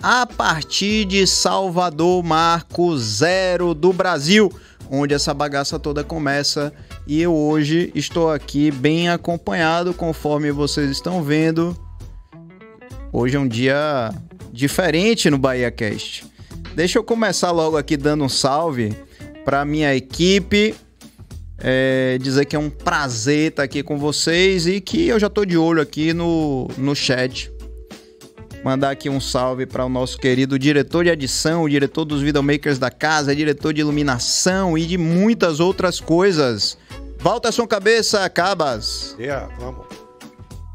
a partir de Salvador Marco Zero do Brasil, onde essa bagaça toda começa. E eu hoje estou aqui bem acompanhado, conforme vocês estão vendo. Hoje é um dia diferente no Bahia Cast. Deixa eu começar logo aqui dando um salve para minha equipe. É, dizer que é um prazer estar aqui com vocês e que eu já estou de olho aqui no, no chat Mandar aqui um salve para o nosso querido diretor de adição, diretor dos videomakers da casa, diretor de iluminação e de muitas outras coisas. Volta sua cabeça, cabas. Yeah, vamos.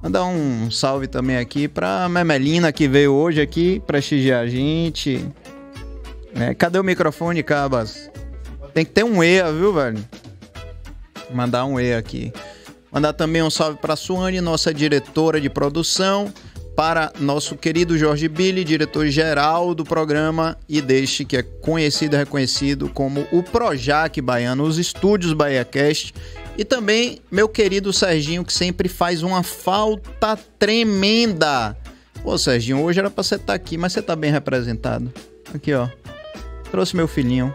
Mandar um salve também aqui para Memelina que veio hoje aqui prestigiar a gente. É, cadê o microfone, cabas? Tem que ter um E, viu, velho? Mandar um E aqui. Mandar também um salve para Suane, nossa diretora de produção para nosso querido Jorge Billy, diretor-geral do programa e deste que é conhecido e reconhecido como o Projac Baiano, os estúdios BaiaCast. E também meu querido Serginho, que sempre faz uma falta tremenda. Pô, Serginho, hoje era para você estar tá aqui, mas você tá bem representado. Aqui, ó. Trouxe meu filhinho.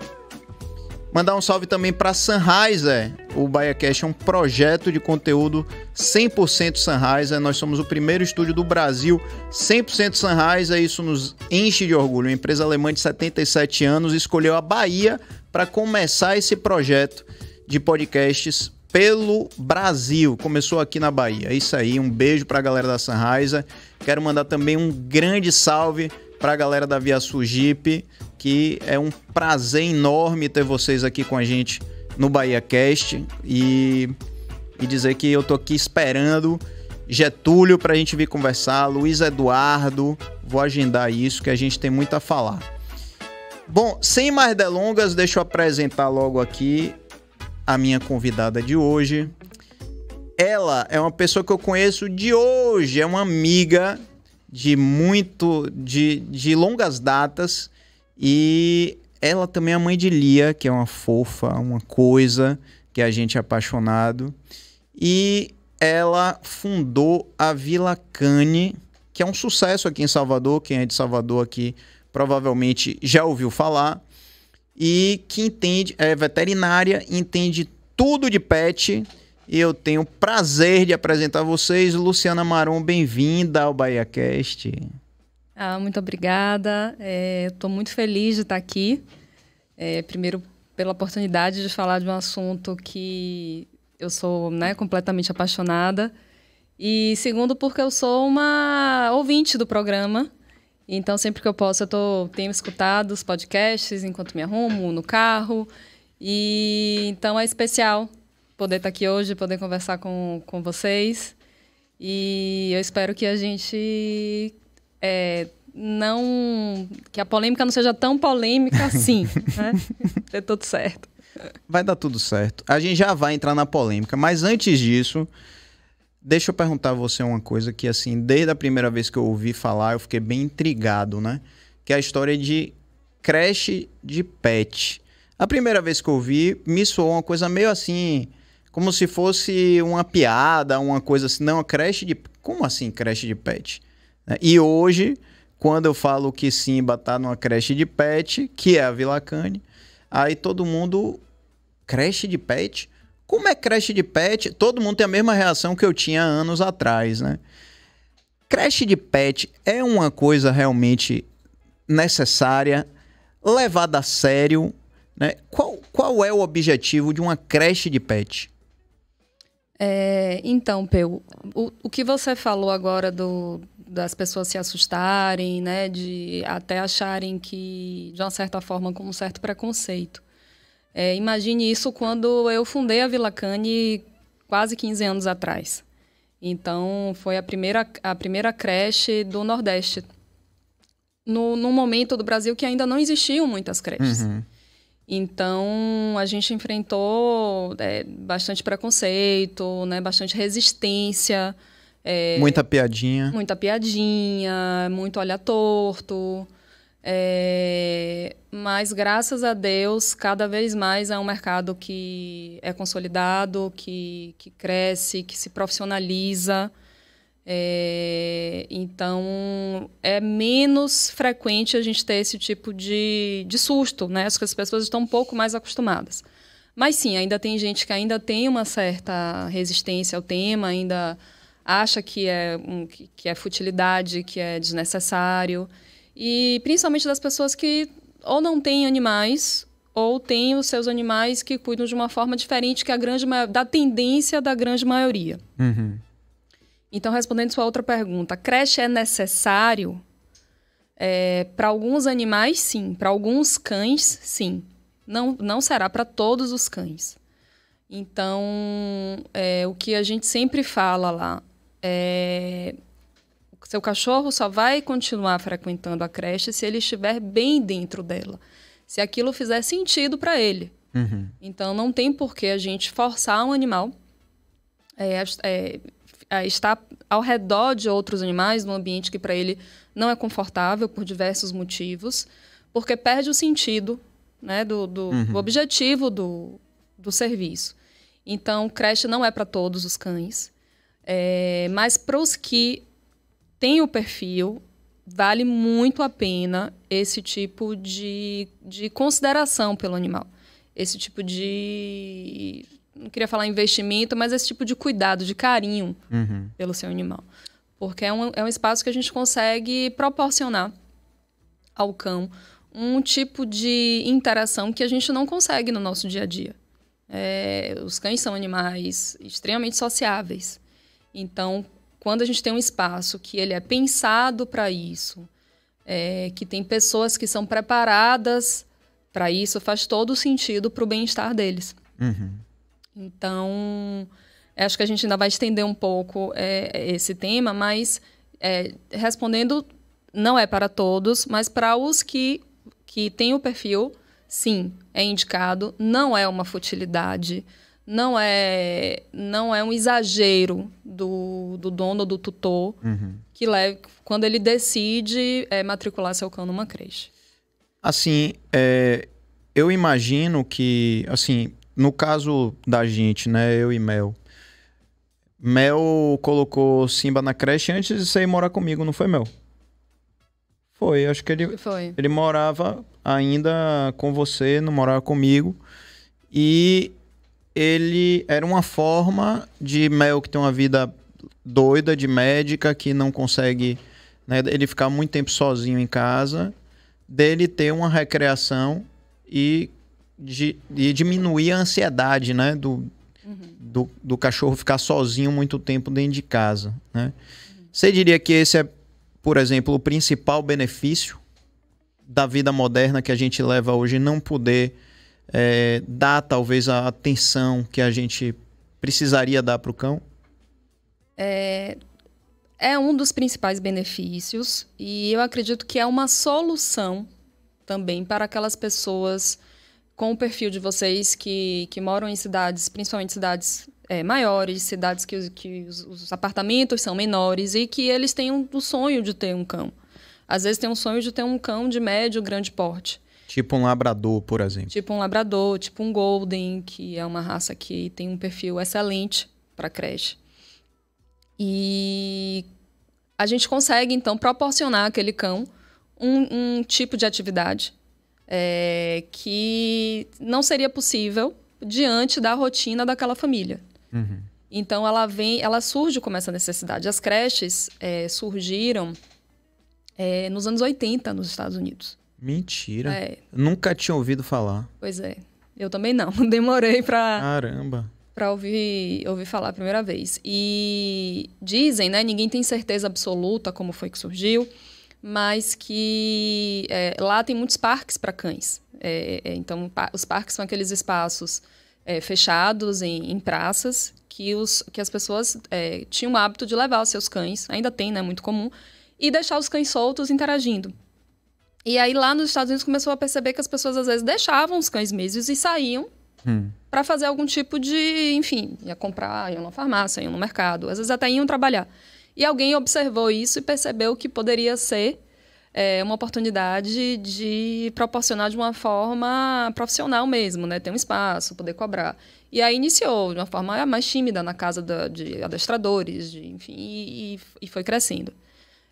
Mandar um salve também para Sunriser. O BaiaCast é um projeto de conteúdo 100% Sunriser. Nós somos o primeiro estúdio do Brasil 100% Sunriser. Isso nos enche de orgulho. Uma empresa alemã de 77 anos escolheu a Bahia para começar esse projeto de podcasts pelo Brasil. Começou aqui na Bahia. É isso aí. Um beijo para a galera da Sunriser. Quero mandar também um grande salve para a galera da Via Sujipe, que é um prazer enorme ter vocês aqui com a gente no Bahia Cast e, e dizer que eu tô aqui esperando Getúlio para a gente vir conversar, Luiz Eduardo, vou agendar isso que a gente tem muito a falar. Bom, sem mais delongas, deixa eu apresentar logo aqui a minha convidada de hoje. Ela é uma pessoa que eu conheço de hoje, é uma amiga de muito de, de longas datas e ela também é mãe de Lia, que é uma fofa, uma coisa que é a gente é apaixonado. E ela fundou a Vila Cane, que é um sucesso aqui em Salvador, quem é de Salvador aqui provavelmente já ouviu falar e que entende é veterinária, entende tudo de pet e Eu tenho o prazer de apresentar vocês. Luciana Maron, bem-vinda ao BahiaCast. Ah, muito obrigada. Estou é, muito feliz de estar aqui. É, primeiro, pela oportunidade de falar de um assunto que eu sou né, completamente apaixonada. E segundo, porque eu sou uma ouvinte do programa. Então, sempre que eu posso, eu tô, tenho escutado os podcasts enquanto me arrumo, no carro. E então é especial poder estar tá aqui hoje, poder conversar com, com vocês. E eu espero que a gente é, não. que a polêmica não seja tão polêmica assim, né? Dê tudo certo. Vai dar tudo certo. A gente já vai entrar na polêmica, mas antes disso. Deixa eu perguntar a você uma coisa que, assim, desde a primeira vez que eu ouvi falar, eu fiquei bem intrigado, né? Que é a história de creche de pet. A primeira vez que eu ouvi, me soou uma coisa meio assim, como se fosse uma piada, uma coisa assim. Não, creche de. Como assim creche de pet? Né? E hoje, quando eu falo que Simba tá numa creche de pet, que é a Vila Cane, aí todo mundo. Creche de pet? Como é creche de pet? Todo mundo tem a mesma reação que eu tinha anos atrás, né? Creche de pet é uma coisa realmente necessária, levada a sério, né? Qual, qual é o objetivo de uma creche de pet? É, então, Peu, o, o que você falou agora do, das pessoas se assustarem, né, de até acharem que, de uma certa forma, com um certo preconceito. É, imagine isso quando eu fundei a Vila Cane quase 15 anos atrás. Então, foi a primeira, a primeira creche do Nordeste. No, num momento do Brasil que ainda não existiam muitas creches. Uhum. Então, a gente enfrentou é, bastante preconceito, né, bastante resistência. É, muita piadinha. Muita piadinha, muito olha torto. É, mas, graças a Deus, cada vez mais é um mercado que é consolidado, que, que cresce, que se profissionaliza. É, então, é menos frequente a gente ter esse tipo de, de susto, né? Acho que as pessoas estão um pouco mais acostumadas. Mas sim, ainda tem gente que ainda tem uma certa resistência ao tema, ainda acha que é, um, que é futilidade, que é desnecessário. E principalmente das pessoas que ou não têm animais ou têm os seus animais que cuidam de uma forma diferente que a grande da tendência da grande maioria. Uhum. Então, respondendo sua outra pergunta, creche é necessário? É, para alguns animais, sim. Para alguns cães, sim. Não, não será para todos os cães. Então, é, o que a gente sempre fala lá é. Seu cachorro só vai continuar frequentando a creche se ele estiver bem dentro dela, se aquilo fizer sentido para ele. Uhum. Então, não tem por que a gente forçar um animal é, é, estar está ao redor de outros animais, num ambiente que para ele não é confortável por diversos motivos, porque perde o sentido né, do, do, uhum. do objetivo do, do serviço. Então, creche não é para todos os cães, é, mas para os que têm o perfil, vale muito a pena esse tipo de, de consideração pelo animal. Esse tipo de não queria falar investimento, mas esse tipo de cuidado, de carinho uhum. pelo seu animal. Porque é um, é um espaço que a gente consegue proporcionar ao cão um tipo de interação que a gente não consegue no nosso dia a dia. É, os cães são animais extremamente sociáveis. Então, quando a gente tem um espaço que ele é pensado para isso, é, que tem pessoas que são preparadas para isso, faz todo sentido para o bem-estar deles. Uhum. Então, é, acho que a gente ainda vai estender um pouco é, esse tema, mas é, respondendo, não é para todos, mas para os que, que têm o perfil, sim, é indicado, não é uma futilidade, não é, não é um exagero do, do dono, do tutor, uhum. que leva, quando ele decide é, matricular seu cão numa creche. Assim, é, eu imagino que, assim, no caso da gente, né, eu e Mel. Mel colocou Simba na creche antes de você ir morar comigo, não foi, Mel? Foi, acho que ele foi. ele morava ainda com você, não morava comigo. E ele era uma forma de Mel que tem uma vida doida de médica que não consegue, né, ele ficar muito tempo sozinho em casa, dele ter uma recreação e de, de diminuir a ansiedade, né? Do, uhum. do, do, cachorro ficar sozinho muito tempo dentro de casa, né? Uhum. Você diria que esse é, por exemplo, o principal benefício da vida moderna que a gente leva hoje, não poder é, dar talvez a atenção que a gente precisaria dar para o cão? É, é um dos principais benefícios e eu acredito que é uma solução também para aquelas pessoas com o perfil de vocês que, que moram em cidades, principalmente cidades é, maiores, cidades que, que os, os, apartamentos são menores e que eles têm um, o sonho de ter um cão. Às vezes têm um sonho de ter um cão de médio, grande porte. Tipo um labrador, por exemplo. Tipo um labrador, tipo um golden, que é uma raça que tem um perfil excelente para creche. E a gente consegue, então, proporcionar àquele cão um, um tipo de atividade é, que não seria possível diante da rotina daquela família. Uhum. Então ela vem, ela surge como essa necessidade. As creches é, surgiram é, nos anos 80 nos Estados Unidos. Mentira. É. Nunca tinha ouvido falar. Pois é. Eu também não. Demorei para Caramba. Para ouvir, ouvir falar a primeira vez. E dizem, né? Ninguém tem certeza absoluta como foi que surgiu, mas que é, lá tem muitos parques para cães. É, é, então, pa os parques são aqueles espaços é, fechados em, em, praças que, os, que as pessoas é, tinham o hábito de levar os seus cães, ainda tem, né? Muito comum, e deixar os cães soltos interagindo. E aí lá nos Estados Unidos começou a perceber que as pessoas às vezes deixavam os cães mesmos e saíam hum. para fazer algum tipo de, enfim, ia comprar, ia numa farmácia, ia no mercado, às vezes até iam trabalhar. E alguém observou isso e percebeu que poderia ser é, uma oportunidade de proporcionar de uma forma profissional mesmo, né? Ter um espaço, poder cobrar. E aí iniciou de uma forma mais tímida na casa da, de adestradores, de, enfim, e, e foi crescendo.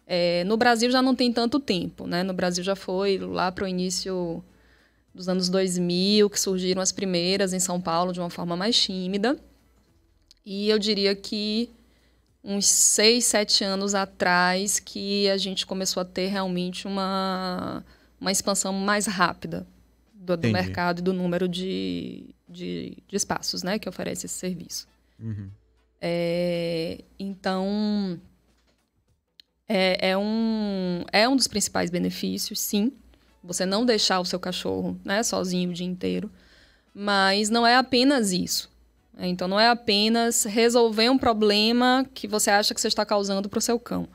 É, no Brasil já não tem tanto tempo, né? No Brasil já foi lá para o início dos anos 2000 que surgiram as primeiras em São Paulo de uma forma mais tímida. E eu diria que uns seis, sete anos atrás que a gente começou a ter realmente uma, uma expansão mais rápida do, do mercado e do número de, de, de, espaços né, que oferece esse serviço. Uhum. É, então, é, é, um, é um dos principais benefícios, sim. Você não deixar o seu cachorro né, sozinho o dia inteiro. Mas não é apenas isso. Então não é apenas resolver um problema que você acha que você está causando para o seu cão.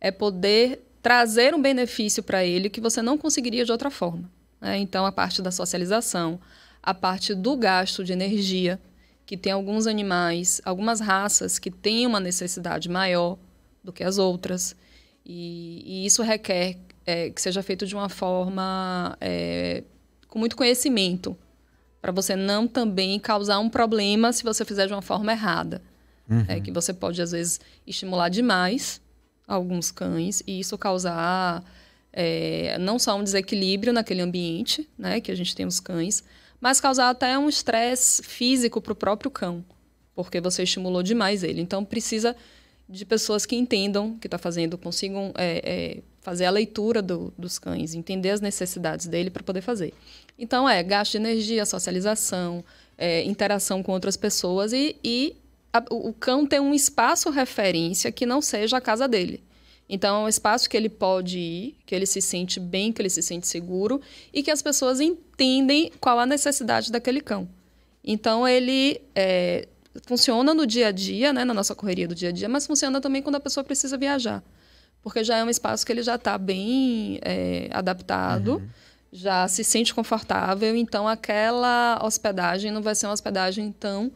É poder trazer um benefício para ele que você não conseguiria de outra forma. Né? Então a parte da socialização, a parte do gasto de energia, que tem alguns animais, algumas raças que têm uma necessidade maior do que as outras. E, e isso requer é, que seja feito de uma forma é, com muito conhecimento para você não também causar um problema se você fizer de uma forma errada. Uhum. É que você pode, às vezes, estimular demais alguns cães e isso causar é, não só um desequilíbrio naquele ambiente, né, que a gente tem os cães, mas causar até um estresse físico para o próprio cão, porque você estimulou demais ele. Então, precisa de pessoas que entendam o que está fazendo, consigam é, é, fazer a leitura do, dos cães, entender as necessidades dele para poder fazer. Então, é gasto de energia, socialização, é, interação com outras pessoas e, e a, o cão tem um espaço referência que não seja a casa dele. Então, é um espaço que ele pode ir, que ele se sente bem, que ele se sente seguro e que as pessoas entendem qual a necessidade daquele cão. Então, ele é, funciona no dia a dia, né, na nossa correria do dia a dia, mas funciona também quando a pessoa precisa viajar. Porque já é um espaço que ele já está bem é, adaptado, uhum. já se sente confortável, então aquela hospedagem não vai ser uma hospedagem tão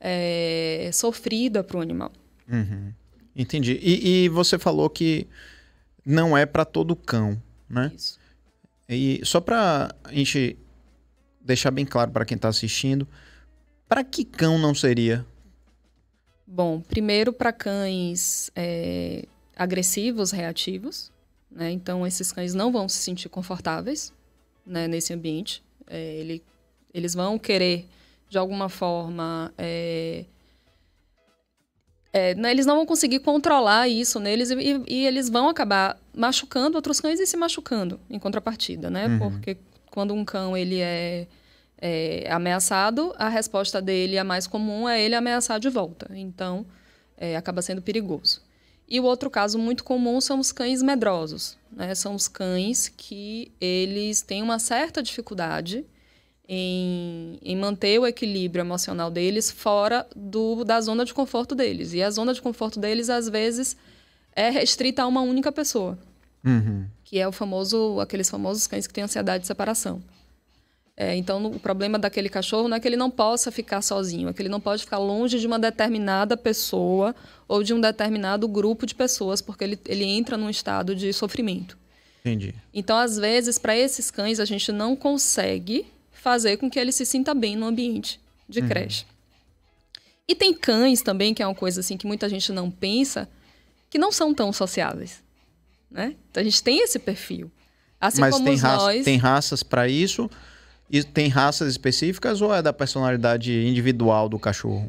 é, sofrida para o animal. Uhum. Entendi. E, e, você falou que não é para todo cão, né? Isso. E só para a gente deixar bem claro para quem está assistindo, para que cão não seria? Bom, primeiro para cães é, agressivos, reativos. Né? Então, esses cães não vão se sentir confortáveis né, nesse ambiente. É, ele, eles vão querer, de alguma forma, é, é, né, eles não vão conseguir controlar isso neles e, e, eles vão acabar machucando outros cães e se machucando em contrapartida, né? Uhum. Porque quando um cão ele é é, ameaçado, a resposta dele, a mais comum, é ele ameaçar de volta. Então, é, acaba sendo perigoso. E o outro caso muito comum são os cães medrosos. Né? São os cães que eles têm uma certa dificuldade em, em manter o equilíbrio emocional deles fora do, da zona de conforto deles. E a zona de conforto deles, às vezes, é restrita a uma única pessoa. Uhum. Que é o famoso, aqueles famosos cães que têm ansiedade de separação. É, então, o problema daquele cachorro não é que ele não possa ficar sozinho, é que ele não pode ficar longe de uma determinada pessoa ou de um determinado grupo de pessoas, porque ele, ele entra num estado de sofrimento. Entendi. Então, às vezes, para esses cães, a gente não consegue fazer com que ele se sinta bem no ambiente de uhum. creche. E tem cães também, que é uma coisa assim que muita gente não pensa, que não são tão sociáveis. Né? Então, a gente tem esse perfil. Assim Mas como tem, raça, nós... tem raças para isso? E tem raças específicas ou é da personalidade individual do cachorro?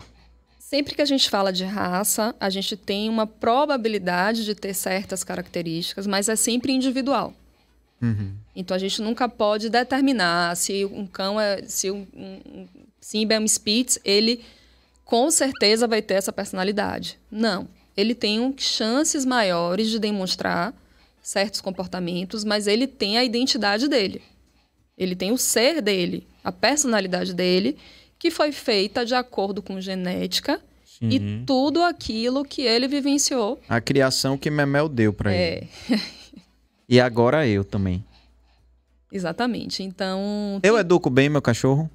Sempre que a gente fala de raça, a gente tem uma probabilidade de ter certas características, mas é sempre individual. Uhum. Então a gente nunca pode determinar se um cão é. Se um, um Simba é um Spitz, ele com certeza vai ter essa personalidade. Não. Ele tem um, chances maiores de demonstrar certos comportamentos, mas ele tem a identidade dele. Ele tem o ser dele, a personalidade dele, que foi feita de acordo com genética Sim. e tudo aquilo que ele vivenciou. A criação que Memel deu para é. ele. e agora eu também. Exatamente. Então. Eu educo bem meu cachorro?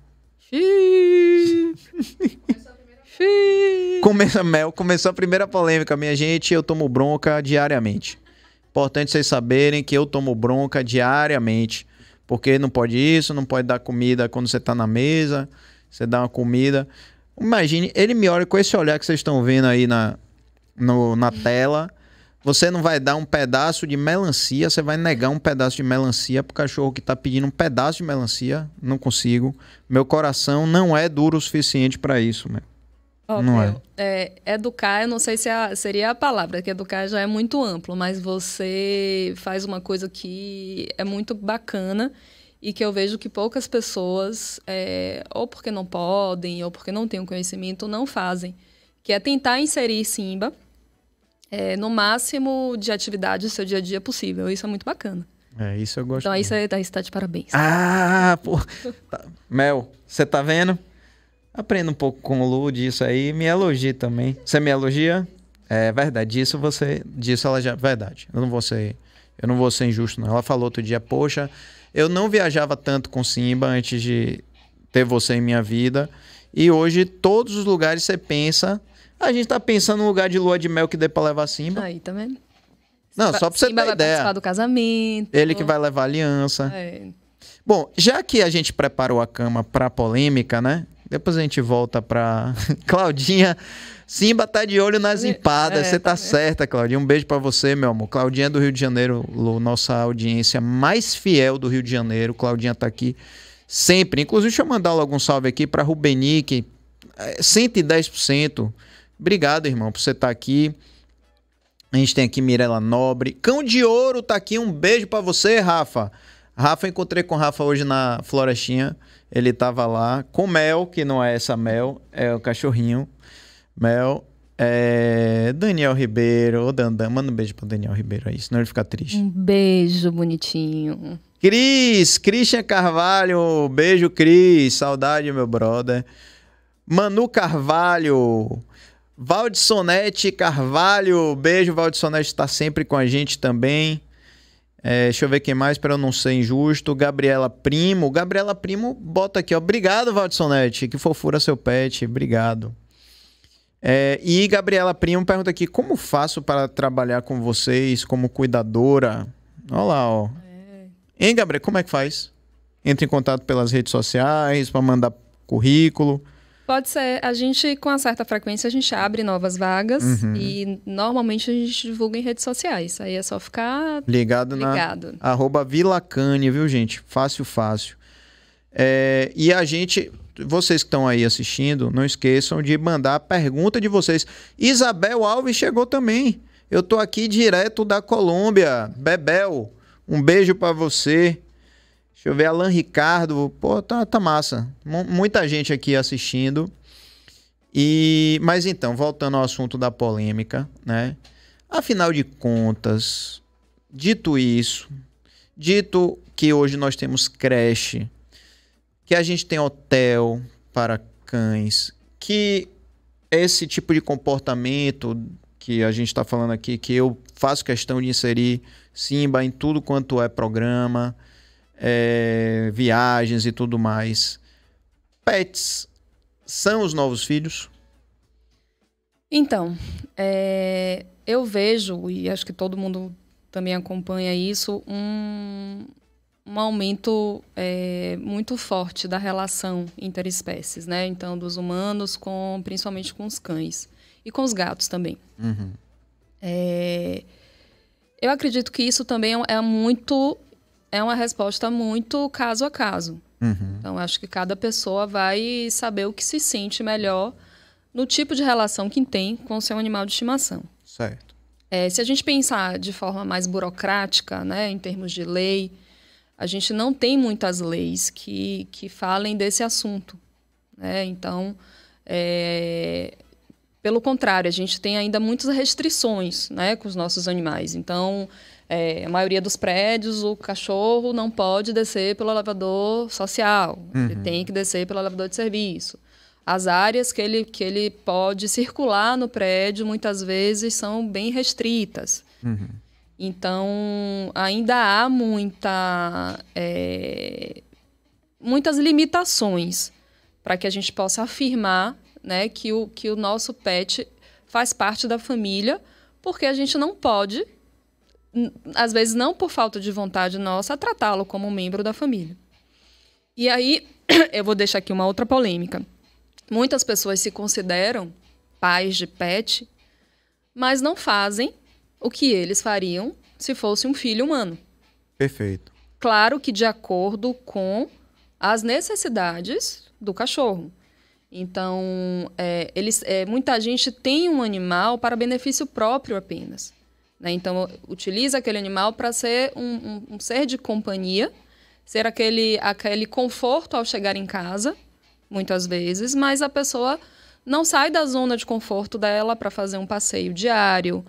Xiii. Xiii. Começa, Mel, começou a primeira polêmica, minha gente. Eu tomo bronca diariamente. Importante vocês saberem que eu tomo bronca diariamente porque não pode isso, não pode dar comida quando você está na mesa, você dá uma comida. Imagine, ele me olha com esse olhar que vocês estão vendo aí na, no, na tela. Você não vai dar um pedaço de melancia, você vai negar um pedaço de melancia pro cachorro que tá pedindo um pedaço de melancia. Não consigo. Meu coração não é duro o suficiente para isso, meu não é. é. Educar, eu não sei se é a, seria a palavra, que educar já é muito amplo, mas você faz uma coisa que é muito bacana e que eu vejo que poucas pessoas, é, ou porque não podem, ou porque não têm o conhecimento, não fazem, que é tentar inserir Simba é, no máximo de atividade do seu dia a dia possível. Isso é muito bacana. É, isso eu gosto. Então, aí você tá, está de parabéns. Ah, pô. Tá. Mel, você tá vendo? Aprenda um pouco com o Lu disso aí. Me elogie também. Você me elogia? É verdade. Isso você. Disso ela já. Verdade. Eu não vou ser. Eu não vou ser injusto, não. Ela falou outro dia, poxa, eu não viajava tanto com Simba antes de ter você em minha vida. E hoje, todos os lugares você pensa. A gente tá pensando no lugar de lua de mel que dê pra levar Simba. Aí, tá vendo? Não, só pra você Simba ter vai ideia. participar do casamento. Ele que vai levar aliança. É. Bom, já que a gente preparou a cama pra polêmica, né? Depois a gente volta pra. Claudinha, Simba tá de olho nas é, empadas. Você é, tá, tá certa, Claudinha. Um beijo para você, meu amor. Claudinha é do Rio de Janeiro, nossa audiência mais fiel do Rio de Janeiro. Claudinha tá aqui sempre. Inclusive, deixa eu mandar logo um salve aqui pra Rubenique. 110%. Obrigado, irmão, por você estar tá aqui. A gente tem aqui Mirela Nobre. Cão de Ouro tá aqui. Um beijo para você, Rafa. Rafa, encontrei com o Rafa hoje na florestinha. Ele tava lá com Mel, que não é essa Mel, é o cachorrinho. Mel, é Daniel Ribeiro, ô Dandan, manda um beijo pro Daniel Ribeiro aí, senão ele fica triste. Um beijo bonitinho. Cris, Christian Carvalho, beijo Cris, saudade meu brother. Manu Carvalho, Valdisonete Carvalho, beijo Valdisonete está sempre com a gente também. É, deixa eu ver quem mais para eu não ser injusto. Gabriela Primo. Gabriela Primo bota aqui, ó. Obrigado, Valdsonete. Que fofura seu pet. Obrigado. É, e Gabriela Primo pergunta aqui: como faço para trabalhar com vocês como cuidadora? Olha lá, ó. É. Hein, Gabriela, como é que faz? Entra em contato pelas redes sociais para mandar currículo. Pode ser. A gente, com certa frequência, a gente abre novas vagas uhum. e normalmente a gente divulga em redes sociais. Aí é só ficar ligado, ligado. na arroba Vilacane, viu, gente? Fácil, fácil. É, e a gente, vocês que estão aí assistindo, não esqueçam de mandar a pergunta de vocês. Isabel Alves chegou também. Eu tô aqui direto da Colômbia. Bebel, um beijo para você. Deixa eu ver, Alan Ricardo. Pô, tá, tá massa. M muita gente aqui assistindo. E, mas então, voltando ao assunto da polêmica, né? Afinal de contas, dito isso, dito que hoje nós temos creche, que a gente tem hotel para cães, que esse tipo de comportamento que a gente está falando aqui, que eu faço questão de inserir Simba em tudo quanto é programa, é, viagens e tudo mais. Pets são os novos filhos? Então, é, eu vejo, e acho que todo mundo também acompanha isso, um, um aumento é, muito forte da relação interespécies, né? Então, dos humanos com, principalmente com os cães e com os gatos também. Uhum. É, eu acredito que isso também é, é muito é uma resposta muito caso a caso. Uhum. Então, acho que cada pessoa vai saber o que se sente melhor no tipo de relação que tem com o seu animal de estimação. Certo. É, se a gente pensar de forma mais burocrática, né, em termos de lei, a gente não tem muitas leis que, que falem desse assunto. Né? Então, é, pelo contrário, a gente tem ainda muitas restrições né, com os nossos animais. Então, é, a maioria dos prédios, o cachorro não pode descer pelo elevador social, uhum. ele tem que descer pelo elevador de serviço. As áreas que ele, que ele pode circular no prédio muitas vezes são bem restritas. Uhum. Então, ainda há muita, é, muitas limitações para que a gente possa afirmar né, que, o, que o nosso pet faz parte da família, porque a gente não pode às vezes não por falta de vontade nossa, a tratá-lo como um membro da família. E aí, eu vou deixar aqui uma outra polêmica. Muitas pessoas se consideram pais de pet, mas não fazem o que eles fariam se fosse um filho humano. Perfeito. Claro que de acordo com as necessidades do cachorro. Então, é, eles, é, muita gente tem um animal para benefício próprio apenas. Né? Então, utiliza aquele animal para ser um, um, um ser de companhia, ser aquele, aquele conforto ao chegar em casa, muitas vezes, mas a pessoa não sai da zona de conforto dela para fazer um passeio diário,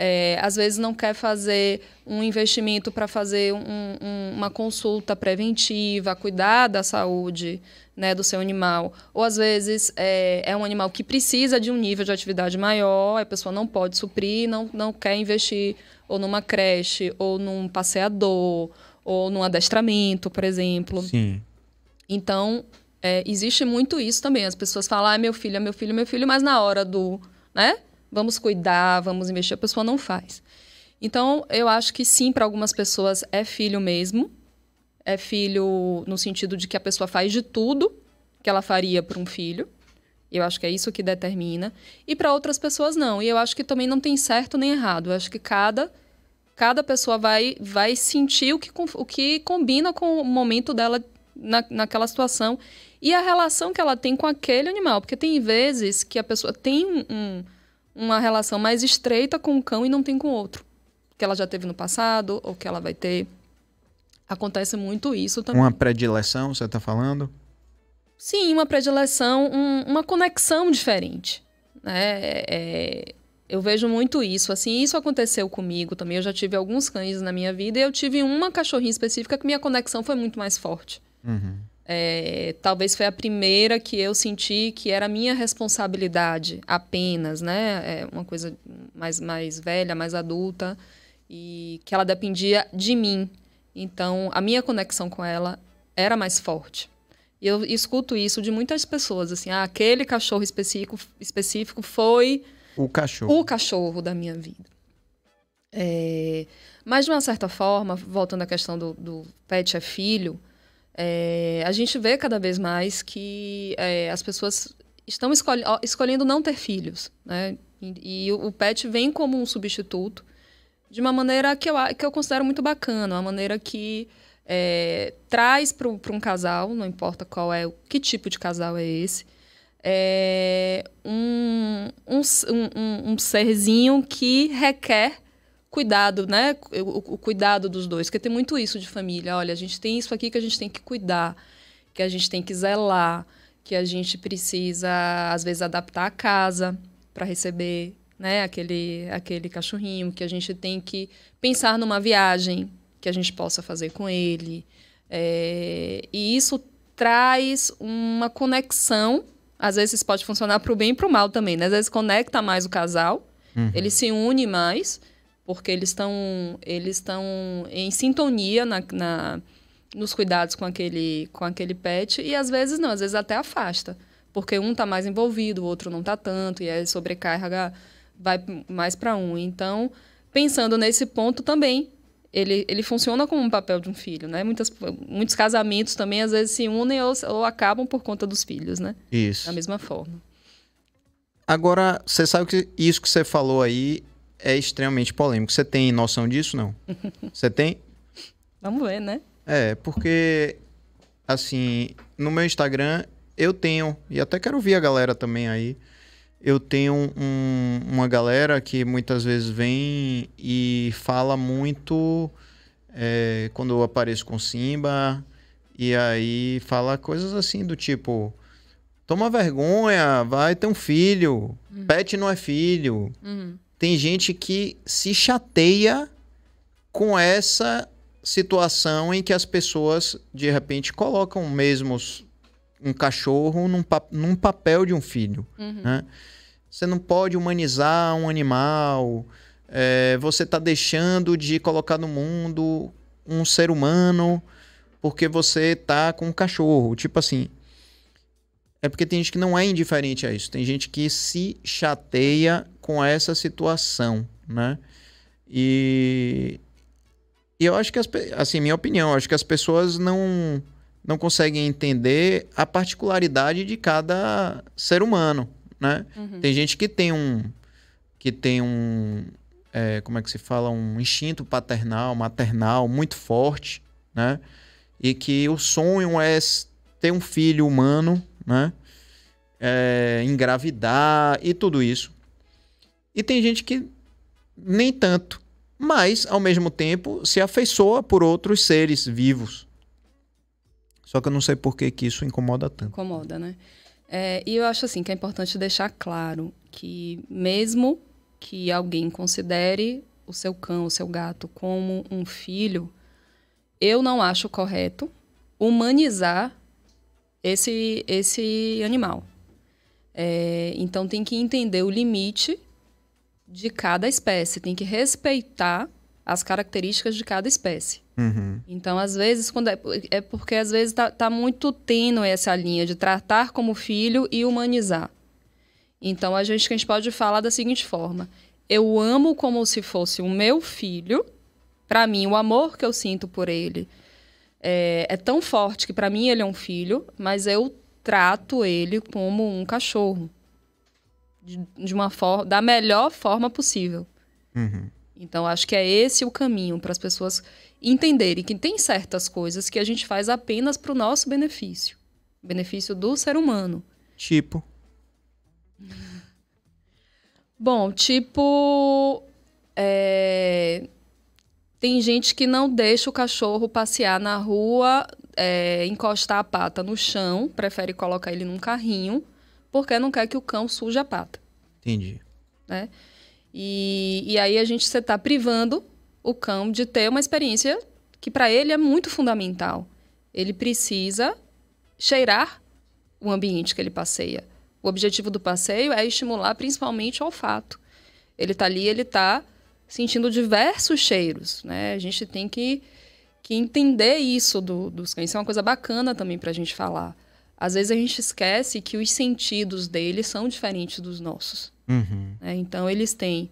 é, às vezes não quer fazer um investimento para fazer um, um, uma consulta preventiva, cuidar da saúde né, do seu animal. Ou às vezes é, é, um animal que precisa de um nível de atividade maior, a pessoa não pode suprir, não, não quer investir ou numa creche, ou num passeador, ou num adestramento, por exemplo. Sim. Então, é, existe muito isso também. As pessoas falam, ah, meu filho, é meu filho, meu filho, mas na hora do. Né? vamos cuidar, vamos investir, a pessoa não faz. Então, eu acho que sim, para algumas pessoas é filho mesmo. É filho no sentido de que a pessoa faz de tudo que ela faria para um filho. Eu acho que é isso que determina. E para outras pessoas não. E eu acho que também não tem certo nem errado. Eu acho que cada cada pessoa vai vai sentir o que o que combina com o momento dela na, naquela situação e a relação que ela tem com aquele animal, porque tem vezes que a pessoa tem um, um uma relação mais estreita com o cão e não tem com o outro. Que ela já teve no passado ou que ela vai ter. Acontece muito isso também. Uma predileção, você está falando? Sim, uma predileção, um, uma conexão diferente. Né? É, eu vejo muito isso. Assim, isso aconteceu comigo também. Eu já tive alguns cães na minha vida e eu tive uma cachorrinha específica que minha conexão foi muito mais forte. Uhum. É, talvez foi a primeira que eu senti que era minha responsabilidade apenas, né? É uma coisa mais, mais velha, mais adulta, e que ela dependia de mim. Então, a minha conexão com ela era mais forte. E eu escuto isso de muitas pessoas, assim, ah, aquele cachorro específico, específico foi... O cachorro. O cachorro da minha vida. É... Mas, de uma certa forma, voltando à questão do, do pet é filho, é, a gente vê cada vez mais que é, as pessoas estão escolh escolhendo não ter filhos, né? E, e o, o pet vem como um substituto de uma maneira que eu, que eu considero muito bacana, uma maneira que é, traz para um casal, não importa qual é, que tipo de casal é esse, é, um, um, um, um serzinho que requer cuidado, né? O, o, cuidado dos dois, porque tem muito isso de família. Olha, a gente tem isso aqui que a gente tem que cuidar, que a gente tem que zelar, que a gente precisa às vezes adaptar a casa para receber, né? Aquele aquele cachorrinho, que a gente tem que pensar numa viagem que a gente possa fazer com ele. É, e isso traz uma conexão. Às vezes pode funcionar para o bem e para o mal também, né? Às vezes conecta mais o casal, uhum. ele se une mais porque eles estão eles estão em sintonia na, na, nos cuidados com aquele com aquele pet e às vezes não, às vezes até afasta, porque um está mais envolvido, o outro não está tanto e a sobrecarga vai mais para um. Então, pensando nesse ponto também, ele, ele funciona como um papel de um filho, né? Muitas, muitos casamentos também às vezes se unem ou, ou acabam por conta dos filhos, né? Isso. Da mesma forma. Agora, você sabe que isso que você falou aí é extremamente polêmico. Você tem noção disso, não? Você tem? Vamos ver, né? É, porque, assim, no meu Instagram eu tenho, e até quero ouvir a galera também aí, eu tenho um, uma galera que muitas vezes vem e fala muito é, quando eu apareço com Simba, e aí fala coisas assim do tipo toma vergonha, vai ter um filho. Uhum. Pet não é filho. Uhum tem gente que se chateia com essa situação em que as pessoas de repente colocam mesmo um cachorro num, pa num papel de um filho. Uhum. Né? Você não pode humanizar um animal. É, você está deixando de colocar no mundo um ser humano porque você tá com um cachorro. Tipo assim, é porque tem gente que não é indiferente a isso. Tem gente que se chateia com essa situação, né? E, e eu acho que, as, assim, minha opinião, acho que as pessoas não, não conseguem entender a particularidade de cada ser humano, né? Uhum. Tem gente que tem um... Que tem um... É, como é que se fala? Um instinto paternal, maternal muito forte, né? E que o sonho é ter um filho humano né? É, engravidar e tudo isso. E tem gente que nem tanto, mas ao mesmo tempo se afeiçoa por outros seres vivos. Só que eu não sei por que, que isso incomoda tanto. Incomoda, né? É, e eu acho assim que é importante deixar claro que mesmo que alguém considere o seu cão, o seu gato como um filho, eu não acho correto humanizar esse, esse animal. É, então tem que entender o limite de cada espécie, tem que respeitar as características de cada espécie. Uhum. Então, às vezes, quando é, é porque às vezes está tá muito tênue essa linha de tratar como filho e humanizar. Então, a gente, a gente pode falar da seguinte forma: eu amo como se fosse o meu filho. Para mim, o amor que eu sinto por ele, é, é tão forte que para mim ele é um filho, mas eu trato ele como um cachorro. De, de uma forma, da melhor forma possível. Uhum. Então, acho que é esse o caminho para as pessoas entenderem que tem certas coisas que a gente faz apenas para o nosso benefício benefício do ser humano. Tipo. Bom, tipo. É... Tem gente que não deixa o cachorro passear na rua, é, encostar a pata no chão, prefere colocar ele num carrinho, porque não quer que o cão suje a pata. Entendi. Né? E, e aí a gente está privando o cão de ter uma experiência que para ele é muito fundamental. Ele precisa cheirar o ambiente que ele passeia. O objetivo do passeio é estimular principalmente o olfato. Ele está ali, ele está sentindo diversos cheiros, né? A gente tem que, que entender isso do, dos cães. Isso é uma coisa bacana também para a gente falar. Às vezes a gente esquece que os sentidos deles são diferentes dos nossos. Uhum. Né? Então, eles têm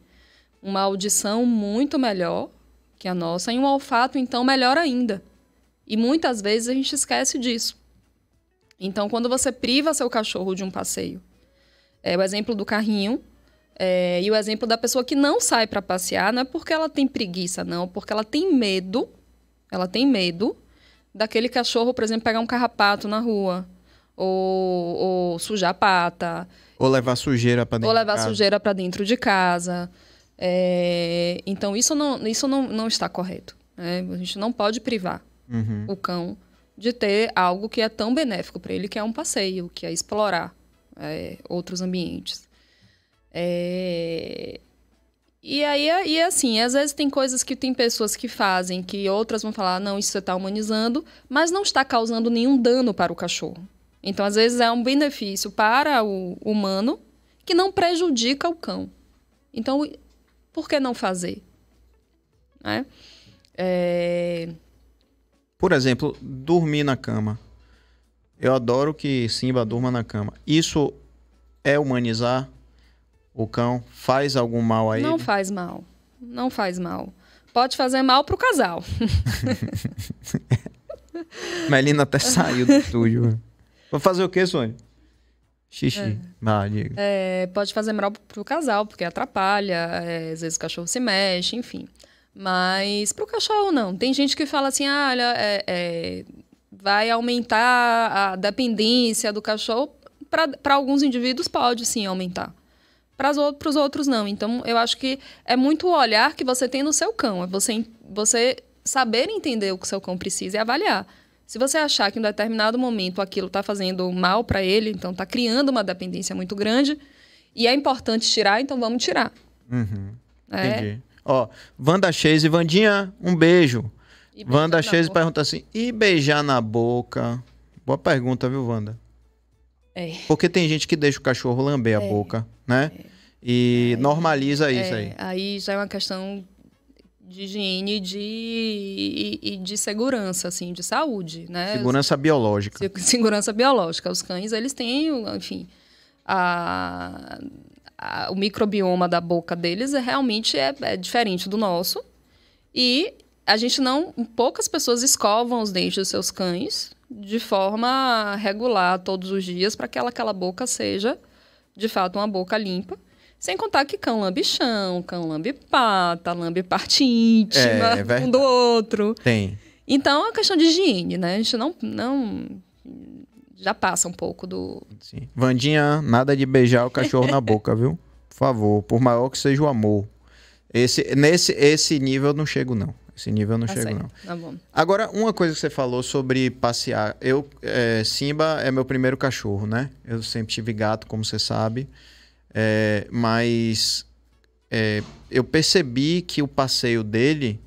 uma audição muito melhor que a nossa e um olfato, então, melhor ainda. E muitas vezes a gente esquece disso. Então, quando você priva seu cachorro de um passeio, é o exemplo do carrinho, é, e o exemplo da pessoa que não sai para passear não é porque ela tem preguiça, não, porque ela tem medo, ela tem medo daquele cachorro, por exemplo, pegar um carrapato na rua, ou, ou sujar a pata. Ou levar sujeira para dentro. Ou levar de sujeira para dentro de casa. É, então isso não, isso não, não está correto. Né? A gente não pode privar uhum. o cão de ter algo que é tão benéfico para ele, que é um passeio, que é explorar é, outros ambientes. É... E aí, é, e é assim, às vezes tem coisas que tem pessoas que fazem, que outras vão falar, ah, não, isso você está humanizando, mas não está causando nenhum dano para o cachorro. Então, às vezes, é um benefício para o humano que não prejudica o cão. Então, por que não fazer? Né? É... Por exemplo, dormir na cama. Eu adoro que Simba durma na cama. Isso é humanizar? o cão faz algum mal aí? Não faz mal. Não faz mal. Pode fazer mal pro casal. Melina até saiu do estúdio. Vou fazer o quê, Sônia? Xixi. É. É, pode fazer mal pro casal, porque atrapalha, é, às vezes o cachorro se mexe, enfim. Mas pro cachorro, não. Tem gente que fala assim, ah, olha, é, é vai aumentar a dependência do cachorro. Para alguns indivíduos, pode sim aumentar para os outros não. Então, eu acho que é muito o olhar que você tem no seu cão. É você, você saber entender o que o seu cão precisa e avaliar. Se você achar que em determinado momento aquilo está fazendo mal para ele, então está criando uma dependência muito grande e é importante tirar, então vamos tirar. Uhum. É. Entendi. Ó, Wanda Chase, Vandinha, um beijo. Wanda Chase pergunta assim: e beijar na boca? Boa pergunta, viu, Wanda? É. Porque tem gente que deixa o cachorro lamber é. a boca, né? É. E normaliza isso é, aí. Aí já é uma questão de higiene de, e, e, de segurança, assim, de saúde, né? Segurança biológica. Segurança biológica. Os cães, eles têm, enfim, a, a, o microbioma da boca deles é, realmente é, é, diferente do nosso. E a gente não... Poucas pessoas escovam os dentes dos seus cães, de forma regular todos os dias para que ela, aquela boca seja de fato uma boca limpa. Sem contar que cão lambe chão, cão lambe pata, lambe parte íntima é, é um do outro. Tem. Então é uma questão de higiene, né? A gente não, não já passa um pouco do. Sim. Vandinha, nada de beijar o cachorro na boca, viu? Por favor, por maior que seja o amor. Esse, nesse esse nível eu não chego, não. Esse nível eu não ah, chego, não. Tá bom. Agora, uma coisa que você falou sobre passear. Eu, é, Simba é meu primeiro cachorro, né? Eu sempre tive gato, como você sabe. É, mas é, eu percebi que o passeio dele,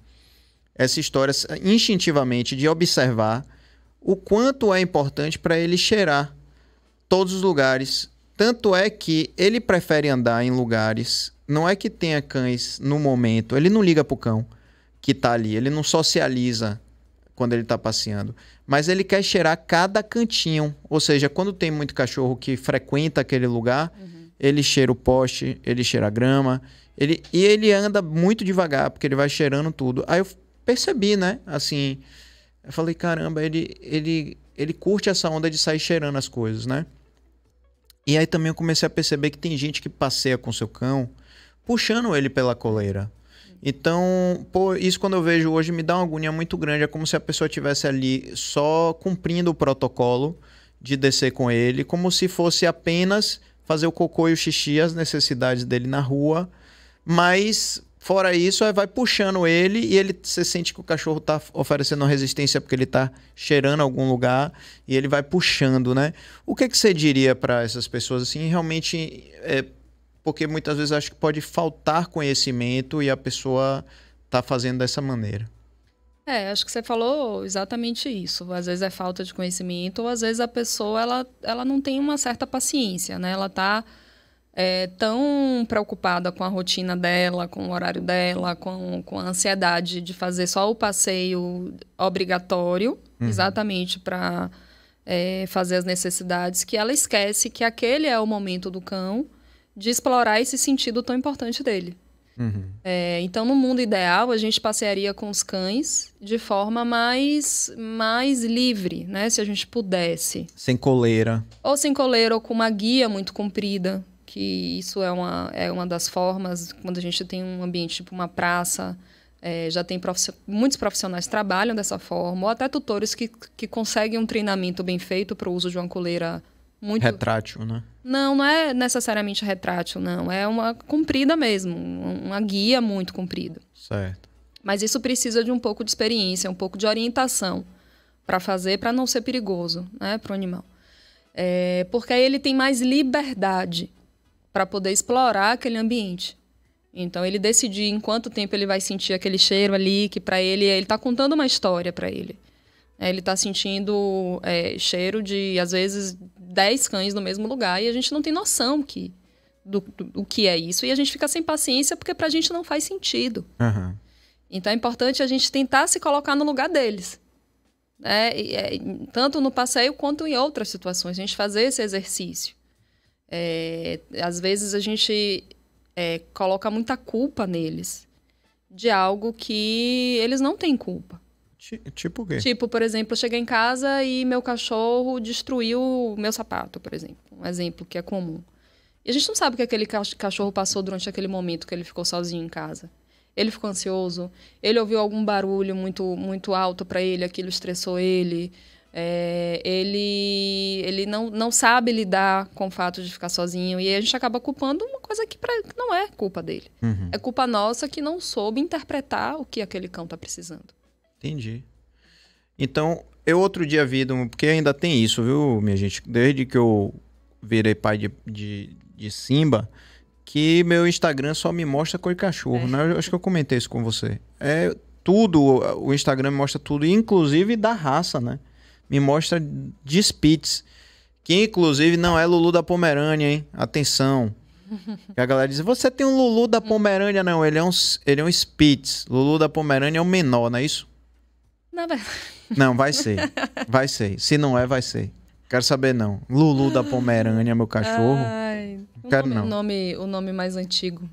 essa história, instintivamente, de observar o quanto é importante para ele cheirar todos os lugares. Tanto é que ele prefere andar em lugares. Não é que tenha cães no momento, ele não liga pro cão que tá ali. Ele não socializa quando ele está passeando, mas ele quer cheirar cada cantinho. Ou seja, quando tem muito cachorro que frequenta aquele lugar, uhum. ele cheira o poste, ele cheira a grama, ele e ele anda muito devagar porque ele vai cheirando tudo. Aí eu percebi, né? Assim, eu falei caramba, ele ele ele curte essa onda de sair cheirando as coisas, né? E aí também eu comecei a perceber que tem gente que passeia com seu cão puxando ele pela coleira. Então, pô, isso quando eu vejo hoje me dá uma agonia muito grande. É como se a pessoa tivesse ali só cumprindo o protocolo de descer com ele, como se fosse apenas fazer o cocô e o xixi, as necessidades dele na rua. Mas, fora isso, é, vai puxando ele e ele você sente que o cachorro está oferecendo resistência porque ele está cheirando algum lugar e ele vai puxando, né? O que, que você diria para essas pessoas assim, realmente é, porque muitas vezes acho que pode faltar conhecimento e a pessoa está fazendo dessa maneira. É, acho que você falou exatamente isso. Às vezes é falta de conhecimento, ou às vezes a pessoa ela, ela não tem uma certa paciência, né? Ela está é, tão preocupada com a rotina dela, com o horário dela, com, com a ansiedade de fazer só o passeio obrigatório, uhum. exatamente para é, fazer as necessidades, que ela esquece que aquele é o momento do cão de explorar esse sentido tão importante dele. Uhum. É, então, no mundo ideal, a gente passearia com os cães de forma mais, mais livre, né? Se a gente pudesse. Sem coleira. Ou sem coleira, ou com uma guia muito comprida, que isso é uma, é uma das formas, quando a gente tem um ambiente tipo uma praça, é, já tem profiss... muitos profissionais trabalham dessa forma, ou até tutores que, que conseguem um treinamento bem feito para o uso de uma coleira muito... Retrátil, né? Não, não é necessariamente retrátil, não. É uma comprida mesmo, uma guia muito comprida. Certo. Mas isso precisa de um pouco de experiência, um pouco de orientação para fazer, para não ser perigoso, né, para o animal. É, porque aí ele tem mais liberdade para poder explorar aquele ambiente. Então ele decidir em quanto tempo ele vai sentir aquele cheiro ali, que para ele ele está contando uma história para ele. É, ele está sentindo é, cheiro de, às vezes, 10 cães no mesmo lugar e a gente não tem noção que, do, do, que é isso. E a gente fica sem paciência porque para a gente não faz sentido. Uhum. Então é importante a gente tentar se colocar no lugar deles. Né? E, é, tanto no passeio quanto em outras situações. A gente fazer esse exercício. É, às vezes a gente é, coloca muita culpa neles de algo que eles não têm culpa. Tipo o quê? Tipo, por exemplo, eu cheguei em casa e meu cachorro destruiu meu sapato, por exemplo. Um exemplo que é comum. E a gente não sabe o que aquele cachorro passou durante aquele momento que ele ficou sozinho em casa. Ele ficou ansioso, ele ouviu algum barulho muito, muito alto para ele, aquilo estressou ele. É, ele ele não, não sabe lidar com o fato de ficar sozinho. E a gente acaba culpando uma coisa que, pra, que não é culpa dele. Uhum. É culpa nossa que não soube interpretar o que aquele cão está precisando. Entendi. Então, eu outro dia vi, porque ainda tem isso, viu, minha gente? Desde que eu virei pai de, de, de Simba, que meu Instagram só me mostra cor de cachorro, é. né? Eu acho que eu comentei isso com você. É tudo, o Instagram mostra tudo, inclusive da raça, né? Me mostra de Spitz, que inclusive não é Lulu da Pomerânia, hein? Atenção. a galera diz: "Você tem um Lulu da hum. Pomerânia não, ele é um ele é um Spitz. Lulu da Pomerânia é o menor, não é isso?" Não, vai... não, vai ser. Vai ser. Se não é, vai ser. Quero saber, não. Lulu da Pomerânia, meu cachorro. Ai, Quero o nome, não. O nome, o nome mais antigo.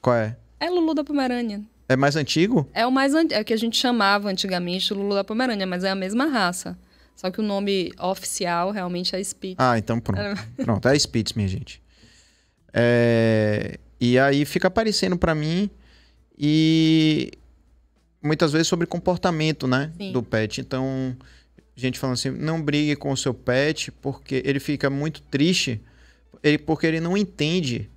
Qual é? É Lulu da Pomerânia. É mais antigo? É o mais an... é que a gente chamava antigamente Lulu da Pomerânia, mas é a mesma raça. Só que o nome oficial realmente é Spitz. Ah, então pronto. pronto, é Spitz, minha gente. É... E aí fica aparecendo para mim e muitas vezes sobre comportamento, né? Sim. Do pet. Então, gente falando assim, não brigue com o seu pet, porque ele fica muito triste, ele, porque ele não entende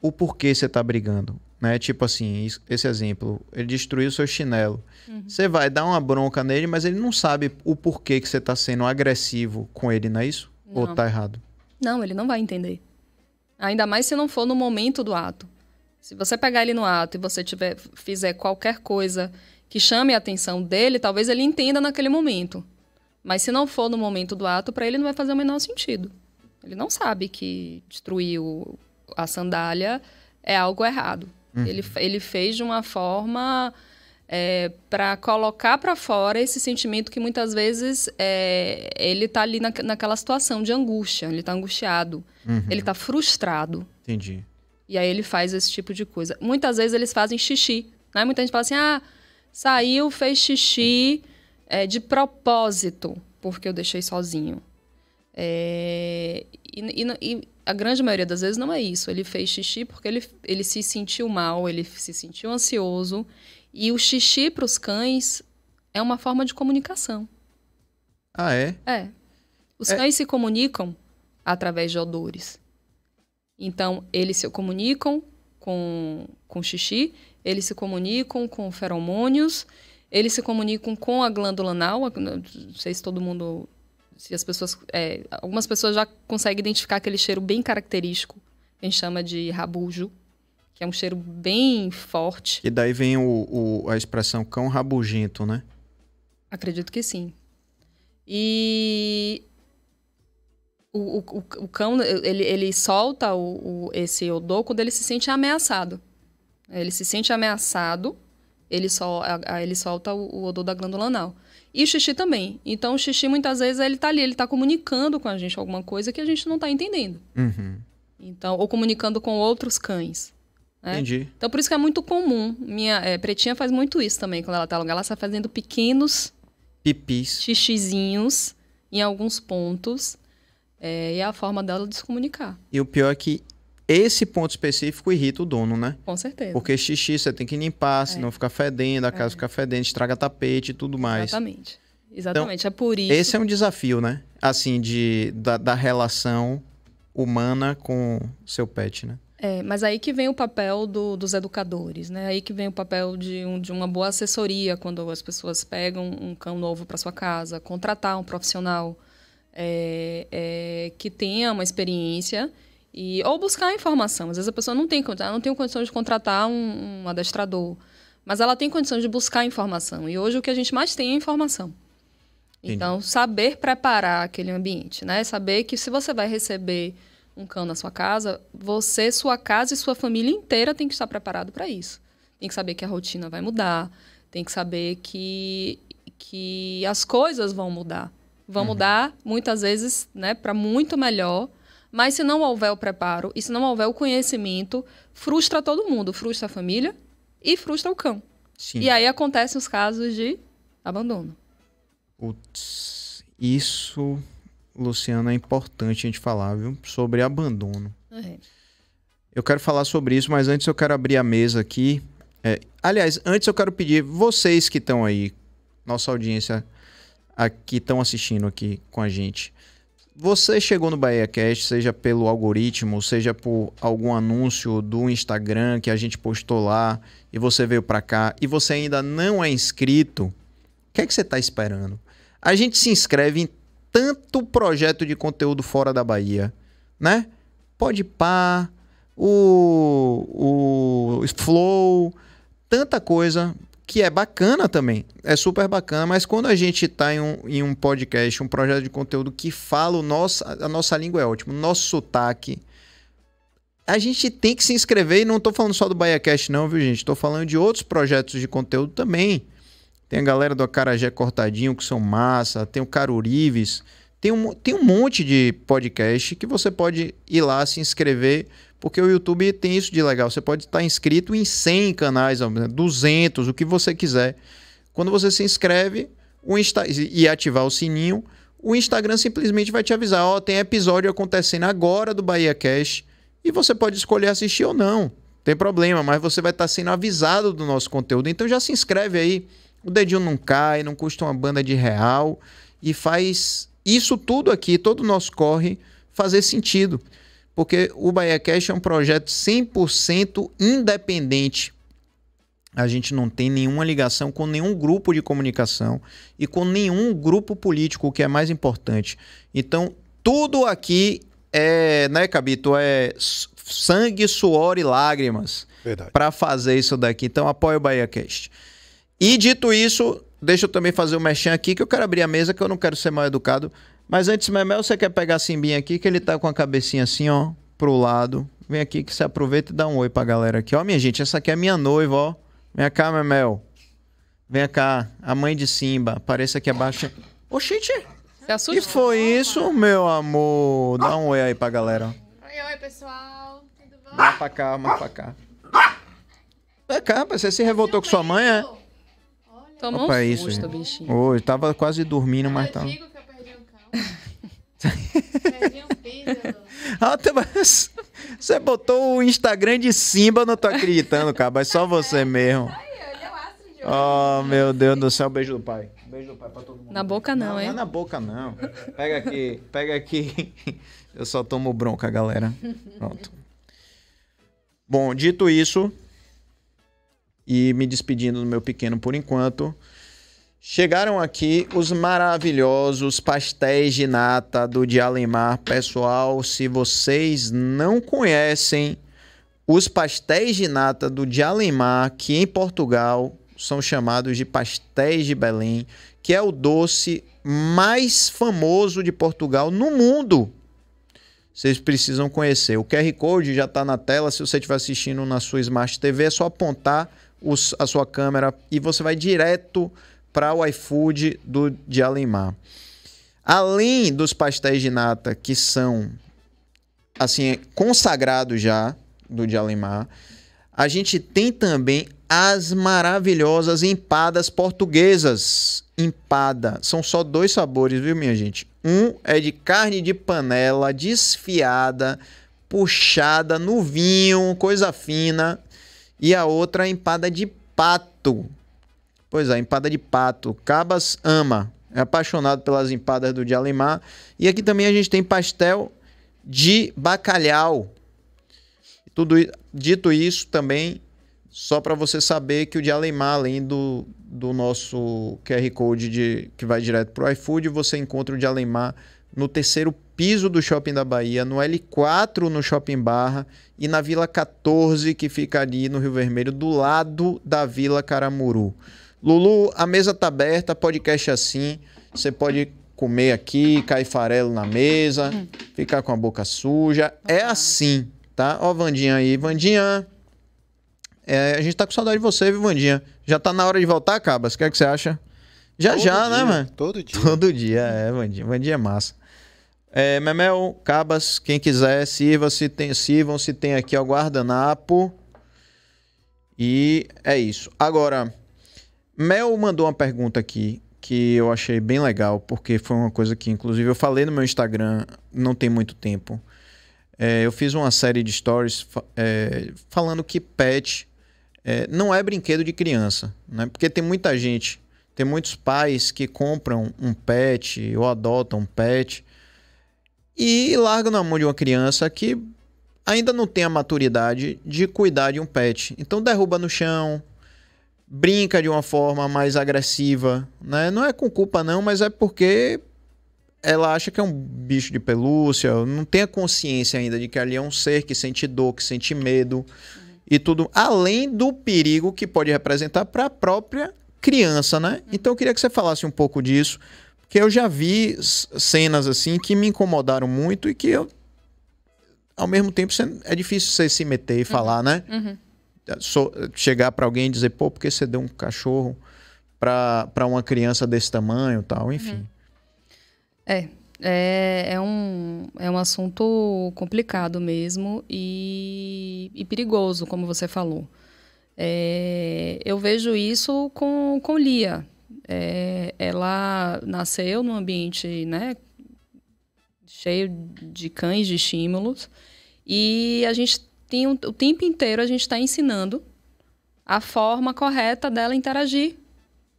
o porquê você tá brigando. Né? Tipo assim, esse exemplo, ele destruiu seu chinelo. Uhum. Você vai dar uma bronca nele, mas ele não sabe o porquê que você tá sendo agressivo com ele, não é isso? Não. Ou tá errado? Não, ele não vai entender. Ainda mais se não for no momento do ato. Se você pegar ele no ato e você tiver, fizer qualquer coisa que chame a atenção dele, talvez ele entenda naquele momento. Mas se não for no momento do ato, para ele não vai fazer o menor sentido. Ele não sabe que destruir a sandália é algo errado. Uhum. Ele, ele fez de uma forma é, para colocar para fora esse sentimento que muitas vezes é, ele está ali na, naquela situação de angústia. Ele está angustiado. Uhum. Ele está frustrado. Entendi. E aí ele faz esse tipo de coisa. Muitas vezes eles fazem xixi, né? Muita gente fala assim, ah, saiu, fez xixi é, de propósito, porque eu deixei sozinho. É, e, e, e, a grande maioria das vezes não é isso. Ele fez xixi porque ele, ele se sentiu mal, ele se sentiu ansioso. E o xixi para os cães é uma forma de comunicação. Ah, é? É. Os é... cães se comunicam através de odores. Então, eles se comunicam com, com xixi, eles se comunicam com feromônios, eles se comunicam com a glândula anal. Não sei se todo mundo. Se as pessoas. É, algumas pessoas já conseguem identificar aquele cheiro bem característico, que a gente chama de rabujo, que é um cheiro bem forte. E daí vem o, o a expressão cão rabugento, né? Acredito que sim. E o, o, o cão ele, ele solta o, o, esse odor quando ele se sente ameaçado. Ele se sente ameaçado, ele, sol, ele solta o, odor da glândula anal. E o xixi também. Então, o xixi, muitas vezes, ele está ali, ele está comunicando com a gente alguma coisa que a gente não está entendendo. Uhum. Então, ou comunicando com outros cães. Né? Entendi. Então, por isso que é muito comum. Minha é, pretinha faz muito isso também quando ela está alugada. Ela está fazendo pequenos... Pipis. Xixizinhos em alguns pontos é, e é a forma dela de se comunicar. E o pior é que esse ponto específico irrita o dono, né? Com certeza. Porque xixi você tem que limpar, é. senão fica fedendo, a é. casa é. fica fedendo, estraga tapete e tudo mais. Exatamente. Então, Exatamente. Então, é por isso. Esse é um desafio, né? Assim, de, da, da relação humana com seu pet, né? É, mas aí que vem o papel do, dos educadores, né? Aí que vem o papel de, um, de uma boa assessoria quando as pessoas pegam um cão novo para sua casa, contratar um profissional é, é, que tenha uma experiência e ou buscar informação. Às vezes a pessoa não tem, não tem de contratar um, um adestrador, mas ela tem condição de buscar informação. E hoje o que a gente mais tem é informação. Entendi. Então, saber preparar aquele ambiente, né? Saber que se você vai receber um cão na sua casa, você, sua casa e sua família inteira tem que estar preparado para isso. Tem que saber que a rotina vai mudar, tem que saber que, que as coisas vão mudar vão uhum. mudar muitas vezes né, para muito melhor. Mas se não houver o preparo e se não houver o conhecimento, frustra todo mundo, frustra a família e frustra o cão. Sim. E aí acontecem os casos de abandono. Putz, isso, Luciana, é importante a gente falar, viu? Sobre abandono. Uhum. Eu quero falar sobre isso, mas antes eu quero abrir a mesa aqui. É, aliás, antes eu quero pedir vocês que estão aí, nossa audiência aqui que estão assistindo aqui com a gente. Você chegou no BahiaCast, seja pelo algoritmo, seja por algum anúncio do Instagram que a gente postou lá e você veio para cá e você ainda não é inscrito, o que é que você está esperando? A gente se inscreve em tanto projeto de conteúdo fora da Bahia, né? Pode pá, o, o Flow, tanta coisa que é bacana também, é super bacana, mas quando a gente está em um, em um podcast, um projeto de conteúdo que fala o nosso, a nossa língua é ótima, o nosso sotaque, a gente tem que se inscrever e não estou falando só do BaiaCast não, viu gente? Estou falando de outros projetos de conteúdo também. Tem a galera do Acarajé Cortadinho, que são massa, tem o Carurives, tem um, tem um monte de podcast que você pode ir lá se inscrever porque o YouTube tem isso de legal. Você pode estar inscrito em 100 canais, 200, o que você quiser. Quando você se inscreve o Insta e ativar o sininho, o Instagram simplesmente vai te avisar: ó, oh, tem episódio acontecendo agora do Bahia Cash e você pode escolher assistir ou não. Tem problema, mas você vai estar sendo avisado do nosso conteúdo. Então já se inscreve aí. O dedinho não cai, não custa uma banda de real e faz isso tudo aqui, todo o nosso corre fazer sentido porque o BahiaCast é um projeto 100% independente. A gente não tem nenhuma ligação com nenhum grupo de comunicação e com nenhum grupo político, o que é mais importante. Então, tudo aqui é, né, Cabito, é sangue, suor e lágrimas para fazer isso daqui. Então, apoia o BahiaCast. E dito isso, deixa eu também fazer o um aqui, que eu quero abrir a mesa, que eu não quero ser mal educado. Mas antes, Memel, você quer pegar Simbinha aqui, que ele tá com a cabecinha assim, ó, pro lado. Vem aqui que você aproveita e dá um oi pra galera aqui. Ó, minha gente, essa aqui é minha noiva, ó. Vem cá, Memel. Vem cá, a mãe de Simba. Apareça aqui abaixo. Oxente! Que assustou. foi isso, meu amor? Dá um oi aí pra galera. Oi, oi, pessoal. Tudo bom? Vai pra cá, mais pra cá. Vem cá, você se revoltou com sua mãe, é? Tomou Opa, um é susto, isso, bichinho. Hoje, tava quase dormindo, mas tava. Digo Alta, ah, mas você botou o Instagram de Simba, não tô acreditando, cara. É só você mesmo. É. Oh, meu Deus do céu, beijo do pai. Beijo do pai pra todo mundo. Na boca não, não hein? Não é na boca não. Pega aqui, pega aqui. Eu só tomo bronca, galera. Pronto. Bom, dito isso, e me despedindo do meu pequeno por enquanto. Chegaram aqui os maravilhosos pastéis de nata do de Alemar. Pessoal, se vocês não conhecem os pastéis de nata do de Alemar, que em Portugal são chamados de pastéis de Belém, que é o doce mais famoso de Portugal no mundo. Vocês precisam conhecer. O QR Code já está na tela. Se você estiver assistindo na sua Smart TV, é só apontar os, a sua câmera e você vai direto para o iFood do, de Alemar. Além dos pastéis de nata que são assim consagrados já do de Alemar, a gente tem também as maravilhosas empadas portuguesas. Empada. São só dois sabores, viu, minha gente? Um é de carne de panela desfiada, puxada no vinho, coisa fina. E a outra é empada de pato, Pois é, empada de pato. Cabas ama. É apaixonado pelas empadas do de Alemar. E aqui também a gente tem pastel de bacalhau. Tudo dito isso também, só para você saber que o de Alemar, além do, do nosso QR Code de, que vai direto para o iFood, você encontra o de Alemar no terceiro piso do Shopping da Bahia, no L4 no Shopping Barra e na Vila 14, que fica ali no Rio Vermelho, do lado da Vila Caramuru. Lulu, a mesa tá aberta, podcast assim. Você pode comer aqui, cair farelo na mesa, hum. ficar com a boca suja. É assim, tá? Ó, Vandinha aí, Vandinha. É, a gente tá com saudade de você, viu, Vandinha? Já tá na hora de voltar, Cabas? O que é que você acha? Já todo já, né, dia, né, mano? Todo dia. Todo dia, é, Vandinha. Vandinha é massa. É, Memel, Cabas, quem quiser, sirva, se tem, sirvam, se tem aqui o guardanapo. E é isso. Agora, Mel mandou uma pergunta aqui que eu achei bem legal, porque foi uma coisa que, inclusive, eu falei no meu Instagram não tem muito tempo. É, eu fiz uma série de stories é, falando que pet é, não é brinquedo de criança, né? Porque tem muita gente, tem muitos pais que compram um pet ou adotam um pet e largam na mão de uma criança que ainda não tem a maturidade de cuidar de um pet. Então derruba no chão, brinca de uma forma mais agressiva, né? Não é com culpa não, mas é porque ela acha que é um bicho de pelúcia, não tem a consciência ainda de que ali é um ser que sente dor, que sente medo uhum. e tudo, além do perigo que pode representar para a própria criança, né? Uhum. Então eu queria que você falasse um pouco disso, porque eu já vi cenas assim que me incomodaram muito e que eu ao mesmo tempo é difícil você se meter e uhum. falar, né? Uhum so, eh, chegar para alguém e dizer, pô, por que você deu um cachorro para uma criança desse tamanho tal? Uhum. Enfim. É, é, é, um, é um assunto complicado mesmo e, e perigoso, como você falou. É, eu vejo isso com, com Lia. É, ela nasceu num ambiente né, cheio de cães de estímulos e a gente o tempo inteiro a gente está ensinando a forma correta dela interagir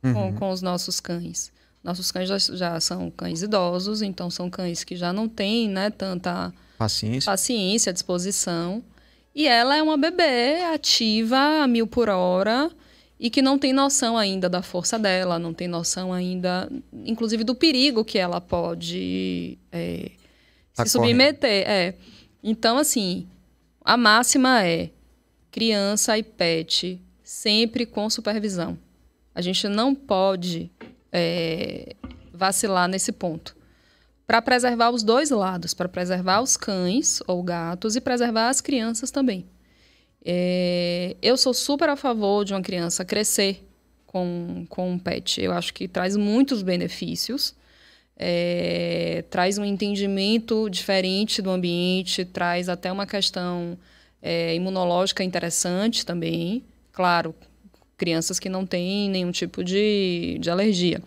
uhum. com, com, os nossos cães. Nossos cães já, já, são cães idosos, então são cães que já não têm né, tanta paciência. paciência, disposição. E ela é uma bebê ativa a mil por hora e que não tem noção ainda da força dela, não tem noção ainda, inclusive, do perigo que ela pode é, tá se correndo. submeter. É. Então, assim, a máxima é criança e pet sempre com supervisão. A gente não pode é, vacilar nesse ponto. Para preservar os dois lados, para preservar os cães ou gatos e preservar as crianças também. É, eu sou super a favor de uma criança crescer com, com um pet. Eu acho que traz muitos benefícios é, traz um entendimento diferente do ambiente, traz até uma questão é, imunológica interessante também. Claro, crianças que não têm nenhum tipo de, de alergia.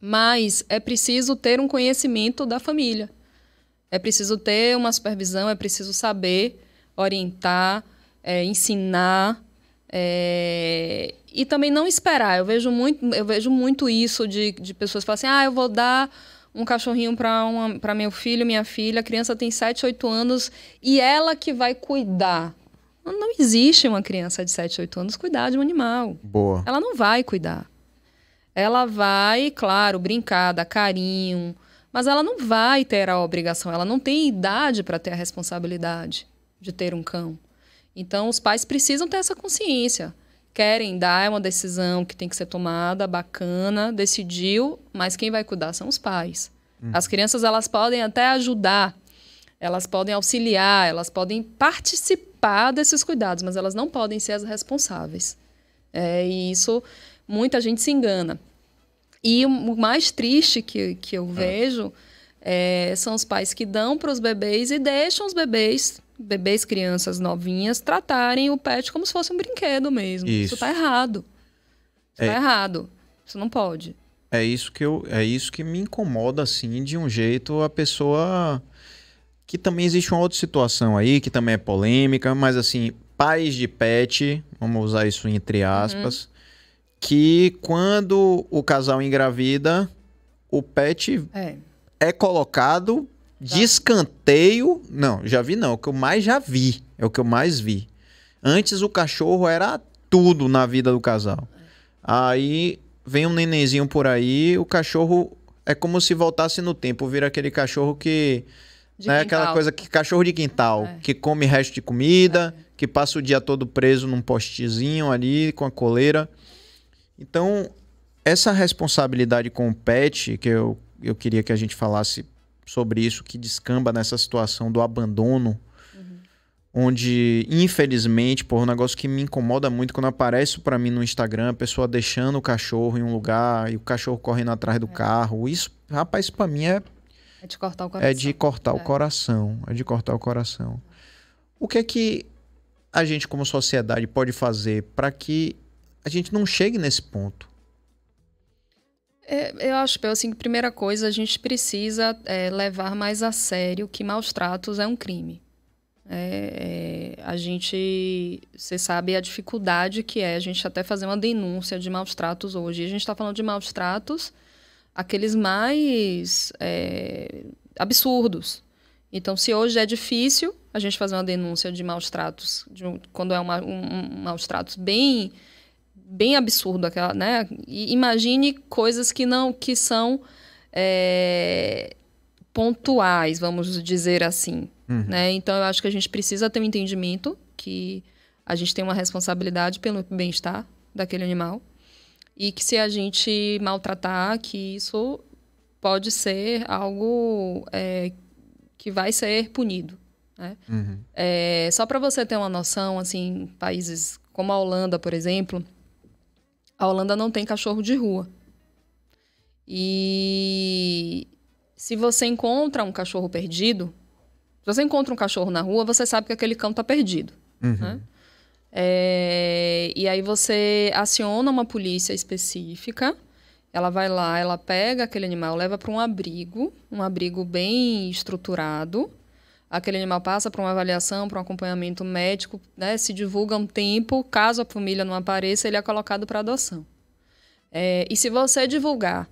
Mas é preciso ter um conhecimento da família. É preciso ter uma supervisão, é preciso saber orientar, é, ensinar é, e também não esperar. Eu vejo muito, eu vejo muito isso de, de pessoas falarem assim: ah, eu vou dar um cachorrinho para meu filho, minha filha, a criança tem 7, 8 anos e ela que vai cuidar. Não existe uma criança de 7, 8 anos cuidar de um animal. Boa. Ela não vai cuidar. Ela vai, claro, brincar, dar carinho, mas ela não vai ter a obrigação, ela não tem idade para ter a responsabilidade de ter um cão. Então, os pais precisam ter essa consciência. Querem dar, é uma decisão que tem que ser tomada, bacana, decidiu, mas quem vai cuidar são os pais. Uhum. As crianças, elas podem até ajudar, elas podem auxiliar, elas podem participar desses cuidados, mas elas não podem ser as responsáveis. É, e isso, muita gente se engana. E o mais triste que, que eu ah. vejo é, são os pais que dão para os bebês e deixam os bebês bebês, crianças novinhas, tratarem o pet como se fosse um brinquedo mesmo. Isso, tá errado. Isso tá é... tá errado. Isso não pode. É isso que eu, é isso que me incomoda assim, de um jeito a pessoa que também existe uma outra situação aí que também é polêmica, mas assim, pais de pet, vamos usar isso entre uhum. aspas, uhum. que quando o casal engravida, o pet é, é colocado Tá. De escanteio, não, já vi não. É o que eu mais já vi. É o que eu mais vi. Antes o cachorro era tudo na vida do casal. Aí vem um nenenzinho por aí, o cachorro é como se voltasse no tempo, vira aquele cachorro que. né, aquela coisa que cachorro de quintal, é. que come resto de comida, é. que passa o dia todo preso num postezinho ali com a coleira. Então, essa responsabilidade com o pet, que eu, eu queria que a gente falasse sobre isso que descamba nessa situação do abandono, uhum. onde infelizmente, por um negócio que me incomoda muito quando aparece para mim no Instagram, a pessoa deixando o cachorro em um lugar e o cachorro correndo atrás do é. carro. Isso, rapaz, para mim é é de cortar o é coração. É de cortar é. o coração, é de cortar o coração. O que é que a gente como sociedade pode fazer para que a gente não chegue nesse ponto? É, eu acho, Pel, assim, que primeira coisa, a gente precisa é, levar mais a sério que maus tratos é um crime. É, é, a gente, você sabe a dificuldade que é a gente até fazer uma denúncia de maus tratos hoje. E a gente está falando de maus tratos, aqueles mais é, absurdos. Então, se hoje é difícil a gente fazer uma denúncia de maus tratos, de, quando é uma, um, um maus tratos bem bem absurdo aquela, né? E imagine coisas que não que são é, pontuais, vamos dizer assim, uhum. né? Então eu acho que a gente precisa ter um entendimento que a gente tem uma responsabilidade pelo bem-estar daquele animal e que se a gente maltratar, que isso pode ser algo é, que vai ser punido. Né? Uhum. É, só para você ter uma noção, assim, países como a Holanda, por exemplo, a Holanda não tem cachorro de rua. E se você encontra um cachorro perdido, se você encontra um cachorro na rua, você sabe que aquele cão está perdido. Uhum. Né? É, e aí você aciona uma polícia específica, ela vai lá, ela pega aquele animal, leva para um abrigo, um abrigo bem estruturado, aquele animal passa para uma avaliação, para um acompanhamento médico, né? se divulga um tempo, caso a família não apareça, ele é colocado para adoção. É, e se você divulgar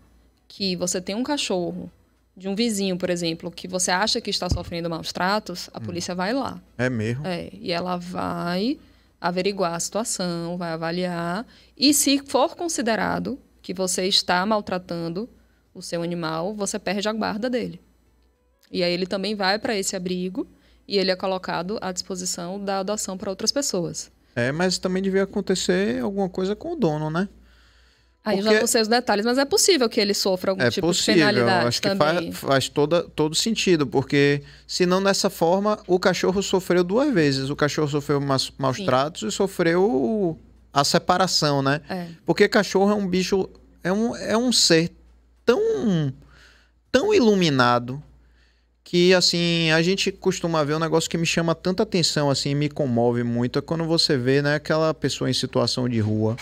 que você tem um cachorro de um vizinho, por exemplo, que você acha que está sofrendo maus tratos, a hum. polícia vai lá. É mesmo? É, e ela vai averiguar a situação, vai avaliar, e se for considerado que você está maltratando o seu animal, você perde a guarda dele. E aí ele também vai para esse abrigo e ele é colocado à disposição da adoção para outras pessoas. É, mas também devia acontecer alguma coisa com o dono, né? Aí Porque... eu já não sei os detalhes, mas é possível que ele sofra algum é tipo possível. de penalidade acho que também. Faz, faz toda, todo sentido, porque se não dessa forma, o cachorro sofreu duas vezes. O cachorro sofreu maus, maus tratos e sofreu a separação, né? É. Porque cachorro é um bicho, é um, é um ser tão, tão iluminado, que assim a gente costuma ver um negócio que me chama tanta atenção assim me comove muito é quando você vê né aquela pessoa em situação de rua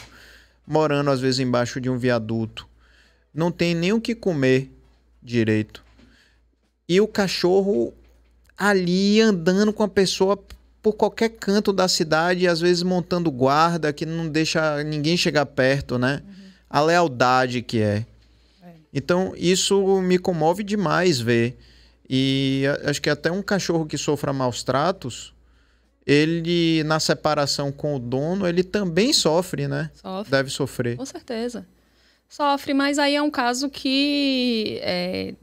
morando às vezes embaixo de um viaduto não tem nem o que comer direito e o cachorro ali andando com a pessoa por qualquer canto da cidade às vezes montando guarda que não deixa ninguém chegar perto né uhum. a lealdade que é. é então isso me comove demais ver e acho que até um cachorro que sofra maus tratos, ele na separação com o dono, ele também sofre, né? Sofre. Deve sofrer. Com certeza. Sofre, mas aí é um caso que é,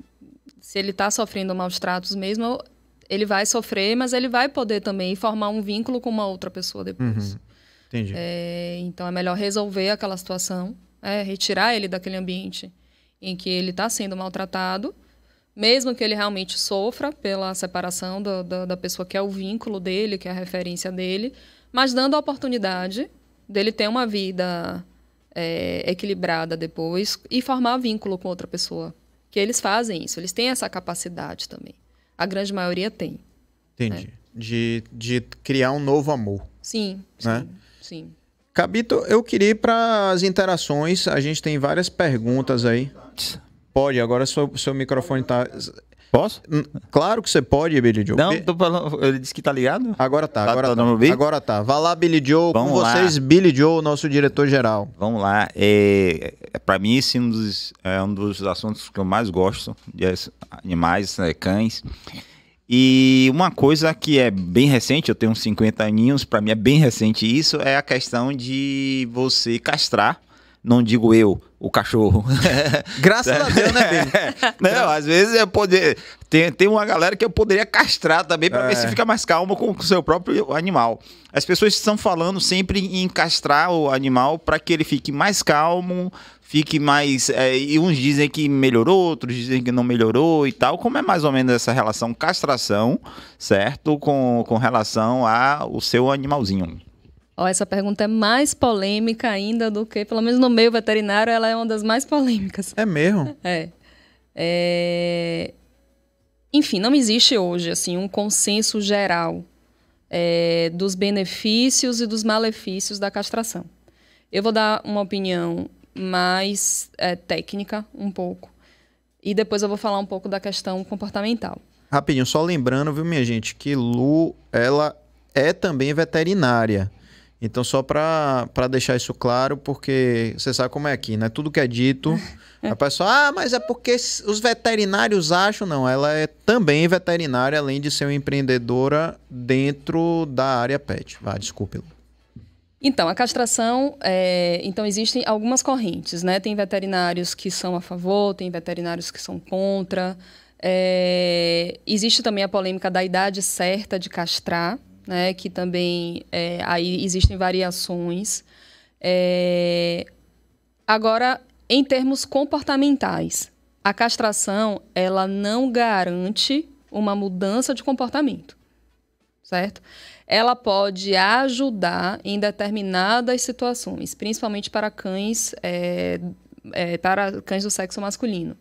se ele está sofrendo maus tratos mesmo, ele vai sofrer, mas ele vai poder também formar um vínculo com uma outra pessoa depois. Uhum. Entendi. É, então é melhor resolver aquela situação, é, retirar ele daquele ambiente em que ele está sendo maltratado mesmo que ele realmente sofra pela separação do, do, da pessoa que é o vínculo dele, que é a referência dele, mas dando a oportunidade dele ter uma vida é, equilibrada depois e formar vínculo com outra pessoa. Que eles fazem isso, eles têm essa capacidade também. A grande maioria tem. Entendi. Né? De, de criar um novo amor. Sim, né? sim, sim. Cabito, eu queria ir para as interações. A gente tem várias perguntas aí pode, agora seu, seu microfone tá. Posso? Claro que você pode, Billy Joe. Não, tô falando. Ele disse que tá ligado? Agora tá, tá agora tá. Agora tá. Vá lá, Billy Joe. Vamos com lá. vocês, Billy Joe, nosso diretor-geral. Vamos lá. É, é Para mim, esse é um, dos, é um dos assuntos que eu mais gosto de animais, né, cães. E uma coisa que é bem recente, eu tenho uns 50 aninhos, para mim é bem recente isso, é a questão de você castrar não digo eu, o cachorro. Graças a Deus, né, Pedro? Não, às vezes é poder. Tem, tem uma galera que eu poderia castrar também para é. ver se é. fica mais calmo com o seu próprio animal. As pessoas estão falando sempre em castrar o animal para que ele fique mais calmo, fique mais. É, e uns dizem que melhorou, outros dizem que não melhorou e tal. Como é mais ou menos essa relação castração, certo? Com, com relação ao seu animalzinho ó essa pergunta é mais polêmica ainda do que, pelo menos no meio veterinário, ela é uma das mais polêmicas. É mesmo? É. é... Enfim, não existe hoje assim um consenso geral é, dos benefícios e dos malefícios da castração. Eu vou dar uma opinião mais é, técnica, um pouco, e depois eu vou falar um pouco da questão comportamental. Rapidinho, só lembrando, viu, minha gente, que Lu, ela é também veterinária. Então, só para deixar isso claro, porque você sabe como é aqui, né? Tudo que é dito, é. a pessoa, ah, mas é porque os veterinários acham. Não, ela é também veterinária, além de ser uma empreendedora dentro da área pet. Vá, desculpe. Então, a castração, é... então existem algumas correntes, né? Tem veterinários que são a favor, tem veterinários que são contra. É... Existe também a polêmica da idade certa de castrar, né? Que também é, aí existem variações. É... Agora, em termos comportamentais, a castração ela não garante uma mudança de comportamento, certo? Ela pode ajudar em determinadas situações, principalmente para cães é, é, para cães do sexo masculino.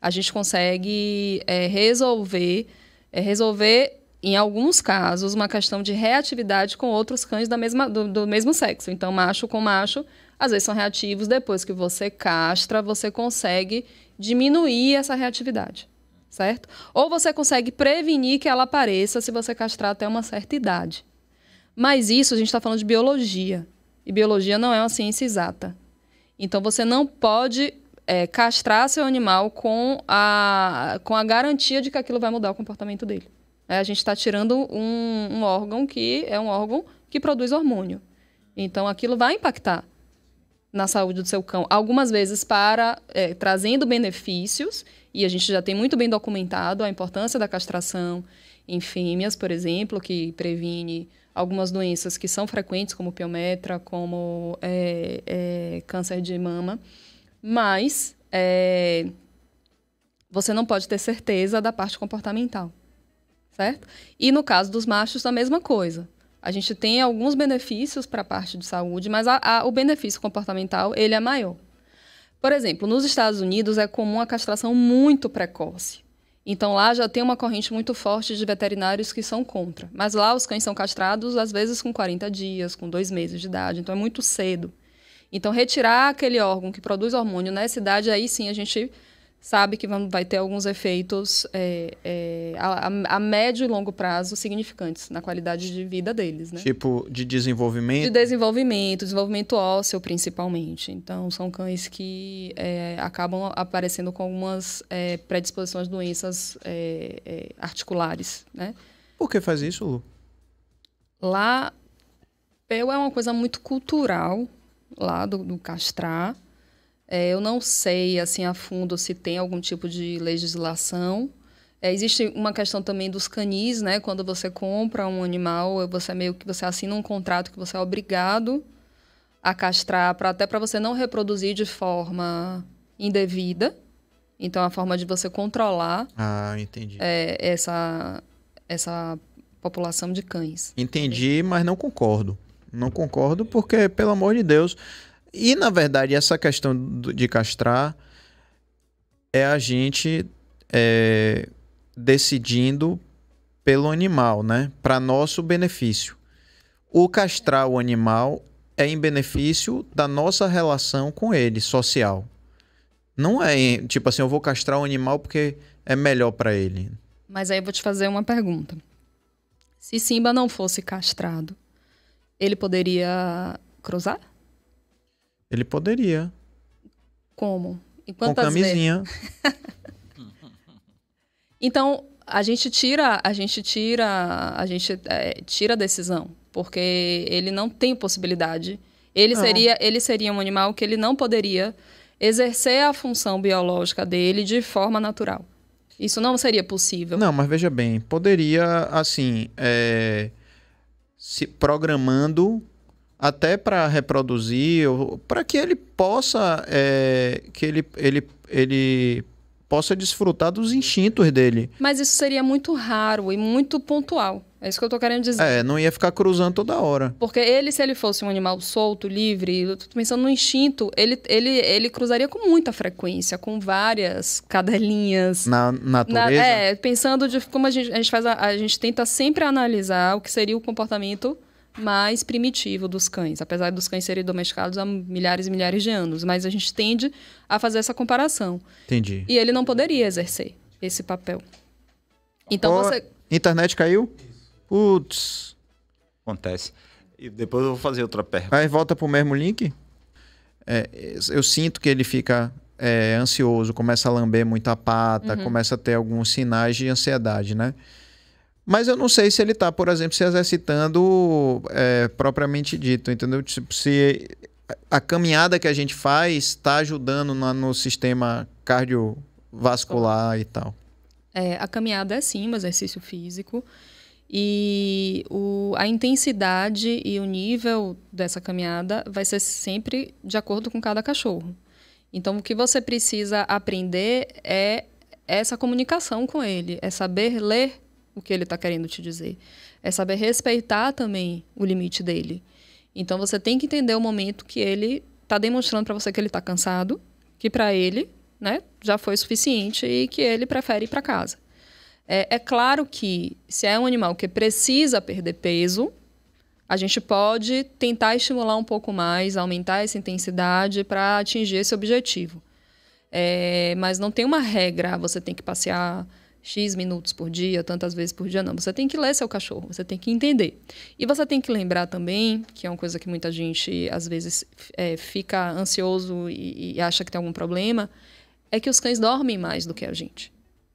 A gente consegue é, resolver é, resolver em alguns casos, uma questão de reatividade com outros cães da mesma, do, do, mesmo sexo. Então, macho com macho, às vezes são reativos. Depois que você castra, você consegue diminuir essa reatividade, certo? Ou você consegue prevenir que ela apareça se você castrar até uma certa idade. Mas isso a gente está falando de biologia. E biologia não é uma ciência exata. Então, você não pode é, castrar seu animal com a, com a garantia de que aquilo vai mudar o comportamento dele. É, a gente está tirando um, um órgão que é um órgão que produz hormônio. Então, aquilo vai impactar na saúde do seu cão. Algumas vezes para é, trazendo benefícios, e a gente já tem muito bem documentado a importância da castração em fêmeas, por exemplo, que previne algumas doenças que são frequentes, como piometra, como é, é, câncer de mama. Mas é, você não pode ter certeza da parte comportamental certo? E no caso dos machos, a mesma coisa. A gente tem alguns benefícios para a parte de saúde, mas a, a, o benefício comportamental ele é maior. Por exemplo, nos Estados Unidos é comum a castração muito precoce. Então lá já tem uma corrente muito forte de veterinários que são contra. Mas lá os cães são castrados às vezes com 40 dias, com dois meses de idade, então é muito cedo. Então retirar aquele órgão que produz hormônio nessa idade aí sim a gente sabe que vamos, vai ter alguns efeitos é, é, a, a, médio e longo prazo significantes na qualidade de vida deles, né? Tipo, de desenvolvimento? De desenvolvimento, desenvolvimento ósseo principalmente. Então, são cães que é, acabam aparecendo com algumas é, predisposições a doenças é, é, articulares, né? Por que faz isso, Lu? Lá, eu é uma coisa muito cultural, lá do, do castrar, é, eu não sei assim a fundo se tem algum tipo de legislação. É, existe uma questão também dos canis, né? Quando você compra um animal, você meio que você assina um contrato que você é obrigado a castrar para até para você não reproduzir de forma indevida. Então, é a forma de você controlar. Ah, é, essa, essa população de cães. Entendi, mas não concordo. Não concordo porque, pelo amor de Deus, e, na verdade, essa questão de castrar é a gente é, decidindo pelo animal, né? Para nosso benefício. O castrar o animal é em benefício da nossa relação com ele, social. Não é tipo assim, eu vou castrar o animal porque é melhor para ele. Mas aí eu vou te fazer uma pergunta. Se Simba não fosse castrado, ele poderia cruzar? Ele poderia. Como? E Com camisinha. então, a gente tira, a gente tira, a gente é, tira a decisão, porque ele não tem possibilidade. Ele não. seria, ele seria um animal que ele não poderia exercer a função biológica dele de forma natural. Isso não seria possível. Não, mas veja bem, poderia assim, é, se programando até para reproduzir, para que ele possa é, que ele, ele, ele possa desfrutar dos instintos dele. Mas isso seria muito raro e muito pontual. É isso que eu tô querendo dizer. É, não ia ficar cruzando toda hora. Porque ele, se ele fosse um animal solto, livre, eu tô pensando no instinto, ele, ele, ele cruzaria com muita frequência, com várias cadelinhas. Na natureza? Na, é, pensando de como a gente, a gente faz, a, a gente tenta sempre analisar o que seria o comportamento mais primitivo dos cães, apesar dos cães serem domesticados há milhares e milhares de anos. Mas a gente tende a fazer essa comparação. Entendi. E ele não poderia exercer esse papel. Então oh, você. Internet caiu? Putz. Acontece. E depois eu vou fazer outra pergunta. Aí volta pro mesmo link. É, eu sinto que ele fica é, ansioso, começa a lamber muita pata, uhum. começa a ter alguns sinais de ansiedade, né? Mas eu não sei se ele está, por exemplo, se exercitando é, propriamente dito, entendeu? Tipo, se a caminhada que a gente faz está ajudando na, no sistema cardiovascular e tal. É, a caminhada é sim um exercício físico. E o, a intensidade e o nível dessa caminhada vai ser sempre de acordo com cada cachorro. Então, o que você precisa aprender é essa comunicação com ele, é saber ler o que ele está querendo te dizer. É saber respeitar também o limite dele. Então você tem que entender o momento que ele está demonstrando para você que ele está cansado, que para ele, né, já foi suficiente e que ele prefere ir para casa. É, é claro que se é um animal que precisa perder peso, a gente pode tentar estimular um pouco mais, aumentar essa intensidade para atingir esse objetivo. É, mas não tem uma regra, você tem que passear X minutos por dia, tantas vezes por dia, não. Você tem que ler seu cachorro, você tem que entender. E você tem que lembrar também, que é uma coisa que muita gente às vezes é, fica ansioso e, e acha que tem algum problema, é que os cães dormem mais do que a gente.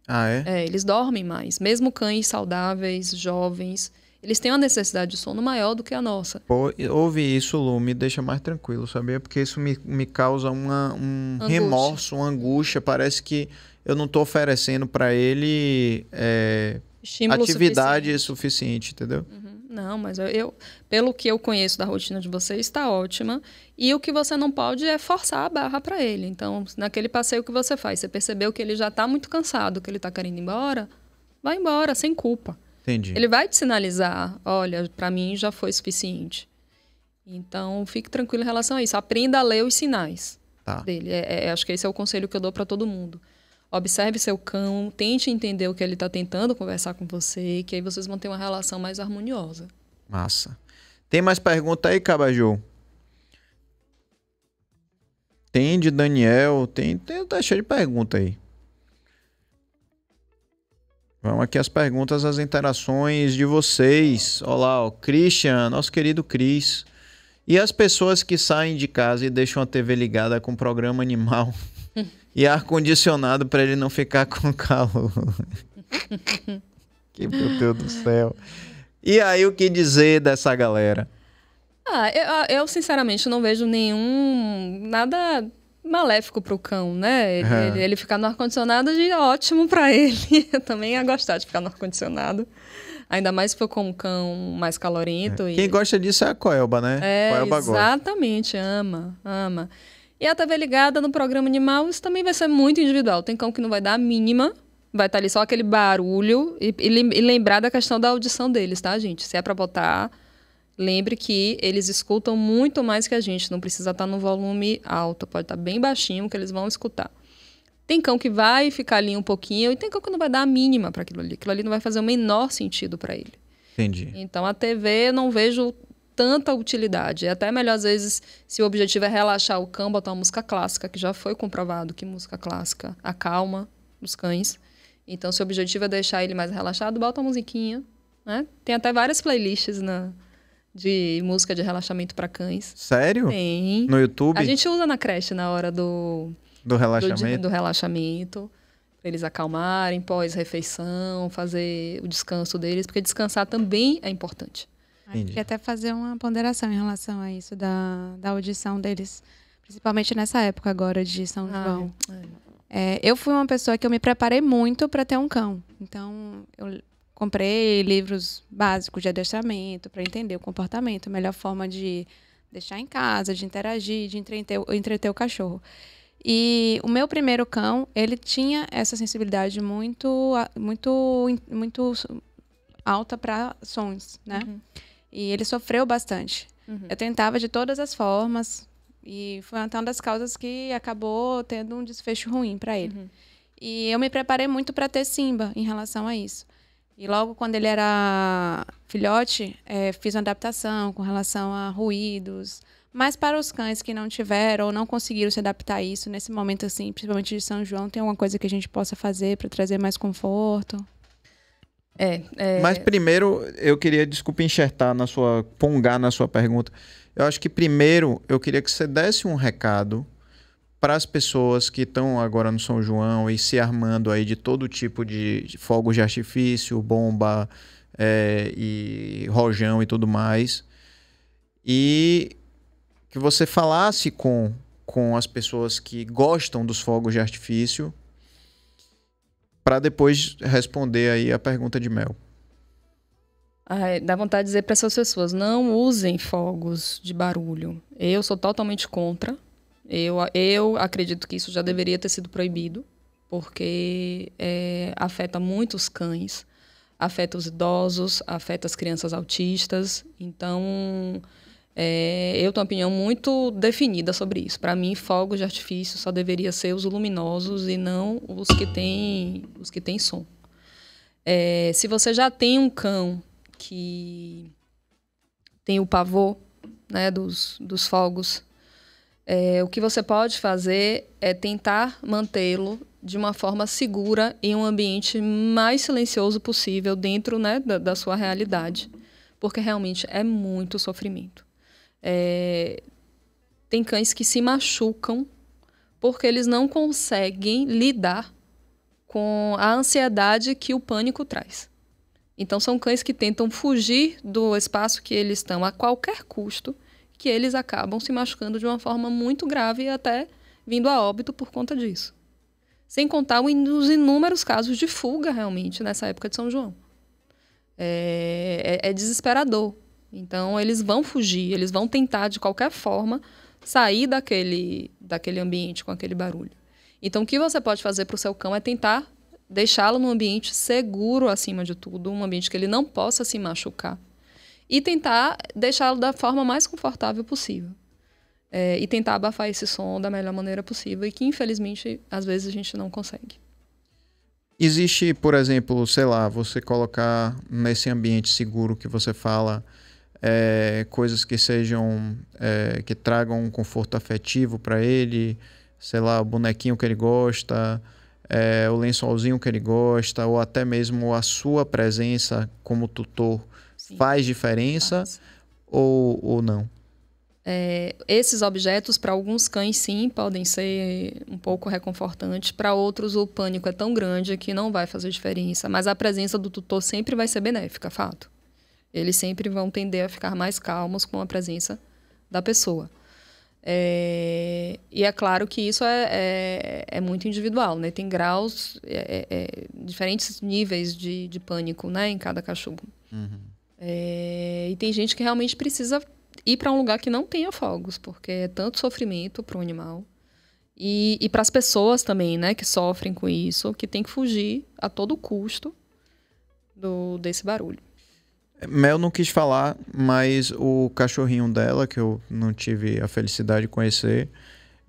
Ah, é? é? Eles dormem mais. Mesmo cães saudáveis, jovens, eles têm uma necessidade de sono maior do que a nossa. Pô, ouvir isso, Lu, me deixa mais tranquilo, sabia? Porque isso me, me causa uma, um angústia. remorso, uma angústia. Parece que eu não estou oferecendo para ele é, atividade suficiente. suficiente, entendeu? Uhum. Não, mas eu, eu, pelo que eu conheço da rotina de vocês, está ótima. E o que você não pode é forçar a barra para ele. Então, naquele passeio que você faz, você percebeu que ele já está muito cansado, que ele está querendo ir embora, vai embora, sem culpa. Entendi. Ele vai te sinalizar, olha, para mim já foi suficiente. Então, fique tranquilo em relação a isso. Aprenda a ler os sinais tá. dele. É, é, acho que esse é o conselho que eu dou para todo mundo. Observe seu cão, tente entender o que ele está tentando conversar com você, que aí vocês vão ter uma relação mais harmoniosa. Massa. Tem mais pergunta aí, Cabajou? Tem de Daniel, tem, tem tá cheio de pergunta aí. Vamos aqui as perguntas, as interações de vocês. Olá, o Christian, nosso querido Cris. E as pessoas que saem de casa e deixam a TV ligada com programa animal e ar-condicionado para ele não ficar com calor. que meu Deus do céu. E aí, o que dizer dessa galera? Ah, eu, ah, eu sinceramente não vejo nenhum. nada maléfico pro cão, né? Ele, ele, ele ficar no ar-condicionado é ótimo para ele. Eu também ia gostar de ficar no ar-condicionado. Ainda mais se for com um cão mais calorento. É. Quem gosta disso é a coelba, né? É, coelba exatamente. Gosta. Ama, ama. E a TV ligada no programa animal, isso também vai ser muito individual. Tem cão que não vai dar a mínima, vai estar tá ali só aquele barulho e, e, e lembrar da questão da audição deles, tá, gente? Se é para botar, lembre que eles escutam muito mais que a gente. Não precisa estar tá no volume alto, pode estar tá bem baixinho que eles vão escutar. Tem cão que vai ficar ali um pouquinho e tem cão que não vai dar a mínima para aquilo ali. Aquilo ali não vai fazer o menor sentido para ele. Entendi. Então a TV eu não vejo tanta utilidade. É até melhor, às vezes, se o objetivo é relaxar o cão, botar uma música clássica, que já foi comprovado que música clássica acalma os cães. Então, se o objetivo é deixar ele mais relaxado, bota uma musiquinha. Né? Tem até várias playlists na, de música de relaxamento para cães. Sério? Tem. No YouTube? A gente usa na creche na hora do. Do relaxamento. Do, do relaxamento. eles acalmarem, pós-refeição, fazer o descanso deles, porque descansar também é importante. Entendi. Queria até fazer uma ponderação em relação a isso da, da audição deles, principalmente nessa época agora de São João. é. É, eu fui uma pessoa que eu me preparei muito para ter um cão. Então, eu comprei livros básicos de adestramento para entender o comportamento, a melhor forma de deixar em casa, de interagir, de entreter, entreter o cachorro. E o meu primeiro cão, ele tinha essa sensibilidade muito, muito, muito alta para sons, né? Uhum. E ele sofreu bastante. Uhum. Eu tentava de todas as formas e foi uma das causas que acabou tendo um desfecho ruim para ele. Uhum. E eu me preparei muito para ter Simba em relação a isso. E logo quando ele era filhote, é, fiz uma adaptação com relação a ruídos. Mas para os cães que não tiveram ou não conseguiram se adaptar a isso, nesse momento assim, principalmente de São João, tem alguma coisa que a gente possa fazer para trazer mais conforto? É, é... Mas primeiro, eu queria, desculpa enxertar na sua, pongar na sua pergunta. Eu acho que primeiro eu queria que você desse um recado para as pessoas que estão agora no São João e se armando aí de todo tipo de fogos de artifício, bomba é, e rojão e tudo mais. E que você falasse com, com as pessoas que gostam dos fogos de artifício para depois responder aí a pergunta de Mel. Ai, dá vontade de dizer para essas pessoas: não usem fogos de barulho. Eu sou totalmente contra. Eu, eu acredito que isso já deveria ter sido proibido, porque é, afeta muitos cães, afeta os idosos, afeta as crianças autistas. Então, é, eu tenho uma opinião muito definida sobre isso. Para mim, fogos de artifício só deveria ser os luminosos e não os que têm os que têm som. É, se você já tem um cão que tem o pavor né, dos, dos fogos, é, o que você pode fazer é tentar mantê-lo de uma forma segura em um ambiente mais silencioso possível dentro né, da, da sua realidade, porque realmente é muito sofrimento. É, tem cães que se machucam porque eles não conseguem lidar com a ansiedade que o pânico traz. Então, são cães que tentam fugir do espaço que eles estão a qualquer custo, que eles acabam se machucando de uma forma muito grave e até vindo a óbito por conta disso. Sem contar os inúmeros casos de fuga, realmente, nessa época de São João. É, é, é desesperador. Então, eles vão fugir, eles vão tentar, de qualquer forma, sair daquele, daquele ambiente com aquele barulho. Então, o que você pode fazer para o seu cão é tentar deixá-lo num ambiente seguro, acima de tudo, um ambiente que ele não possa se machucar. E tentar deixá-lo da forma mais confortável possível. É, e tentar abafar esse som da melhor maneira possível, e que, infelizmente, às vezes a gente não consegue. Existe, por exemplo, sei lá, você colocar nesse ambiente seguro que você fala é, coisas que sejam é, que tragam um conforto afetivo para ele, sei lá, o bonequinho que ele gosta, é, o lençolzinho que ele gosta, ou até mesmo a sua presença como tutor Sim, faz diferença faz. Ou, ou não? É, esses objetos, para alguns cães, sim, podem ser um pouco reconfortantes. Para outros, o pânico é tão grande que não vai fazer diferença. Mas a presença do tutor sempre vai ser benéfica, fato eles sempre vão tender a ficar mais calmos com a presença da pessoa. É, e é claro que isso é, é, é muito individual, né? Tem graus, é, é, é, diferentes níveis de, de, pânico, né? Em cada cachorro. Uhum. e tem gente que realmente precisa ir para um lugar que não tenha fogos, porque é tanto sofrimento para o animal. E, e para as pessoas também, né? Que sofrem com isso, que tem que fugir a todo custo do, desse barulho. Mel não quis falar, mas o cachorrinho dela, que eu não tive a felicidade de conhecer,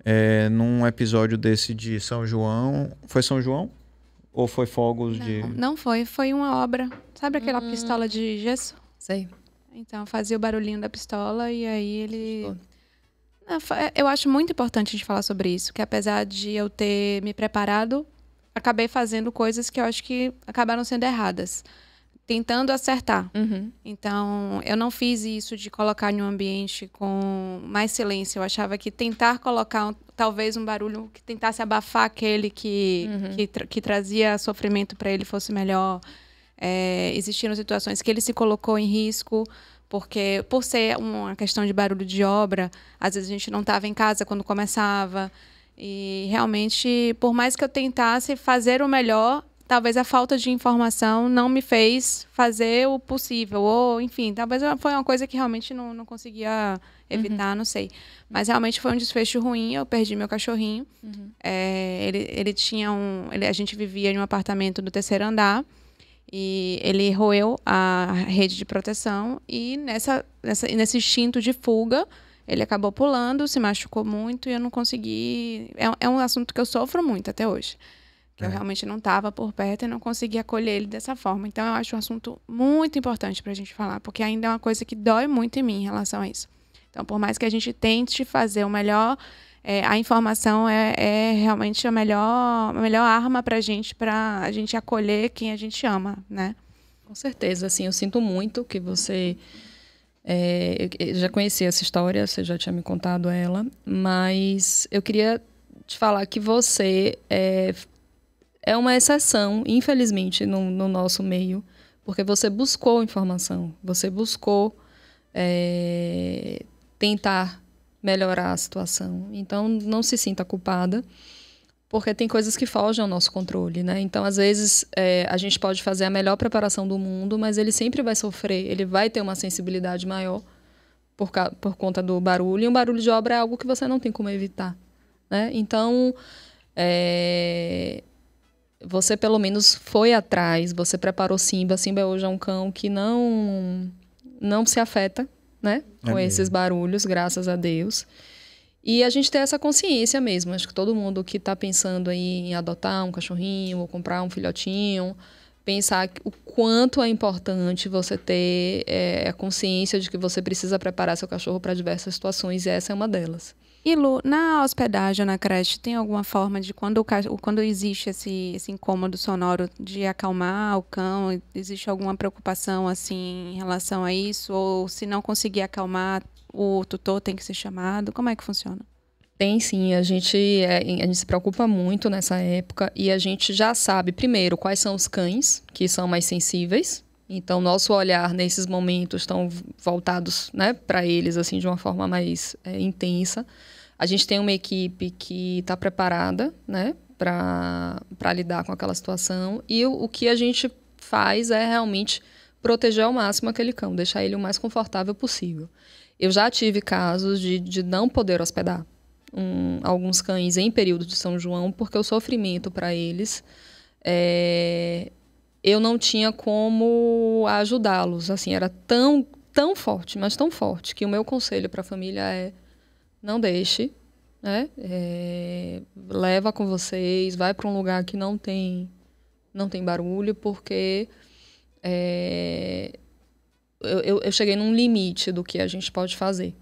é, num episódio desse de São João. Foi São João? Ou foi fogos não, de. Não foi, foi uma obra. Sabe aquela hum. pistola de gesso? Sei. Então fazia o barulhinho da pistola e aí ele. É, eu acho muito importante a gente falar sobre isso, que apesar de eu ter me preparado, acabei fazendo coisas que eu acho que acabaram sendo erradas tentando acertar. Uhum. Então, eu não fiz isso de colocar em um ambiente com mais silêncio. Eu achava que tentar colocar um, talvez um barulho que tentasse abafar aquele que, uhum. que, tra que, trazia sofrimento para ele fosse melhor. É, existiram situações que ele se colocou em risco porque por ser uma questão de barulho de obra, às vezes a gente não estava em casa quando começava. E realmente, por mais que eu tentasse fazer o melhor, talvez a falta de informação não me fez fazer o possível. Ou, enfim, talvez foi uma coisa que realmente não, não conseguia evitar, uhum. não sei. Mas realmente foi um desfecho ruim, eu perdi meu cachorrinho. Uhum. É, ele, ele tinha um. Ele, a gente vivia em um apartamento do terceiro andar. E ele roeu a rede de proteção e nessa, nessa, nesse instinto de fuga, ele acabou pulando, se machucou muito e eu não consegui. É, é um assunto que eu sofro muito até hoje que é. eu realmente não estava por perto e não conseguia acolher ele dessa forma. Então, eu acho um assunto muito importante para a gente falar, porque ainda é uma coisa que dói muito em mim em relação a isso. Então, por mais que a gente tente fazer o melhor, é, a informação é, é, realmente a melhor, a melhor arma para a gente, para a gente acolher quem a gente ama, né? Com certeza, assim, eu sinto muito que você... É, eu já conhecia essa história, você já tinha me contado ela, mas eu queria te falar que você é, é uma exceção, infelizmente, no, no nosso meio, porque você buscou informação, você buscou é, tentar melhorar a situação. Então, não se sinta culpada, porque tem coisas que fogem ao nosso controle, né? Então, às vezes, é, a gente pode fazer a melhor preparação do mundo, mas ele sempre vai sofrer, ele vai ter uma sensibilidade maior por, por conta do barulho, e um barulho de obra é algo que você não tem como evitar, né? Então, é, você pelo menos foi atrás, você preparou Simba. Simba hoje é um cão que não não se afeta, né, é com mesmo. esses barulhos, graças a Deus. E a gente tem essa consciência mesmo. Acho que todo mundo que está pensando em adotar um cachorrinho ou comprar um filhotinho, pensar o quanto é importante você ter é, a consciência de que você precisa preparar seu cachorro para diversas situações, e essa é uma delas. E Lu, na hospedagem ou na creche, tem alguma forma de quando, o, quando existe esse, esse incômodo sonoro de acalmar o cão? Existe alguma preocupação assim em relação a isso? Ou se não conseguir acalmar, o tutor tem que ser chamado? Como é que funciona? Tem sim, a gente, é, a gente se preocupa muito nessa época e a gente já sabe, primeiro, quais são os cães que são mais sensíveis. Então, nosso olhar nesses momentos estão voltados né, para eles assim de uma forma mais é, intensa. A gente tem uma equipe que está preparada né, para lidar com aquela situação. E o, o que a gente faz é realmente proteger ao máximo aquele cão, deixar ele o mais confortável possível. Eu já tive casos de, de não poder hospedar um, alguns cães em período de São João, porque o sofrimento para eles é, eu não tinha como ajudá-los. Assim, era tão, tão forte, mas tão forte, que o meu conselho para a família é não deixe, né? É, leva com vocês, vai para um lugar que não tem não tem barulho, porque é, eu, eu, cheguei num limite do que a gente pode fazer.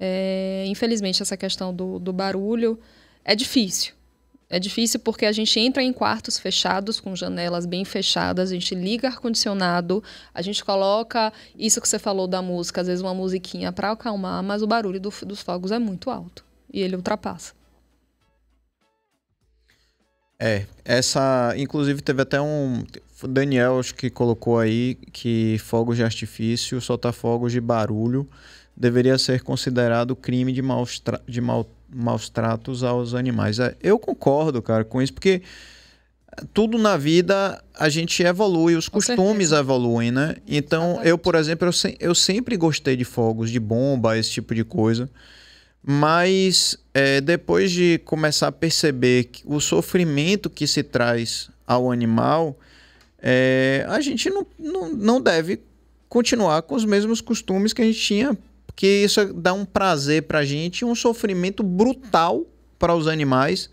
É, infelizmente, essa questão do, do barulho é difícil, é difícil porque a gente entra em quartos fechados, com janelas bem fechadas, a gente liga ar-condicionado, a gente coloca isso que você falou da música, às vezes uma musiquinha para acalmar, mas o barulho do, dos fogos é muito alto e ele ultrapassa. É, essa. Inclusive teve até um. Daniel, acho que colocou aí que fogos de artifício, soltar fogos de barulho, deveria ser considerado crime de, maus de maltrato maus tratos aos animais. É, eu concordo, cara, com isso, porque tudo na vida a gente evolui, os costumes evoluem, né? Então, Exatamente. eu, por exemplo, eu, se, eu, sempre gostei de fogos, de bomba, esse tipo de coisa. Mas é, depois de começar a perceber o sofrimento que se traz ao animal, é, a gente não, não, não deve continuar com os mesmos costumes que a gente tinha que isso dá um prazer para a gente e um sofrimento brutal para os animais.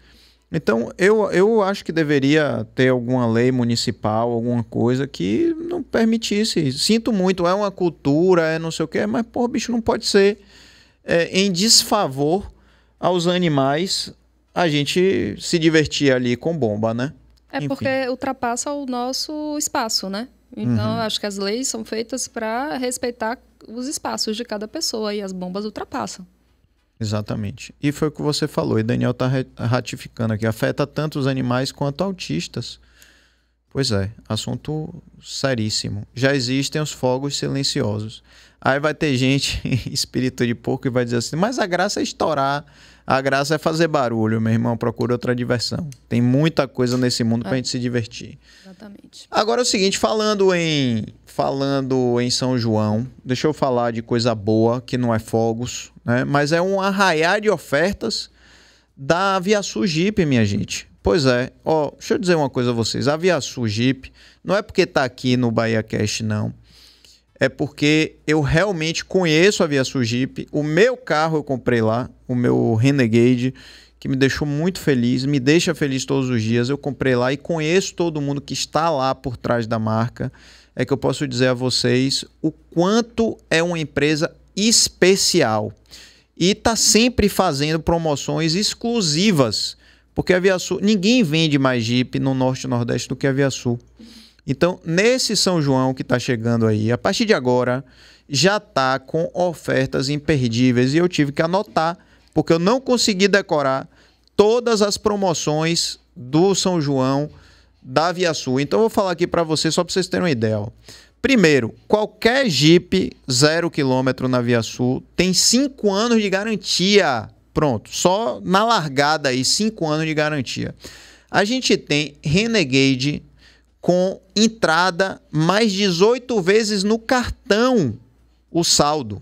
Então, eu, eu acho que deveria ter alguma lei municipal, alguma coisa que não permitisse. Sinto muito, é uma cultura, é não sei o quê, mas, pô, bicho, não pode ser é, em desfavor aos animais a gente se divertir ali com bomba, né? É Enfim. porque ultrapassa o nosso espaço, né? Então, uhum. acho que as leis são feitas para respeitar os espaços de cada pessoa e as bombas ultrapassam. Exatamente. E foi o que você falou, e Daniel está ratificando aqui. Afeta tanto os animais quanto autistas. Pois é, assunto seríssimo. Já existem os fogos silenciosos. Aí vai ter gente, espírito de porco, e vai dizer assim: mas a graça é estourar a graça é fazer barulho, meu irmão. Procura outra diversão. Tem muita coisa nesse mundo é. pra gente se divertir. Exatamente. Agora é o seguinte, falando em falando em São João, deixa eu falar de coisa boa, que não é fogos, né? Mas é um arraiar de ofertas da Viaçu Jeep, minha gente. Pois é. Ó, deixa eu dizer uma coisa a vocês. A Viaçu Jeep não é porque tá aqui no Bahia Cash, não é porque eu realmente conheço a Via Sul Jeep. O meu carro eu comprei lá, o meu Renegade, que me deixou muito feliz, me deixa feliz todos os dias. Eu comprei lá e conheço todo mundo que está lá por trás da marca. É que eu posso dizer a vocês o quanto é uma empresa especial e está sempre fazendo promoções exclusivas, porque a Via Sul, ninguém vende mais Jeep no norte e nordeste do que a Via Sul. Então, nesse São João que está chegando aí, a partir de agora, já está com ofertas imperdíveis e eu tive que anotar, porque eu não consegui decorar todas as promoções do São João da Via Sul. Então, eu vou falar aqui para vocês, só para vocês terem uma ideia. Primeiro, qualquer Jeep zero quilômetro na Via Sul tem cinco anos de garantia. Pronto, só na largada aí, cinco anos de garantia. A gente tem Renegade com entrada mais 18 vezes no cartão o saldo.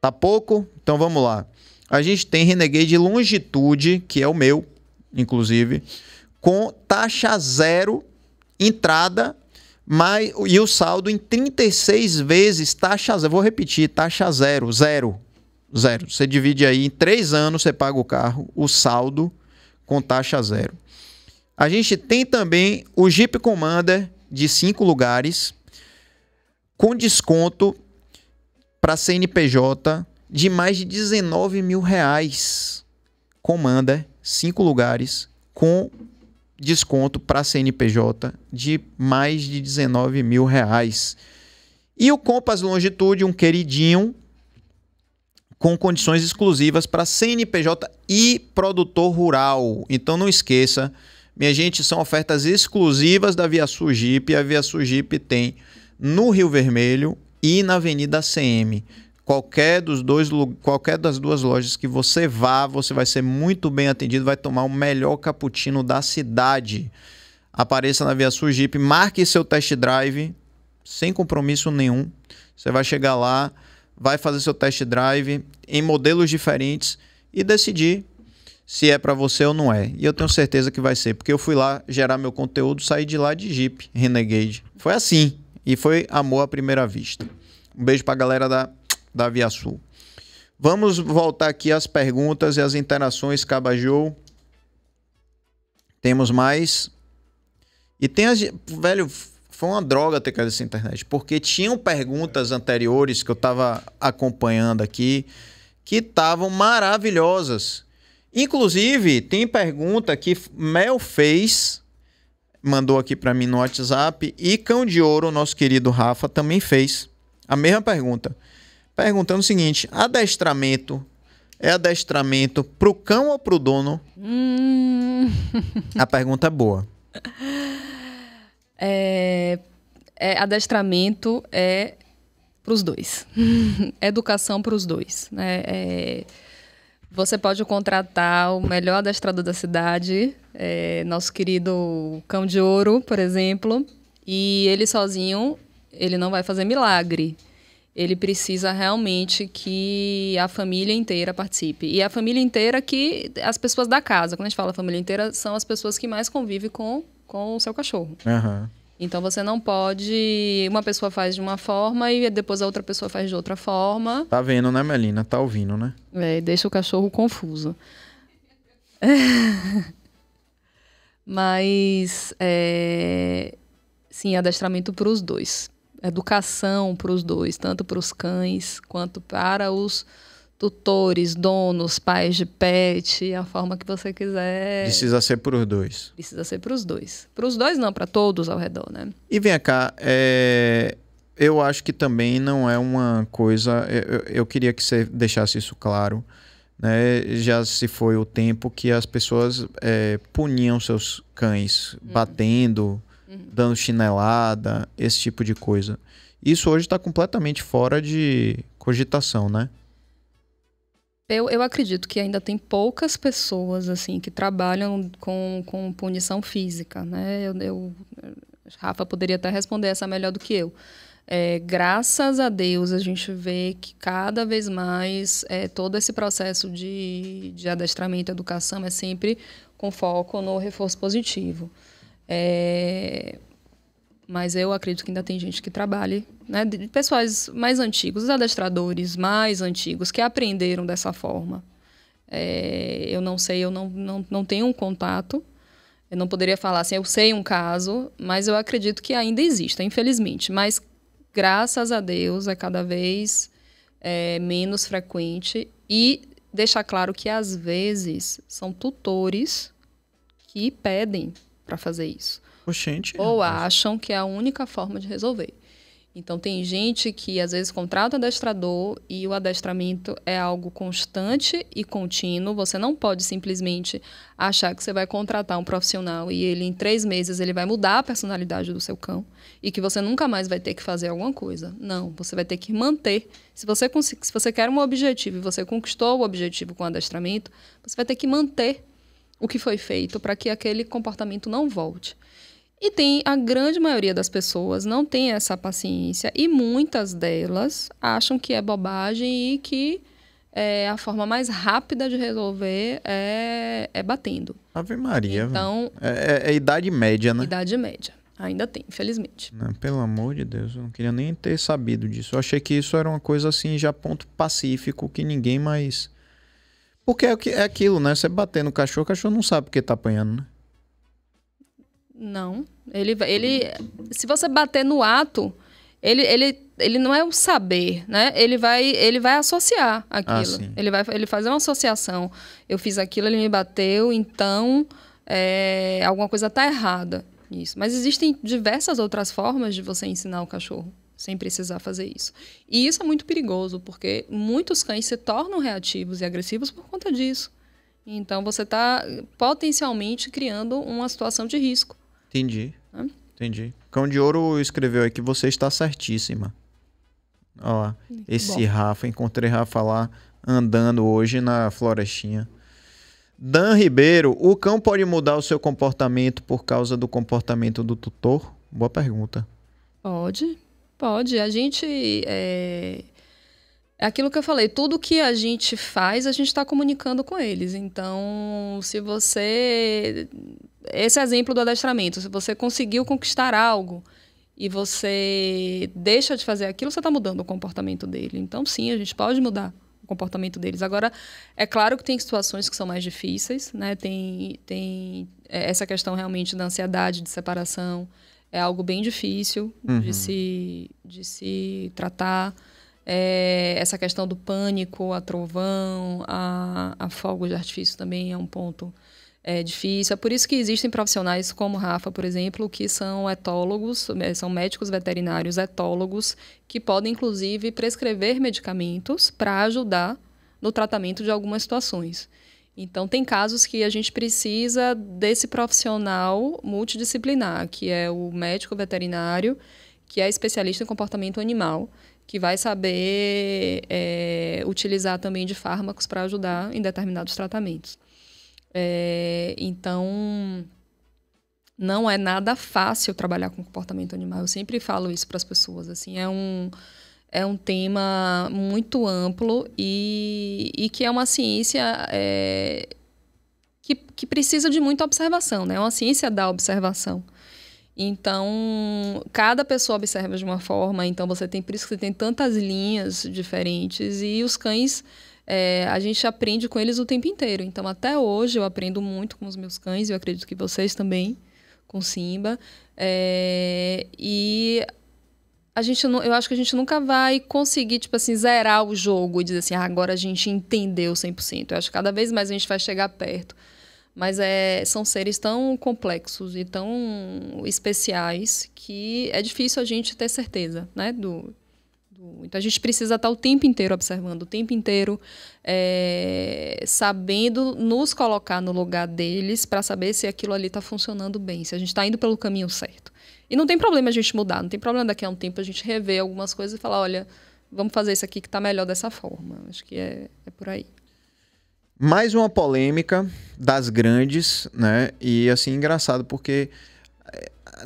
Tá pouco? Então vamos lá. A gente tem Renegade Longitude, que é o meu, inclusive, com taxa zero, entrada mais, e o saldo em 36 vezes taxa zero. Vou repetir, taxa zero, zero, zero. Você divide aí em três anos, você paga o carro, o saldo com taxa zero. A gente tem também o Jeep Commander de 5 lugares com desconto para CNPJ de mais de 19 mil reais. Commander, 5 lugares com desconto para CNPJ de mais de 19 mil reais. E o Compass Longitude, um queridinho, com condições exclusivas para CNPJ e produtor rural. Então não esqueça minha gente, são ofertas exclusivas da Via Sujip. A Via Sujip tem no Rio Vermelho e na Avenida CM. Qualquer, dos dois, qualquer das duas lojas que você vá, você vai ser muito bem atendido, vai tomar o melhor cappuccino da cidade. Apareça na Via Sujip, marque seu test drive, sem compromisso nenhum. Você vai chegar lá, vai fazer seu test drive em modelos diferentes e decidir se é para você ou não é. E eu tenho certeza que vai ser, porque eu fui lá gerar meu conteúdo, saí de lá de Jeep Renegade. Foi assim, e foi amor à primeira vista. Um beijo para a galera da, da Via Sul. Vamos voltar aqui às perguntas e às interações, Cabajou. Temos mais. E tem as. Velho, foi uma droga ter caído essa internet, porque tinham perguntas anteriores que eu estava acompanhando aqui que estavam maravilhosas. Inclusive, tem pergunta que Mel fez, mandou aqui para mim no WhatsApp, e Cão de Ouro, nosso querido Rafa, também fez a mesma pergunta. Perguntando o seguinte: adestramento é adestramento pro cão ou pro dono? Hum. a pergunta é boa. É, é, adestramento é pros dois. Educação pros dois. Né? É você pode contratar o melhor adestrador da cidade, é, nosso querido Cão de Ouro, por exemplo, e ele sozinho, ele não vai fazer milagre. Ele precisa realmente que a família inteira participe. E a família inteira que as pessoas da casa, quando a gente fala família inteira, são as pessoas que mais convivem com, com o seu cachorro. Uhum. Então você não pode. Uma pessoa faz de uma forma e depois a outra pessoa faz de outra forma. Tá vendo, né, Melina? Tá ouvindo, né? É, deixa o cachorro confuso. Mas. É... Sim, adestramento para os dois. Educação para os dois, tanto para os cães quanto para os tutores, donos, pais de pet, a forma que você quiser. Precisa ser para os dois. Precisa ser para os dois. Para os dois não, para todos ao redor, né? E vem cá, é... eu acho que também não é uma coisa. Eu, eu queria que você deixasse isso claro. Né? Já se foi o tempo que as pessoas é, puniam seus cães uhum. batendo, uhum. dando chinelada, esse tipo de coisa. Isso hoje está completamente fora de cogitação, né? Eu, eu acredito que ainda tem poucas pessoas assim que trabalham com, com punição física, né? Eu, eu Rafa poderia até responder essa melhor do que eu. É, graças a Deus a gente vê que cada vez mais é, todo esse processo de, de adestramento e educação é sempre com foco no reforço positivo. É, mas eu acredito que ainda tem gente que trabalhe, né? De pessoas mais antigos, os adestradores mais antigos, que aprenderam dessa forma. É, eu não sei, eu não, não, não tenho um contato. Eu não poderia falar assim, eu sei um caso, mas eu acredito que ainda exista, infelizmente. Mas, graças a Deus, é cada vez é, menos frequente. E deixar claro que, às vezes, são tutores que pedem para fazer isso. Oxente, ou acham que é a única forma de resolver. Então tem gente que às vezes contrata um adestrador e o adestramento é algo constante e contínuo. Você não pode simplesmente achar que você vai contratar um profissional e ele em três meses ele vai mudar a personalidade do seu cão e que você nunca mais vai ter que fazer alguma coisa. Não, você vai ter que manter. Se você se você quer um objetivo e você conquistou o objetivo com o adestramento, você vai ter que manter o que foi feito para que aquele comportamento não volte. E tem a grande maioria das pessoas não tem essa paciência e muitas delas acham que é bobagem e que é, a forma mais rápida de resolver é, é batendo. Ave Maria. Então é, é, é, idade média, né? Idade média. Ainda tem, infelizmente. Não, né, pelo amor de Deus, eu não queria nem ter sabido disso. Eu achei que isso era uma coisa assim, já ponto pacífico, que ninguém mais. Porque é, é aquilo, né? Você bater no cachorro, o cachorro não sabe o que tá apanhando, né? Não. Ele, ele, se você bater no ato, ele, ele, ele não é o saber, né? Ele vai, ele vai associar aquilo. Ah, ele vai ele fazer uma associação. Eu fiz aquilo, ele me bateu, então é, alguma coisa está errada. nisso. Mas existem diversas outras formas de você ensinar o cachorro sem precisar fazer isso. E isso é muito perigoso, porque muitos cães se tornam reativos e agressivos por conta disso. Então você está potencialmente criando uma situação de risco. Entendi. Hã? Entendi. Cão de Ouro escreveu aí que você está certíssima. Ó, esse bom. Rafa, encontrei Rafa lá andando hoje na florestinha. Dan Ribeiro, o cão pode mudar o seu comportamento por causa do comportamento do tutor? Boa pergunta. Pode, pode. A gente. É... É aquilo que eu falei, tudo que a gente faz, a gente está comunicando com eles. Então, se você esse exemplo do adestramento, se você conseguiu conquistar algo e você deixa de fazer aquilo, você está mudando o comportamento dele. Então, sim, a gente pode mudar o comportamento deles. Agora, é claro que tem situações que são mais difíceis, né? Tem, tem é, essa questão realmente da ansiedade, de separação. É algo bem difícil uhum. de, se, de se tratar. É, essa questão do pânico, a trovão, a, a fogo de artifício também é um ponto é difícil. É por isso que existem profissionais como Rafa, por exemplo, que são etólogos, é, são médicos veterinários etólogos, que podem, inclusive, prescrever medicamentos para ajudar no tratamento de algumas situações. Então, tem casos que a gente precisa desse profissional multidisciplinar, que é o médico veterinário, que é especialista em comportamento animal, que vai saber é, utilizar também de fármacos para ajudar em determinados tratamentos. É, então, não é nada fácil trabalhar com comportamento animal. Eu sempre falo isso para as pessoas. Assim, é um é um tema muito amplo e, e que é uma ciência é, que, que precisa de muita observação, né? É uma ciência da observação. Então, cada pessoa observa de uma forma, então você tem por isso que você tem tantas linhas diferentes e os cães é, a gente aprende com eles o tempo inteiro. Então, até hoje, eu aprendo muito com os meus cães, e eu acredito que vocês também, com Simba. É, e a gente eu acho que a gente nunca vai conseguir, tipo assim, zerar o jogo e dizer assim, ah, agora a gente entendeu 100%. Eu acho que cada vez mais a gente vai chegar perto. Mas é, são seres tão complexos e tão especiais que é difícil a gente ter certeza, né, do, do... Então a gente precisa estar o tempo inteiro observando, o tempo inteiro é, sabendo nos colocar no lugar deles para saber se aquilo ali está funcionando bem, se a gente está indo pelo caminho certo. E não tem problema a gente mudar, não tem problema daqui a um tempo a gente rever algumas coisas e falar, olha, vamos fazer isso aqui que está melhor dessa forma. Acho que é, é por aí. Mais uma polêmica das grandes, né? E assim, engraçado, porque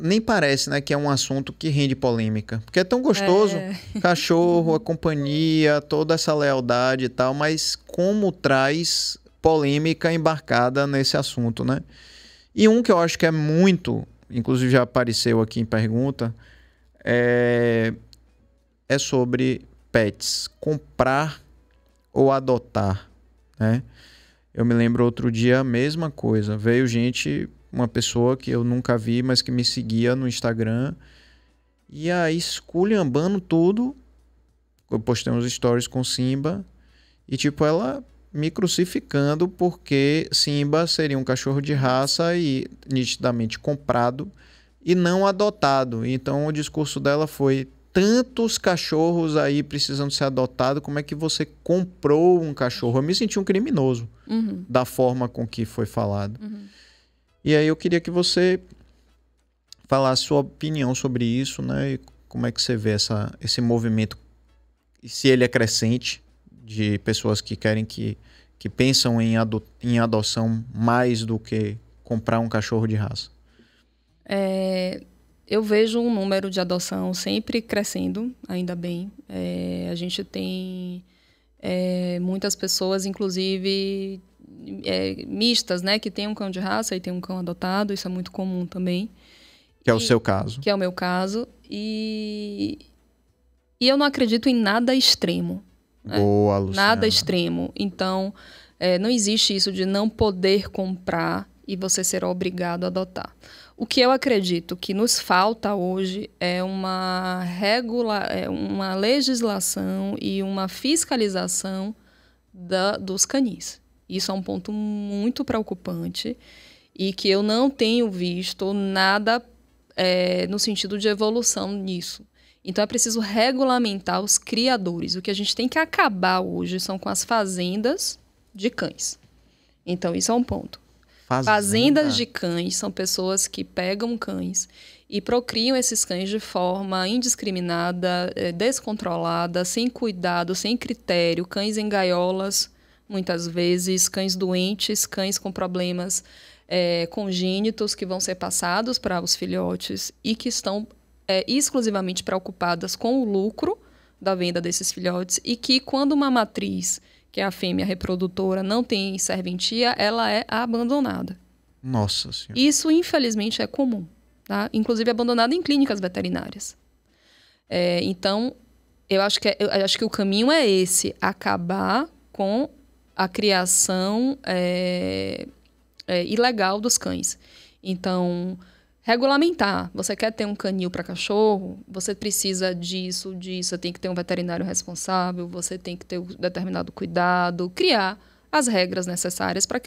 nem parece, né, que é um assunto que rende polêmica. Porque é tão gostoso, é. cachorro, a companhia, toda essa lealdade e tal, mas como traz polêmica embarcada nesse assunto, né? E um que eu acho que é muito, inclusive já apareceu aqui em pergunta, é, é sobre pets, comprar ou adotar, né? Eu me lembro outro dia a mesma coisa, veio gente uma pessoa que eu nunca vi, mas que me seguia no Instagram. E aí, esculhambando tudo, eu postei uns stories com Simba. E, tipo, ela me crucificando porque Simba seria um cachorro de raça e nitidamente comprado e não adotado. Então, o discurso dela foi: tantos cachorros aí precisando ser adotados, como é que você comprou um cachorro? Eu me senti um criminoso uhum. da forma com que foi falado. Uhum. E aí eu queria que você falasse sua opinião sobre isso, né? E como é que você vê essa, esse movimento e se ele é crescente de pessoas que querem que, que pensam em, ado, em adoção mais do que comprar um cachorro de raça? É, eu vejo um número de adoção sempre crescendo, ainda bem. É, a gente tem é, muitas pessoas, inclusive, é, mistas, né? Que tem um cão de raça e tem um cão adotado, isso é muito comum também. Que é o seu caso. Que é o meu caso. E, e eu não acredito em nada extremo. Né? Boa, Luciana. Nada extremo. Então, é, não existe isso de não poder comprar e você ser obrigado a adotar. O que eu acredito que nos falta hoje é uma regula, é uma legislação e uma fiscalização da, dos canis. Isso é um ponto muito preocupante e que eu não tenho visto nada é, no sentido de evolução nisso. Então é preciso regulamentar os criadores. O que a gente tem que acabar hoje são com as fazendas de cães. Então isso é um ponto. Fazenda. Fazendas de cães são pessoas que pegam cães e procriam esses cães de forma indiscriminada, é, descontrolada, sem cuidado, sem critério, cães em gaiolas muitas vezes cães doentes, cães com problemas é, congênitos que vão ser passados para os filhotes e que estão é, exclusivamente preocupadas com o lucro da venda desses filhotes e que quando uma matriz, que é a fêmea reprodutora, não tem serventia, ela é abandonada. Nossa Senhora. Isso, infelizmente, é comum. Tá? Inclusive abandonada em clínicas veterinárias. É, então, eu acho, que, é, eu acho que o caminho é esse: acabar com a criação é, é, ilegal dos cães. Então, regulamentar. Você quer ter um canil para cachorro? Você precisa disso, disso. Você tem que ter um veterinário responsável. Você tem que ter um determinado cuidado. Criar as regras necessárias para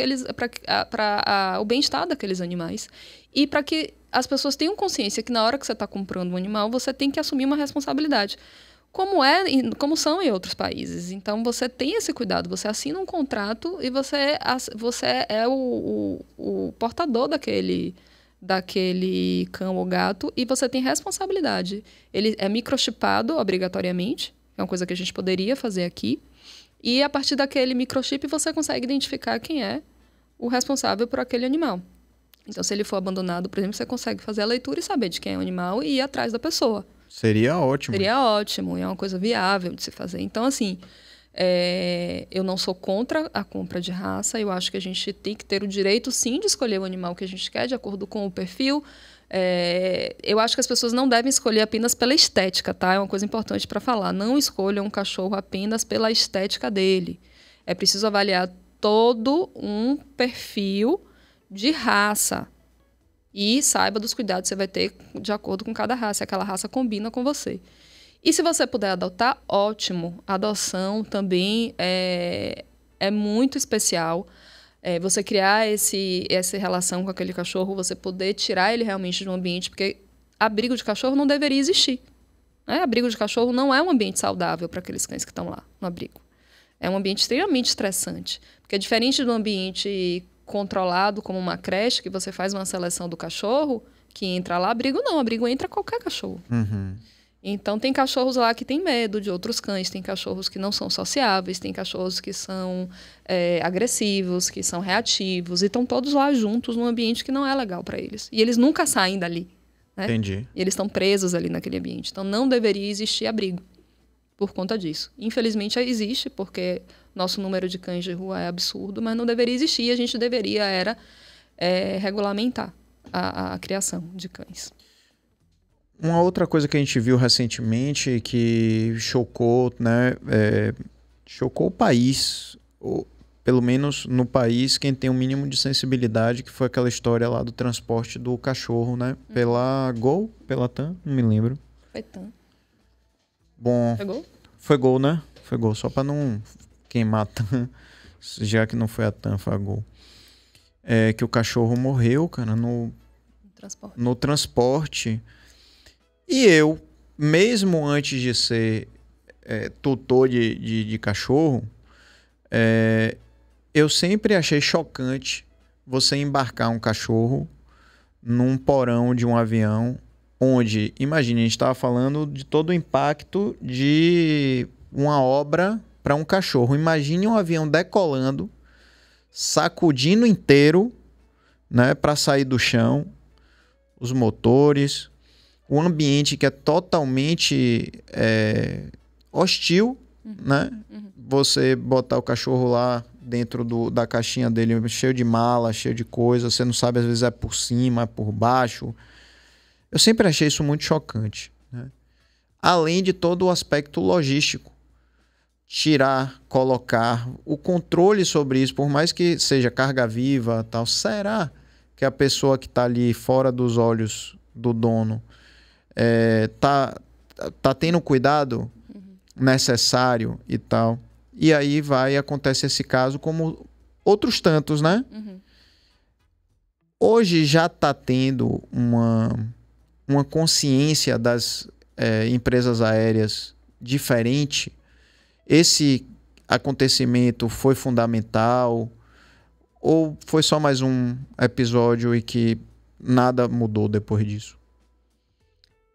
o bem-estar daqueles animais e para que as pessoas tenham consciência que na hora que você está comprando um animal, você tem que assumir uma responsabilidade como é, como são em outros países. Então você tem esse cuidado, você assina um contrato e você, você é o, o, o portador daquele daquele cão ou gato e você tem responsabilidade. Ele é microchipado obrigatoriamente, é uma coisa que a gente poderia fazer aqui. E a partir daquele microchip você consegue identificar quem é o responsável por aquele animal. Então, se ele for abandonado, por exemplo, você consegue fazer a leitura e saber de quem é o animal e ir atrás da pessoa. Seria ótimo. Seria ótimo, e é uma coisa viável de se fazer. Então, assim, é, eu não sou contra a compra de raça, eu acho que a gente tem que ter o direito, sim, de escolher o animal que a gente quer, de acordo com o perfil. É, eu acho que as pessoas não devem escolher apenas pela estética, tá? É uma coisa importante para falar. Não escolham um cachorro apenas pela estética dele. É preciso avaliar todo um perfil de raça. E saiba dos cuidados que você vai ter de acordo com cada raça, aquela raça combina com você. E se você puder adotar, ótimo. A adoção também é, é muito especial. É, você criar esse, essa relação com aquele cachorro, você poder tirar ele realmente de um ambiente, porque abrigo de cachorro não deveria existir. Né? Abrigo de cachorro não é um ambiente saudável para aqueles cães que estão lá no abrigo. É um ambiente extremamente estressante. Porque é diferente do ambiente controlado como uma creche, que você faz uma seleção do cachorro que entra lá, abrigo não, abrigo entra qualquer cachorro. Uhum. Então tem cachorros lá que tem medo de outros cães, tem cachorros que não são sociáveis, tem cachorros que são é, agressivos, que são reativos, e estão todos lá juntos num ambiente que não é legal para eles. E eles nunca saem dali. Né? Entendi. E eles estão presos ali naquele ambiente. Então não deveria existir abrigo por conta disso. Infelizmente existe, porque nosso número de cães de rua é absurdo, mas não deveria existir. A gente deveria era é, regulamentar a, a criação de cães. Uma outra coisa que a gente viu recentemente que chocou, né, é, chocou o país, ou pelo menos no país quem tem um mínimo de sensibilidade, que foi aquela história lá do transporte do cachorro, né, hum. pela Gol, pela Tan, não me lembro. Foi Tan. Bom. Foi gol? Foi gol, né? Foi gol, só para não queimar a já que não foi a TAM, foi a Gol. É, que o cachorro morreu, cara, no transporte. no transporte. E eu, mesmo antes de ser é, tutor de, de, de cachorro, é, eu sempre achei chocante você embarcar um cachorro num porão de um avião onde, imagine, a gente estava falando de todo o impacto de uma obra para um cachorro. Imagine um avião decolando, sacudindo inteiro, né, para sair do chão, os motores, o ambiente que é totalmente é, hostil, uhum. né? Uhum. Você botar o cachorro lá dentro do, da caixinha dele, cheio de mala, cheio de coisa, você não sabe, às vezes é por cima, é por baixo. Eu sempre achei isso muito chocante. Né? Além de todo o aspecto logístico tirar, colocar o controle sobre isso, por mais que seja carga viva, tal, será que a pessoa que está ali fora dos olhos do dono é, tá tá tendo cuidado uhum. necessário e tal? E aí vai acontece esse caso como outros tantos, né? Uhum. Hoje já está tendo uma uma consciência das é, empresas aéreas diferente esse acontecimento foi fundamental ou foi só mais um episódio e que nada mudou depois disso?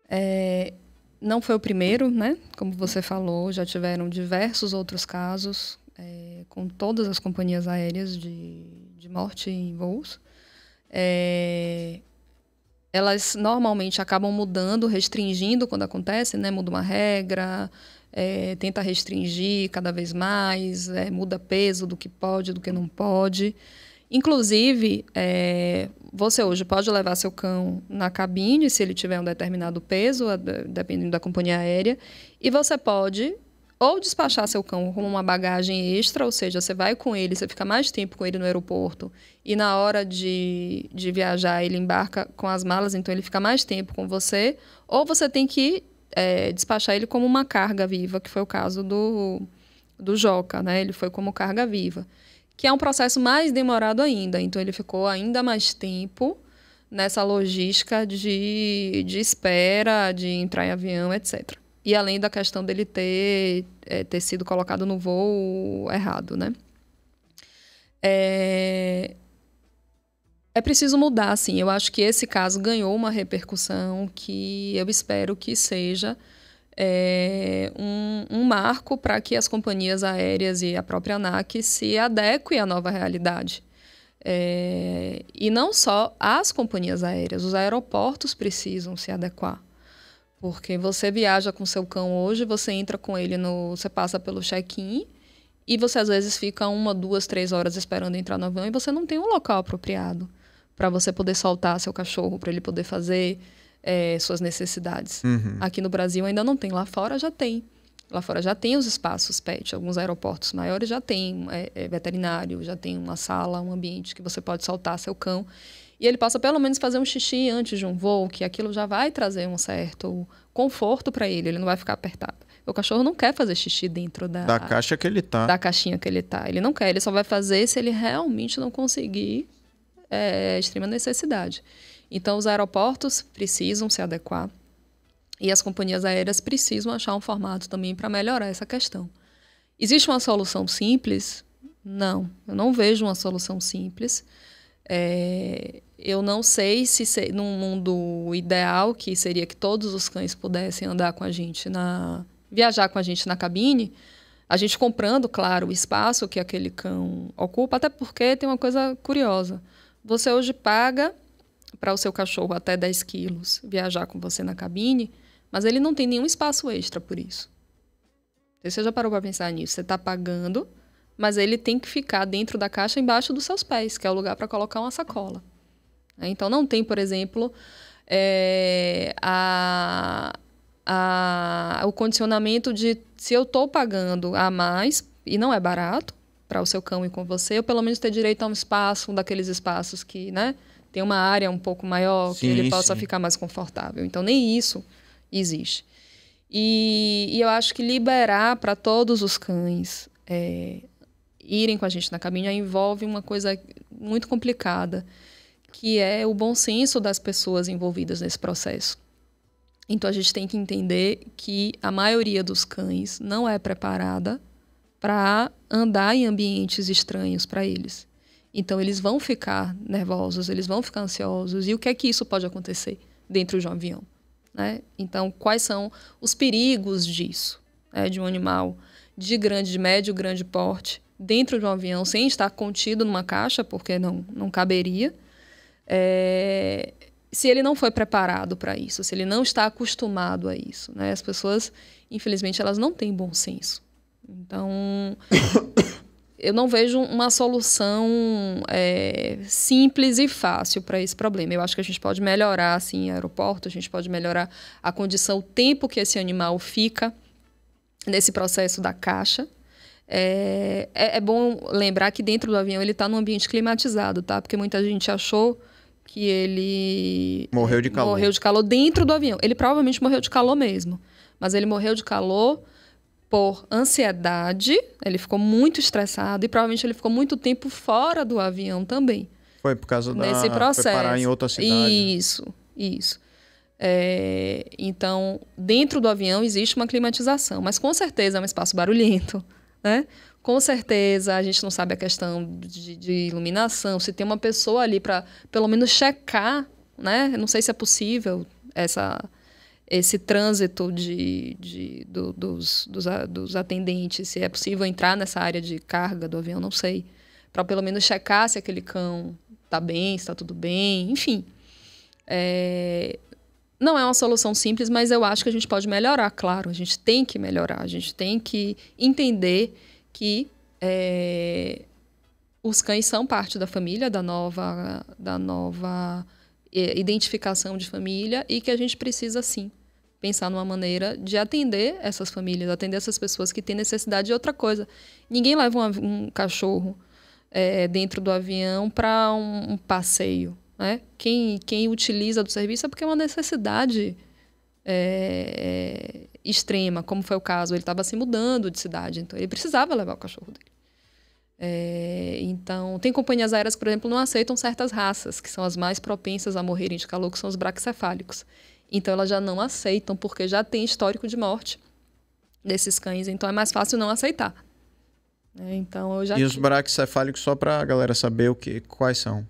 É, não foi o primeiro, né? Como você falou, já tiveram diversos outros casos é, com todas as companhias aéreas de, de morte em voos. É, elas normalmente acabam mudando, restringindo quando acontece, né? Muda uma regra, é, tenta restringir cada vez mais, é, muda peso do que pode, do que não pode. Inclusive, é, você hoje pode levar seu cão na cabine, se ele tiver um determinado peso, dependendo da companhia aérea, e você pode ou despachar seu cão com uma bagagem extra, ou seja, você vai com ele, você fica mais tempo com ele no aeroporto, e na hora de, de viajar ele embarca com as malas, então ele fica mais tempo com você, ou você tem que é, despachar ele como uma carga viva, que foi o caso do, do Joca, né? Ele foi como carga viva, que é um processo mais demorado ainda. Então, ele ficou ainda mais tempo nessa logística de, de espera, de entrar em avião, etc. E além da questão dele ter, é, ter sido colocado no voo errado, né? É, é preciso mudar, sim. Eu acho que esse caso ganhou uma repercussão que eu espero que seja é, um, um, marco para que as companhias aéreas e a própria ANAC se adequem à nova realidade. É, e não só as companhias aéreas, os aeroportos precisam se adequar. Porque você viaja com seu cão hoje, você entra com ele no. Você passa pelo check-in e você às vezes fica uma, duas, três horas esperando entrar no avião e você não tem um local apropriado para você poder soltar seu cachorro, para ele poder fazer é, suas necessidades. Uhum. Aqui no Brasil ainda não tem, lá fora já tem. Lá fora já tem os espaços PET, alguns aeroportos maiores já tem é, é, veterinário, já tem uma sala, um ambiente que você pode soltar seu cão. E ele possa pelo menos fazer um xixi antes de um voo, que aquilo já vai trazer um certo conforto para ele, ele não vai ficar apertado. O cachorro não quer fazer xixi dentro da, da caixa que ele tá. Da caixinha que ele tá. Ele não quer, ele só vai fazer se ele realmente não conseguir é, é, extrema necessidade. Então, os aeroportos precisam se adequar e as companhias aéreas precisam achar um formato também para melhorar essa questão. Existe uma solução simples? Não, eu não vejo uma solução simples. É, eu não sei se, se num mundo ideal, que seria que todos os cães pudessem andar com a gente na. viajar com a gente na cabine, a gente comprando, claro, o espaço que aquele cão ocupa, até porque tem uma coisa curiosa. Você hoje paga para o seu cachorro até 10 quilos viajar com você na cabine, mas ele não tem nenhum espaço extra por isso. Você já parou para pensar nisso? Você está pagando, mas ele tem que ficar dentro da caixa embaixo dos seus pés, que é o lugar para colocar uma sacola. Né? Então não tem, por exemplo, é, a, a, o condicionamento de se eu estou pagando a mais e não é barato, para o seu cão e com você, ou pelo menos ter direito a um espaço, um daqueles espaços que, né, tem uma área um pouco maior, sim, que ele possa sim. ficar mais confortável. Então, nem isso existe. E, e eu acho que liberar para todos os cães é, irem com a gente na cabine envolve uma coisa muito complicada, que é o bom senso das pessoas envolvidas nesse processo. Então, a gente tem que entender que a maioria dos cães não é preparada para andar em ambientes estranhos para eles. Então eles vão ficar nervosos, eles vão ficar ansiosos. E o que é que isso pode acontecer dentro de um avião? Né? Então quais são os perigos disso, né? de um animal de grande, de médio, grande porte dentro de um avião sem estar contido numa caixa, porque não não caberia. É... se ele não foi preparado para isso, se ele não está acostumado a isso, né? as pessoas infelizmente elas não têm bom senso. Então, eu não vejo uma solução é, simples e fácil para esse problema. Eu acho que a gente pode melhorar, assim, aeroporto, a gente pode melhorar a condição, o tempo que esse animal fica nesse processo da caixa. É, é, é bom lembrar que dentro do avião ele está num ambiente climatizado, tá? Porque muita gente achou que ele morreu de é, calor. Morreu de calor dentro do avião. Ele provavelmente morreu de calor mesmo, mas ele morreu de calor por ansiedade, ele ficou muito estressado e provavelmente ele ficou muito tempo fora do avião também. Foi por causa desse da... processo. Foi parar em outra cidade. Isso, isso. É... então, dentro do avião existe uma climatização, mas com certeza é um espaço barulhento, né? Com certeza a gente não sabe a questão de, de iluminação, se tem uma pessoa ali para pelo menos checar, né? Não sei se é possível essa esse trânsito de, de do, dos, dos, dos atendentes, se é possível entrar nessa área de carga do avião, não sei. Para pelo menos checar se aquele cão está bem, se está tudo bem, enfim. É, não é uma solução simples, mas eu acho que a gente pode melhorar, claro. A gente tem que melhorar, a gente tem que entender que é, os cães são parte da família, da nova, da nova é, identificação de família e que a gente precisa, sim, pensar numa maneira de atender essas famílias, atender essas pessoas que têm necessidade de outra coisa. Ninguém leva um, um cachorro é, dentro do avião para um, um, passeio. Né? Quem, quem utiliza do serviço é porque é uma necessidade é, extrema, como foi o caso. Ele estava se mudando de cidade, então ele precisava levar o cachorro dele. É, então, tem companhias aéreas, por exemplo, não aceitam certas raças, que são as mais propensas a morrerem de calor, que são os braquicefálicos. Então elas já não aceitam, porque já tem histórico de morte desses cães, então é mais fácil não aceitar. É, então eu já. E os braques cefálicos, só para a galera saber o que, quais são.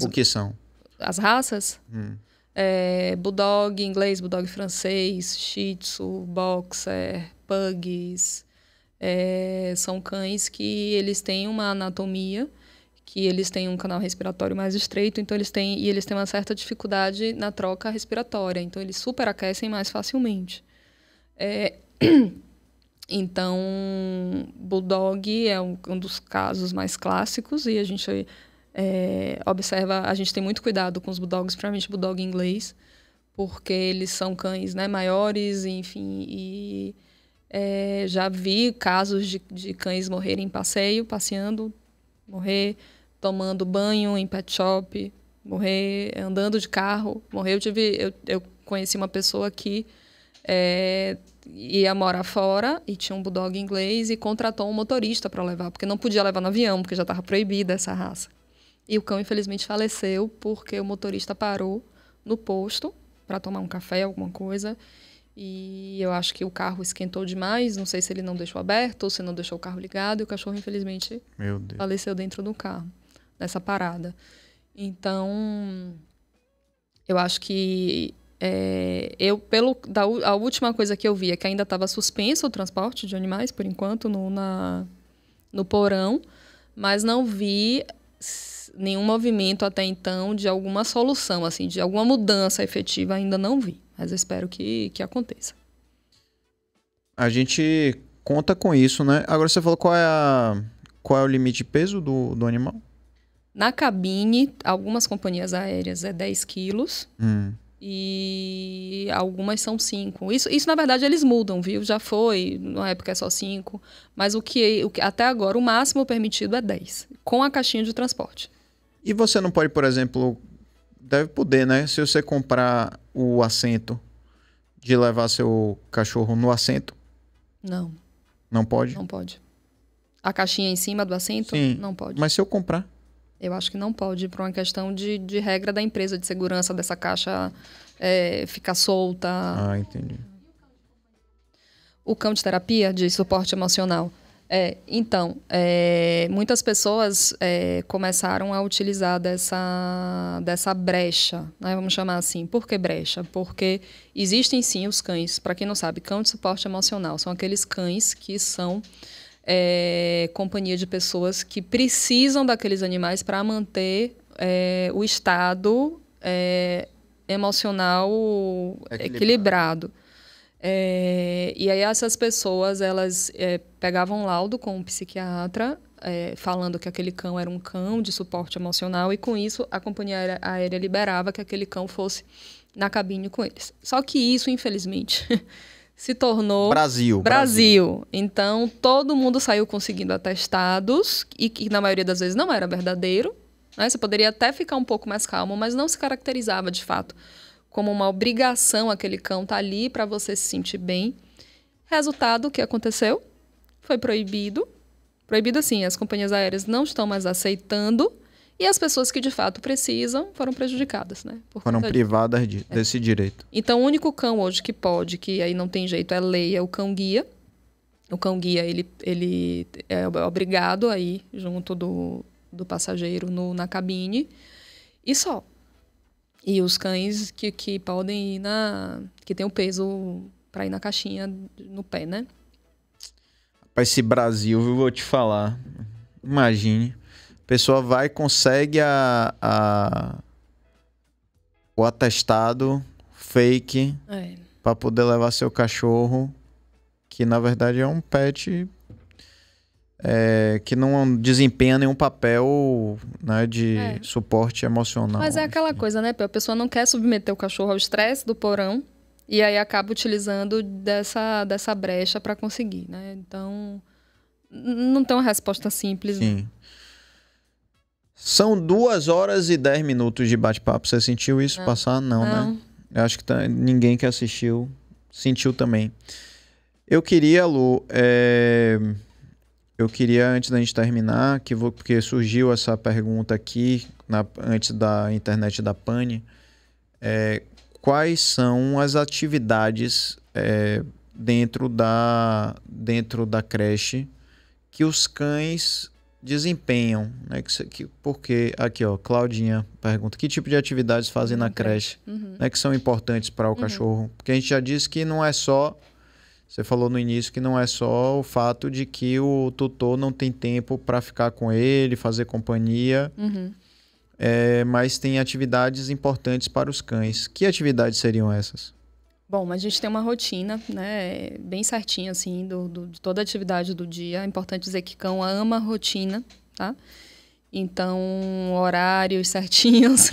o que são? As raças? Hum. É, bulldog inglês, bulldog francês, shih tzu, boxer, pugs. É, são cães que eles têm uma anatomia que eles têm um canal respiratório mais estreito, então eles têm e eles têm uma certa dificuldade na troca respiratória, então eles superaquecem mais facilmente. É, então, bulldog é um, um, dos casos mais clássicos e a gente é, observa, a gente tem muito cuidado com os bulldogs, principalmente bulldog inglês, porque eles são cães né, maiores, enfim, e é, já vi casos de, de cães morrerem em passeio, passeando, morrer tomando banho em pet shop, morrer andando de carro, morrer. Eu tive, eu, eu conheci uma pessoa que é, ia morar fora e tinha um bulldog inglês e contratou um motorista para levar, porque não podia levar no avião, porque já estava proibida essa raça. E o cão infelizmente faleceu porque o motorista parou no posto para tomar um café, alguma coisa. E eu acho que o carro esquentou demais. Não sei se ele não deixou aberto ou se não deixou o carro ligado. E o cachorro, infelizmente, faleceu dentro do carro nessa parada. Então, eu acho que é, eu pelo da, a última coisa que eu vi é que ainda estava suspenso o transporte de animais por enquanto no na, no porão, mas não vi nenhum movimento até então de alguma solução assim, de alguma mudança efetiva ainda não vi, mas eu espero que que aconteça. A gente conta com isso, né? Agora você falou qual é a, qual é o limite de peso do, do animal? Na cabine, algumas companhias aéreas é 10 quilos. Hum. E algumas são 5. Isso, isso, na verdade, eles mudam, viu? Já foi, na época é só 5. Mas o que, o que até agora o máximo permitido é 10, com a caixinha de transporte. E você não pode, por exemplo, deve poder, né? Se você comprar o assento de levar seu cachorro no assento. Não. Não pode? Não pode. A caixinha em cima do assento? Sim, não pode. Mas se eu comprar. Eu acho que não pode, por uma questão de, de regra da empresa de segurança dessa caixa é, ficar solta. Ah, entendi. O cão de terapia de suporte emocional. É, então, é, muitas pessoas é, começaram a utilizar dessa, dessa brecha, né? vamos chamar assim. Por que brecha? Porque existem sim os cães, para quem não sabe, cão de suporte emocional. São aqueles cães que são é, companhia de pessoas que precisam daqueles animais para manter é, o estado é, emocional equilibrado. equilibrado. É, e aí essas pessoas elas é, pegavam laudo com um psiquiatra é, falando que aquele cão era um cão de suporte emocional e com isso a companhia aérea, aérea liberava que aquele cão fosse na cabine com eles. Só que isso, infelizmente, se tornou Brasil, Brasil. Brasil. Então, todo mundo saiu conseguindo atestados, e que na maioria das vezes não era verdadeiro. Né? Você poderia até ficar um pouco mais calmo, mas não se caracterizava de fato como uma obrigação aquele cão estar tá ali para você se sentir bem. Resultado, o que aconteceu? Foi proibido. Proibido assim, as companhias aéreas não estão mais aceitando e as pessoas que de fato precisam foram prejudicadas, né? foram privadas de, é. desse direito. Então, o único cão hoje que pode, que aí não tem jeito, é lei, é o cão guia. O cão guia, ele, ele é, é obrigado aí junto do, do passageiro no, na cabine. E só. E os cães que, que podem ir na. que tem o peso para ir na caixinha no pé, né? Rapaz, esse Brasil, eu vou te falar. Imagine pessoa vai consegue a, a o atestado fake é. para poder levar seu cachorro, que na verdade é um pet é, que não desempenha nenhum papel né, de é. suporte emocional. Mas é aquela enfim. coisa, né? A pessoa não quer submeter o cachorro ao estresse do porão e aí acaba utilizando dessa, dessa brecha para conseguir, né? Então, não tem uma resposta simples. Né? Sim. São duas horas e dez minutos de bate-papo. Você sentiu isso não. passar? Não, né? não, né? Eu acho que tá, ninguém que assistiu sentiu também. Eu queria, Lu, é... eu queria, antes da gente terminar, que vou... porque surgiu essa pergunta aqui, na... antes da internet da Pane, é... quais são as atividades é... dentro, da... dentro da creche que os cães desempenham, né? Que, que, porque aqui, ó, Claudinha pergunta que tipo de atividades fazem na creche, uhum. né? Que são importantes para o uhum. cachorro, porque a gente já disse que não é só, você falou no início que não é só o fato de que o tutor não tem tempo para ficar com ele, fazer companhia, uhum. é, mas tem atividades importantes para os cães. Que atividades seriam essas? Bom, a gente tem uma rotina, né, bem certinha, assim, do, do, de toda a atividade do dia. É importante dizer que cão ama rotina, tá? Então, horários certinhos.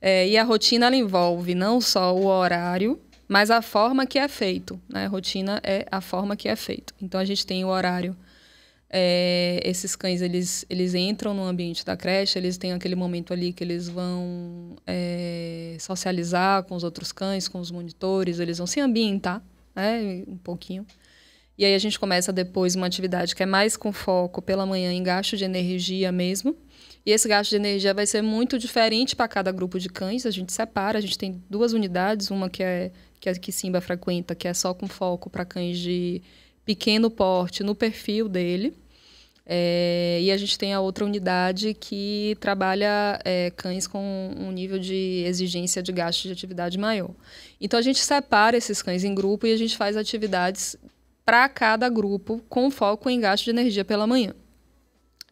é, e a rotina, ela envolve não só o horário, mas a forma que é feito, né? A rotina é a forma que é feito. Então, a gente tem o horário é, esses cães eles, eles entram no ambiente da creche, eles têm aquele momento ali que eles vão é, socializar com os outros cães, com os monitores, eles vão se ambientar, né, um pouquinho. E aí a gente começa depois uma atividade que é mais com foco pela manhã em gasto de energia mesmo. E esse gasto de energia vai ser muito diferente para cada grupo de cães. A gente separa, a gente tem duas unidades, uma que é que, é, que Simba frequenta, que é só com foco para cães de pequeno porte no perfil dele. É, e a gente tem a outra unidade que trabalha é, cães com um nível de exigência de gasto de atividade maior. Então a gente separa esses cães em grupo e a gente faz atividades para cada grupo com foco em gasto de energia pela manhã.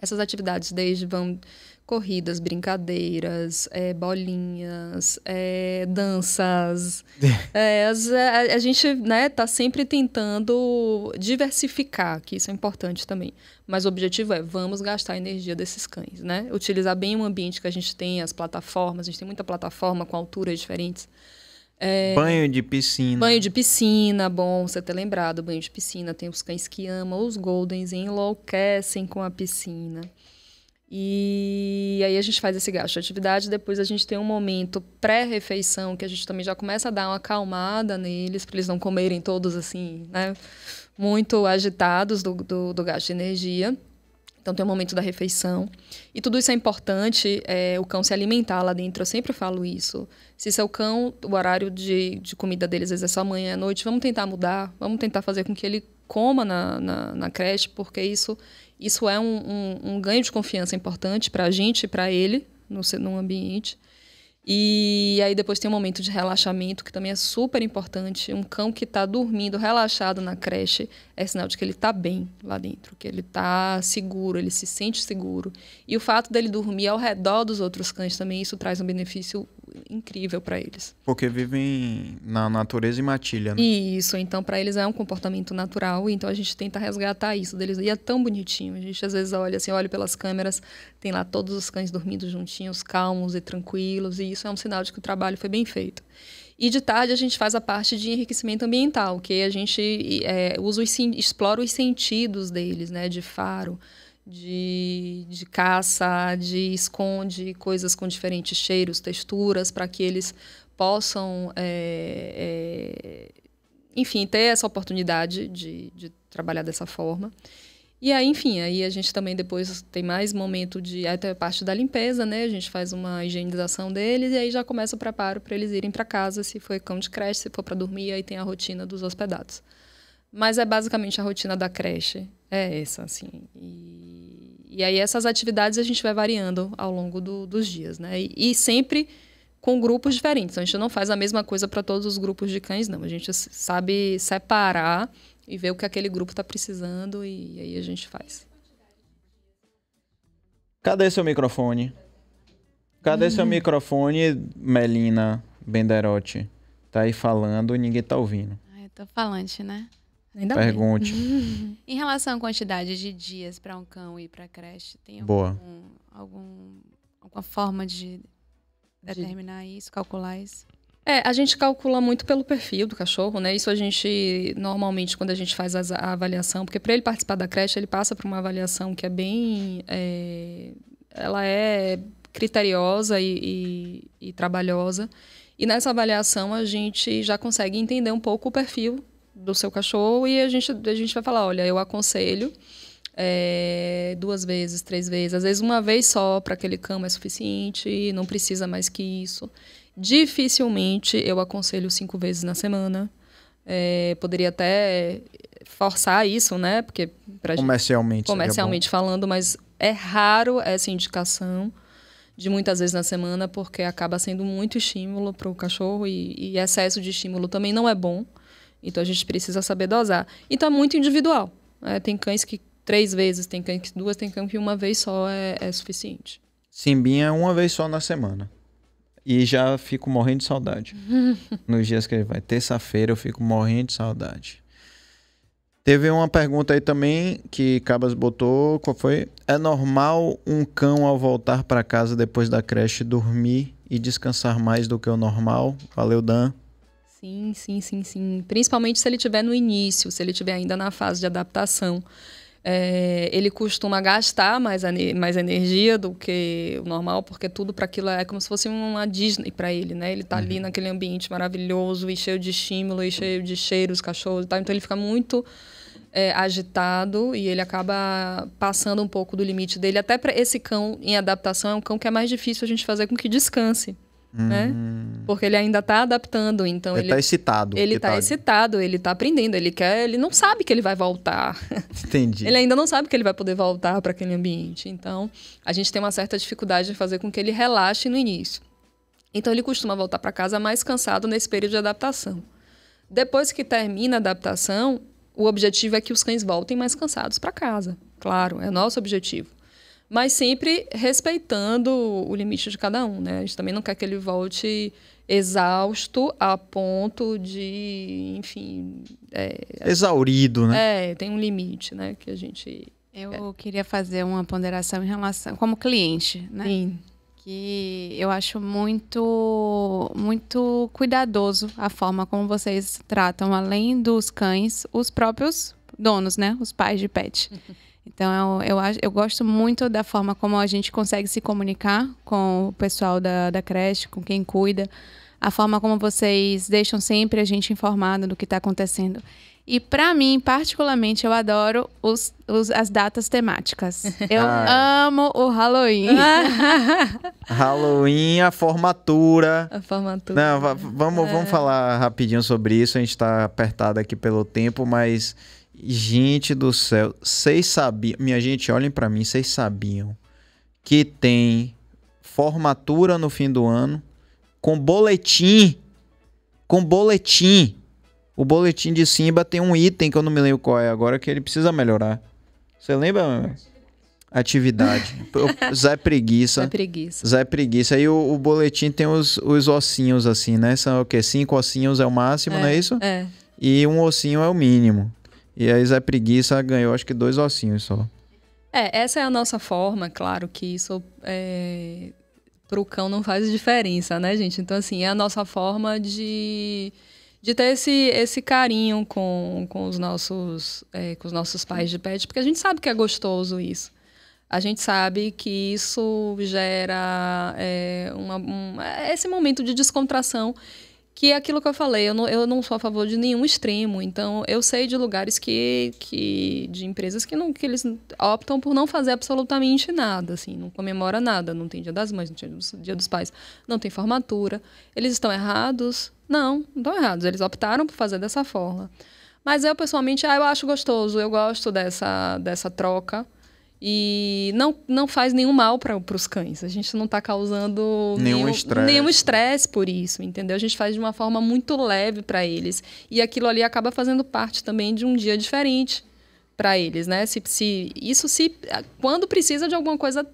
Essas atividades desde vão corridas, brincadeiras, é, bolinhas, é, danças. é, a, a, gente né, tá sempre tentando diversificar, que isso é importante também. Mas o objetivo é vamos gastar a energia desses cães, né? Utilizar bem o ambiente que a gente tem, as plataformas, a gente tem muita plataforma com alturas diferentes. É, banho de piscina. Banho de piscina, bom você ter lembrado, banho de piscina. Tem os cães que amam, os goldens enlouquecem com a piscina. E aí a gente faz esse gasto de atividade, depois a gente tem um momento pré-refeição que a gente também já começa a dar uma acalmada neles, para eles não comerem todos assim, né? Muito agitados do, do, do, gasto de energia. Então tem o momento da refeição. E tudo isso é importante, é, o cão se alimentar lá dentro, eu sempre falo isso. Se seu cão, o horário de, de comida deles às vezes é só manhã à é noite, vamos tentar mudar, vamos tentar fazer com que ele coma na, na, na creche, porque isso isso é um, um, um ganho de confiança importante para a gente e para ele no, no ambiente. E aí depois tem um momento de relaxamento, que também é super importante. Um cão que está dormindo, relaxado na creche, é sinal de que ele está bem lá dentro, que ele está seguro, ele se sente seguro. E o fato dele dormir ao redor dos outros cães também, isso traz um benefício incrível para eles. Porque vivem na natureza e matilha, né? Isso, então para eles é um comportamento natural, então a gente tenta resgatar isso deles. E é tão bonitinho, a gente às vezes olha assim, olha pelas câmeras, tem lá todos os cães dormindo juntinhos, calmos e tranquilos, e isso é um sinal de que o trabalho foi bem feito. E de tarde a gente faz a parte de enriquecimento ambiental, que a gente é, usa os, explora os sentidos deles, né, de faro, de, de caça, de esconde coisas com diferentes cheiros, texturas, para que eles possam, é, é, enfim, ter essa oportunidade de, de trabalhar dessa forma. E aí, enfim, aí a gente também depois tem mais momento de até a parte da limpeza, né? A gente faz uma higienização deles e aí já começa o preparo para eles irem para casa, se for cão de creche, se for para dormir, aí tem a rotina dos hospedados. Mas é basicamente a rotina da creche. É essa, assim. E, e aí essas atividades a gente vai variando ao longo do, dos dias, né? E, e, sempre com grupos diferentes. Então, a gente não faz a mesma coisa para todos os grupos de cães, não. A gente sabe separar e ver o que aquele grupo está precisando e, e aí a gente faz. Cadê seu microfone? Cadê hum. seu uhum. microfone, Melina Benderotti? Tá aí falando e ninguém tá ouvindo. Ah, eu tô falante, né? Ainda Pergunte. em relação à quantidade de dias para um cão ir para creche, tem algum, Boa. algum alguma forma de determinar de... isso, calcular isso? É, a gente calcula muito pelo perfil do cachorro, né? Isso a gente normalmente quando a gente faz a, a avaliação, porque para ele participar da creche ele passa por uma avaliação que é bem, é, ela é criteriosa e, e, e trabalhosa. E nessa avaliação a gente já consegue entender um pouco o perfil do seu cachorro e a gente, a gente vai falar, olha, eu aconselho é, duas vezes, três vezes, às vezes uma vez só para aquele cão é suficiente, não precisa mais que isso. Dificilmente eu aconselho cinco vezes na semana. É, poderia até forçar isso, né? Porque comercialmente, gente, comercialmente falando, mas é raro essa indicação de muitas vezes na semana, porque acaba sendo muito estímulo para o cachorro e, e, excesso de estímulo também não é bom. Então a gente precisa saber dosar. Então é muito individual. É, tem cães que três vezes, tem cães que duas, tem cães que uma vez só é, é suficiente. Simbinha é uma vez só na semana. E já fico morrendo de saudade. Nos dias que ele vai. Terça-feira eu fico morrendo de saudade. Teve uma pergunta aí também que Cabas botou. Qual foi? É normal um cão ao voltar para casa depois da creche dormir e descansar mais do que o normal? Valeu, Dan. Sim, sim, sim, sim. Principalmente se ele estiver no início, se ele estiver ainda na fase de adaptação. É, ele costuma gastar mais, mais energia do que o normal, porque tudo para aquilo é como se fosse uma Disney para ele, né? Ele está uhum. ali naquele ambiente maravilhoso e cheio de estímulo e cheio de cheiros, cachorros e tal. Então ele fica muito é, agitado e ele acaba passando um pouco do limite dele. Até para esse cão em adaptação, é um cão que é mais difícil a gente fazer com que descanse. Né? Hum. Né? Porque ele ainda está adaptando, então ele está excitado. Ele está tá excitado, ele está aprendendo, ele quer, ele não sabe que ele vai voltar. Entendi. ele ainda não sabe que ele vai poder voltar para aquele ambiente. Então, a gente tem uma certa dificuldade de fazer com que ele relaxe no início. Então, ele costuma voltar para casa mais cansado nesse período de adaptação. Depois que termina a adaptação, o objetivo é que os cães voltem mais cansados para casa. Claro, é nosso objetivo mas sempre respeitando o limite de cada um, né? A gente também não quer que ele volte exausto a ponto de, enfim, é, exaurido, né? É, tem um limite, né? Que a gente eu queria fazer uma ponderação em relação como cliente, né? Sim. Que eu acho muito muito cuidadoso a forma como vocês tratam além dos cães, os próprios donos, né? Os pais de pet. Uhum. Então, eu, eu, eu gosto muito da forma como a gente consegue se comunicar com o pessoal da, da creche, com quem cuida, a forma como vocês deixam sempre a gente informado do que está acontecendo. E para mim, particularmente, eu adoro os, os, as datas temáticas. Eu ah. amo o Halloween. Halloween, a formatura. A formatura. Não, vamos, é. vamos falar rapidinho sobre isso. A gente está apertado aqui pelo tempo, mas Gente do céu, vocês sabiam. Minha gente, olhem para mim, vocês sabiam que tem formatura no fim do ano com boletim. Com boletim. O boletim de Simba tem um item que eu não me lembro qual é agora que ele precisa melhorar. Você lembra? Atividade. Zé Preguiça. Zé Preguiça. Zé Preguiça. o, o, boletim tem os, os ossinhos assim, né? São o quê? Cinco ossinhos é o máximo, é, não é isso? É. E um ossinho é o mínimo. E aí Zé Preguiça ganhou acho que dois ossinhos só. É, essa é a nossa forma, claro que isso é, pro cão não faz diferença, né, gente? Então, assim, é a nossa forma de, de ter esse, esse carinho com, com, os nossos, é, com os nossos pais de pet, porque a gente sabe que é gostoso isso. A gente sabe que isso gera é, uma, um, é esse momento de descontração que é aquilo que eu falei, eu não, eu não sou a favor de nenhum extremo. Então, eu sei de lugares que. que de empresas que, não, que eles optam por não fazer absolutamente nada, assim, não comemora nada. Não tem dia das mães, não tem dia dos pais, não tem formatura. Eles estão errados? Não, não estão errados. Eles optaram por fazer dessa forma. Mas eu, pessoalmente, ah, eu acho gostoso, eu gosto dessa, dessa troca. E não, não faz nenhum mal para os cães. A gente não está causando nenhum estresse nenhum, por isso, entendeu? A gente faz de uma forma muito leve para eles. E aquilo ali acaba fazendo parte também de um dia diferente para eles, né? Se, se, isso se quando precisa de alguma coisa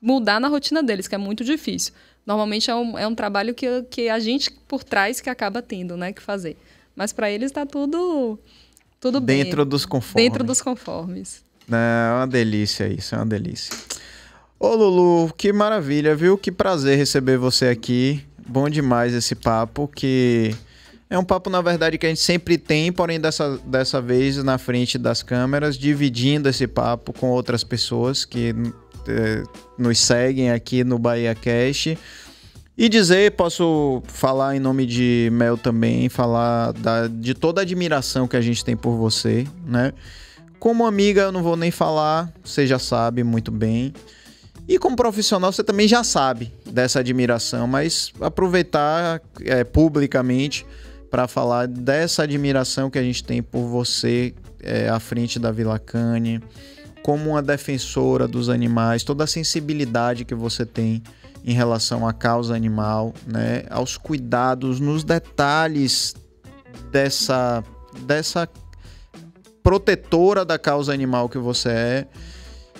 mudar na rotina deles, que é muito difícil. Normalmente é um, é um trabalho que, que a gente por trás que acaba tendo, né, que fazer. Mas para eles está tudo tudo dentro bem, dos conformes. Dentro dos conformes. Né, é uma delícia isso, é uma delícia. Ô Lulu, que maravilha, viu? Que prazer receber você aqui. Bom demais esse papo, que é um papo, na verdade, que a gente sempre tem, porém dessa, dessa vez na frente das câmeras, dividindo esse papo com outras pessoas que é, nos seguem aqui no Bahia Cash. E dizer, posso falar em nome de Mel também, falar da, de toda a admiração que a gente tem por você, né? Como amiga, eu não vou nem falar, você já sabe muito bem. E como profissional, você também já sabe dessa admiração, mas aproveitar é, publicamente para falar dessa admiração que a gente tem por você é, à frente da Vila Cane, como uma defensora dos animais, toda a sensibilidade que você tem em relação à causa animal, né, aos cuidados, nos detalhes dessa, dessa protetora da causa animal que você é.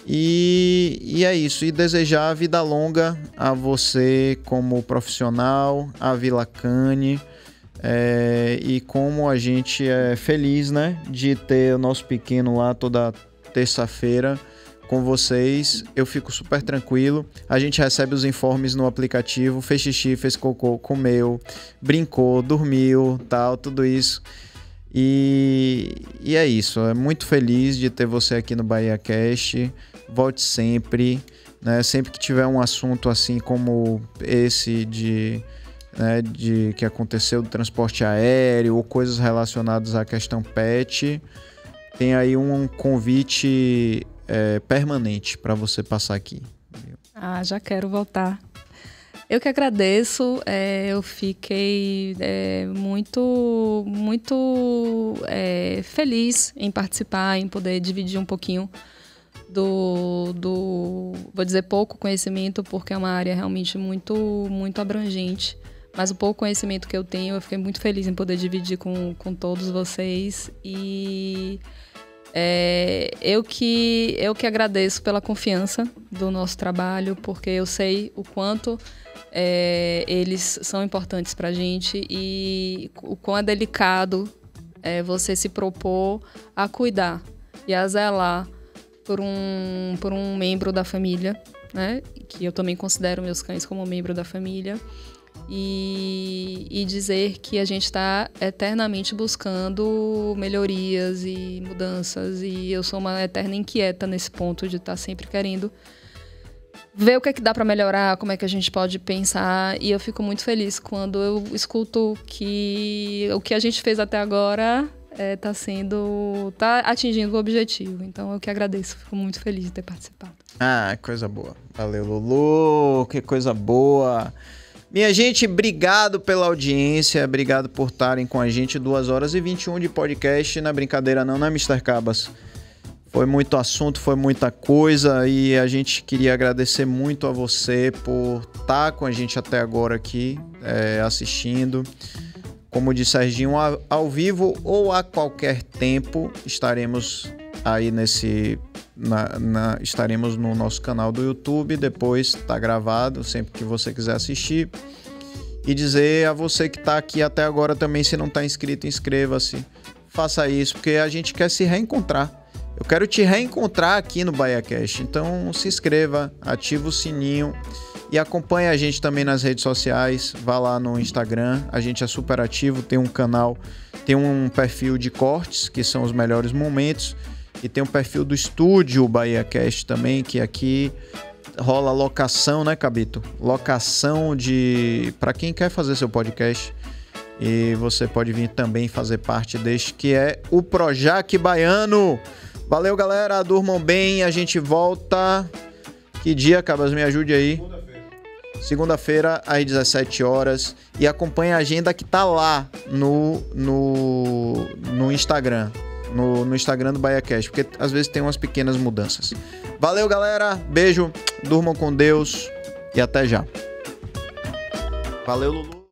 E, e, é isso. E desejar vida longa a você como profissional, a Vila Cane. É, e como a gente é feliz, né? De ter o nosso pequeno lá toda terça-feira com vocês. Eu fico super tranquilo. A gente recebe os informes no aplicativo. Fez xixi, fez cocô, comeu, brincou, dormiu, tal, tudo isso. E, e é isso. É muito feliz de ter você aqui no Bahia Cast. Volte sempre. Né? Sempre que tiver um assunto assim como esse de, né, de que aconteceu do transporte aéreo ou coisas relacionadas à questão pet, tem aí um convite é, permanente para você passar aqui. Ah, já quero voltar. Eu que agradeço. É, eu fiquei é, muito, muito é, feliz em participar, em poder dividir um pouquinho do, do, vou dizer pouco conhecimento, porque é uma área realmente muito, muito abrangente. Mas o pouco conhecimento que eu tenho, eu fiquei muito feliz em poder dividir com, com todos vocês. E é, eu, que, eu que agradeço pela confiança do nosso trabalho, porque eu sei o quanto é, eles são importantes para a gente e o quão é delicado é, você se propor a cuidar e a zelar por um, por um membro da família, né? Que eu também considero meus cães como membro da família. E, e dizer que a gente está eternamente buscando melhorias e mudanças. E eu sou uma eterna inquieta nesse ponto de estar tá sempre querendo ver o que é que dá para melhorar, como é que a gente pode pensar. E eu fico muito feliz quando eu escuto que o que a gente fez até agora está eh, é, sendo. tá atingindo o objetivo. Então eu que agradeço, fico muito feliz de ter participado. Ah, coisa boa. Valeu, Lulu, que coisa boa. Minha gente, obrigado pela audiência, obrigado por estarem com a gente. 2 horas e 21 de podcast na brincadeira, não, né, Mr. Cabas? Foi muito assunto, foi muita coisa e a gente queria agradecer muito a você por estar tá com a gente até agora aqui, é, assistindo. Como disse Serginho, ao vivo ou a qualquer tempo estaremos aí nesse. Na, na, estaremos no nosso canal do YouTube. Depois está gravado, sempre que você quiser assistir. E dizer a você que está aqui até agora também, se não está inscrito, inscreva-se. Faça isso, porque a gente quer se reencontrar eu quero te reencontrar aqui no BahiaCast, então se inscreva, ativa o sininho e acompanhe a gente também nas redes sociais. Vá lá no Instagram, a gente é super ativo, tem um canal, tem um perfil de cortes, que são os melhores momentos, e tem um perfil do estúdio BahiaCast também, que aqui rola locação, né, Cabito? Locação de. para quem quer fazer seu podcast. E você pode vir também fazer parte deste que é o Projac Baiano. Valeu, galera. Durmam bem. A gente volta. Que dia, Cabas? Me ajude aí. Segunda-feira, às 17 horas. E acompanhe a agenda que tá lá no, no, no Instagram. No, no Instagram do BahiaCast. Porque às vezes tem umas pequenas mudanças. Valeu, galera. Beijo. Durmam com Deus. E até já. Valeu, Lulu.